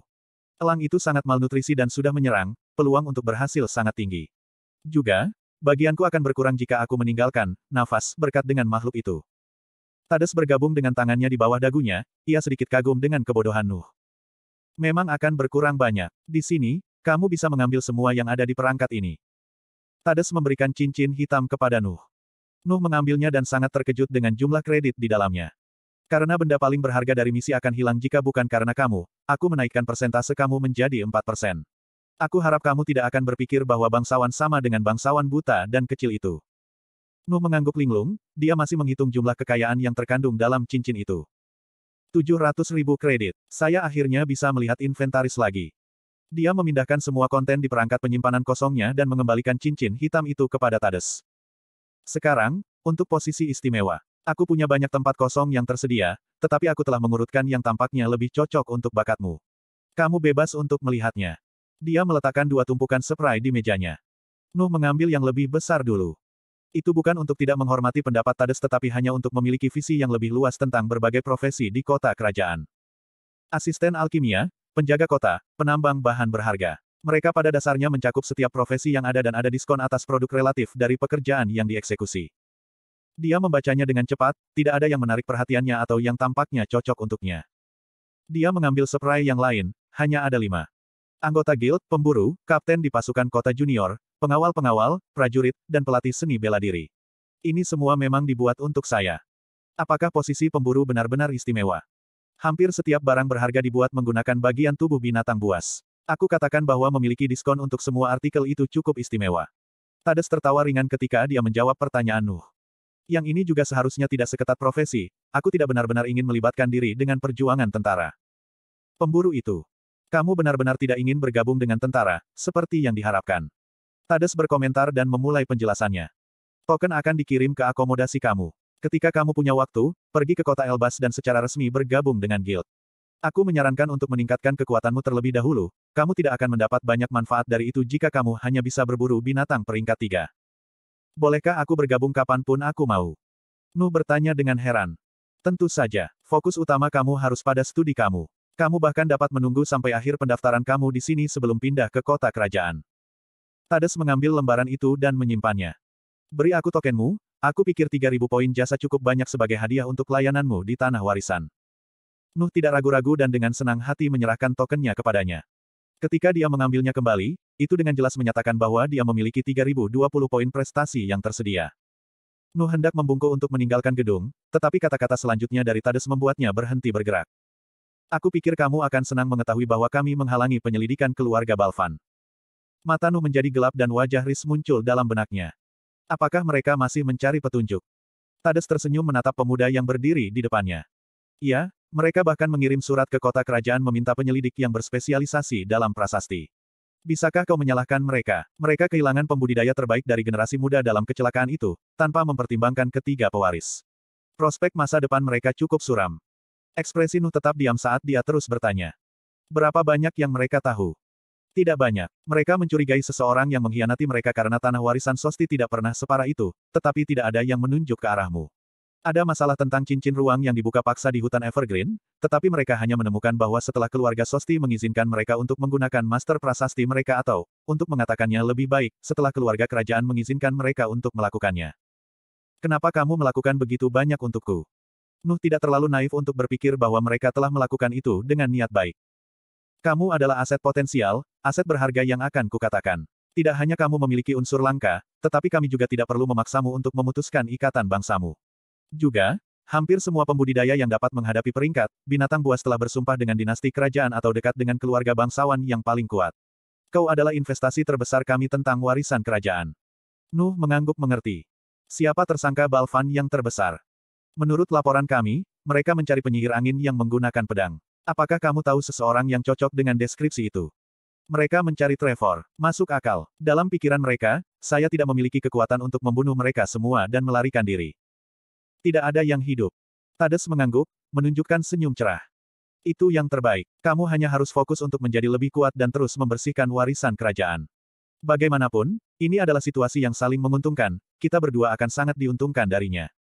Elang itu sangat malnutrisi dan sudah menyerang, peluang untuk berhasil sangat tinggi. Juga, bagianku akan berkurang jika aku meninggalkan nafas berkat dengan makhluk itu. Tades bergabung dengan tangannya di bawah dagunya, ia sedikit kagum dengan kebodohan Nuh. Memang akan berkurang banyak. Di sini, kamu bisa mengambil semua yang ada di perangkat ini. Tades memberikan cincin hitam kepada Nuh. Nuh mengambilnya dan sangat terkejut dengan jumlah kredit di dalamnya. Karena benda paling berharga dari misi akan hilang jika bukan karena kamu, aku menaikkan persentase kamu menjadi 4%. Aku harap kamu tidak akan berpikir bahwa bangsawan sama dengan bangsawan buta dan kecil itu. Nu mengangguk linglung, dia masih menghitung jumlah kekayaan yang terkandung dalam cincin itu. 700 ribu kredit. Saya akhirnya bisa melihat inventaris lagi. Dia memindahkan semua konten di perangkat penyimpanan kosongnya dan mengembalikan cincin hitam itu kepada Tades. Sekarang, untuk posisi istimewa. Aku punya banyak tempat kosong yang tersedia, tetapi aku telah mengurutkan yang tampaknya lebih cocok untuk bakatmu. Kamu bebas untuk melihatnya. Dia meletakkan dua tumpukan spray di mejanya. Nuh mengambil yang lebih besar dulu. Itu bukan untuk tidak menghormati pendapat Tades tetapi hanya untuk memiliki visi yang lebih luas tentang berbagai profesi di kota kerajaan. Asisten alkimia, penjaga kota, penambang bahan berharga. Mereka pada dasarnya mencakup setiap profesi yang ada dan ada diskon atas produk relatif dari pekerjaan yang dieksekusi. Dia membacanya dengan cepat, tidak ada yang menarik perhatiannya atau yang tampaknya cocok untuknya. Dia mengambil spray yang lain, hanya ada lima. Anggota guild, pemburu, kapten di pasukan kota junior, pengawal-pengawal, prajurit, dan pelatih seni bela diri. Ini semua memang dibuat untuk saya. Apakah posisi pemburu benar-benar istimewa? Hampir setiap barang berharga dibuat menggunakan bagian tubuh binatang buas. Aku katakan bahwa memiliki diskon untuk semua artikel itu cukup istimewa. Tades tertawa ringan ketika dia menjawab pertanyaan Nuh. Yang ini juga seharusnya tidak seketat profesi, aku tidak benar-benar ingin melibatkan diri dengan perjuangan tentara. Pemburu itu. Kamu benar-benar tidak ingin bergabung dengan tentara, seperti yang diharapkan. Tades berkomentar dan memulai penjelasannya. Token akan dikirim ke akomodasi kamu. Ketika kamu punya waktu, pergi ke kota Elbas dan secara resmi bergabung dengan guild. Aku menyarankan untuk meningkatkan kekuatanmu terlebih dahulu, kamu tidak akan mendapat banyak manfaat dari itu jika kamu hanya bisa berburu binatang peringkat tiga. Bolehkah aku bergabung kapanpun aku mau? Nu bertanya dengan heran. Tentu saja, fokus utama kamu harus pada studi kamu. Kamu bahkan dapat menunggu sampai akhir pendaftaran kamu di sini sebelum pindah ke kota kerajaan. Tades mengambil lembaran itu dan menyimpannya. Beri aku tokenmu, aku pikir 3000 poin jasa cukup banyak sebagai hadiah untuk layananmu di tanah warisan. Nuh tidak ragu-ragu dan dengan senang hati menyerahkan tokennya kepadanya. Ketika dia mengambilnya kembali, itu dengan jelas menyatakan bahwa dia memiliki 3020 poin prestasi yang tersedia. Nuh hendak membungkuk untuk meninggalkan gedung, tetapi kata-kata selanjutnya dari Tades membuatnya berhenti bergerak. Aku pikir kamu akan senang mengetahui bahwa kami menghalangi penyelidikan keluarga Balvan. Mata Nu menjadi gelap dan wajah Riz muncul dalam benaknya. Apakah mereka masih mencari petunjuk? Tades tersenyum menatap pemuda yang berdiri di depannya. Iya, mereka bahkan mengirim surat ke kota kerajaan meminta penyelidik yang berspesialisasi dalam prasasti. Bisakah kau menyalahkan mereka? Mereka kehilangan pembudidaya terbaik dari generasi muda dalam kecelakaan itu, tanpa mempertimbangkan ketiga pewaris. Prospek masa depan mereka cukup suram. Ekspresi Nuh tetap diam saat dia terus bertanya. Berapa banyak yang mereka tahu? Tidak banyak. Mereka mencurigai seseorang yang mengkhianati mereka karena tanah warisan Sosti tidak pernah separah itu, tetapi tidak ada yang menunjuk ke arahmu. Ada masalah tentang cincin ruang yang dibuka paksa di hutan Evergreen, tetapi mereka hanya menemukan bahwa setelah keluarga Sosti mengizinkan mereka untuk menggunakan master prasasti mereka atau, untuk mengatakannya lebih baik, setelah keluarga kerajaan mengizinkan mereka untuk melakukannya. Kenapa kamu melakukan begitu banyak untukku? Nuh tidak terlalu naif untuk berpikir bahwa mereka telah melakukan itu dengan niat baik. Kamu adalah aset potensial, aset berharga yang akan kukatakan. Tidak hanya kamu memiliki unsur langka, tetapi kami juga tidak perlu memaksamu untuk memutuskan ikatan bangsamu. Juga, hampir semua pembudidaya yang dapat menghadapi peringkat, binatang buas telah bersumpah dengan dinasti kerajaan atau dekat dengan keluarga bangsawan yang paling kuat. Kau adalah investasi terbesar kami tentang warisan kerajaan. Nuh mengangguk mengerti. Siapa tersangka Balvan yang terbesar? Menurut laporan kami, mereka mencari penyihir angin yang menggunakan pedang. Apakah kamu tahu seseorang yang cocok dengan deskripsi itu? Mereka mencari Trevor. Masuk akal. Dalam pikiran mereka, saya tidak memiliki kekuatan untuk membunuh mereka semua dan melarikan diri. Tidak ada yang hidup. Tades mengangguk, menunjukkan senyum cerah. Itu yang terbaik. Kamu hanya harus fokus untuk menjadi lebih kuat dan terus membersihkan warisan kerajaan. Bagaimanapun, ini adalah situasi yang saling menguntungkan, kita berdua akan sangat diuntungkan darinya.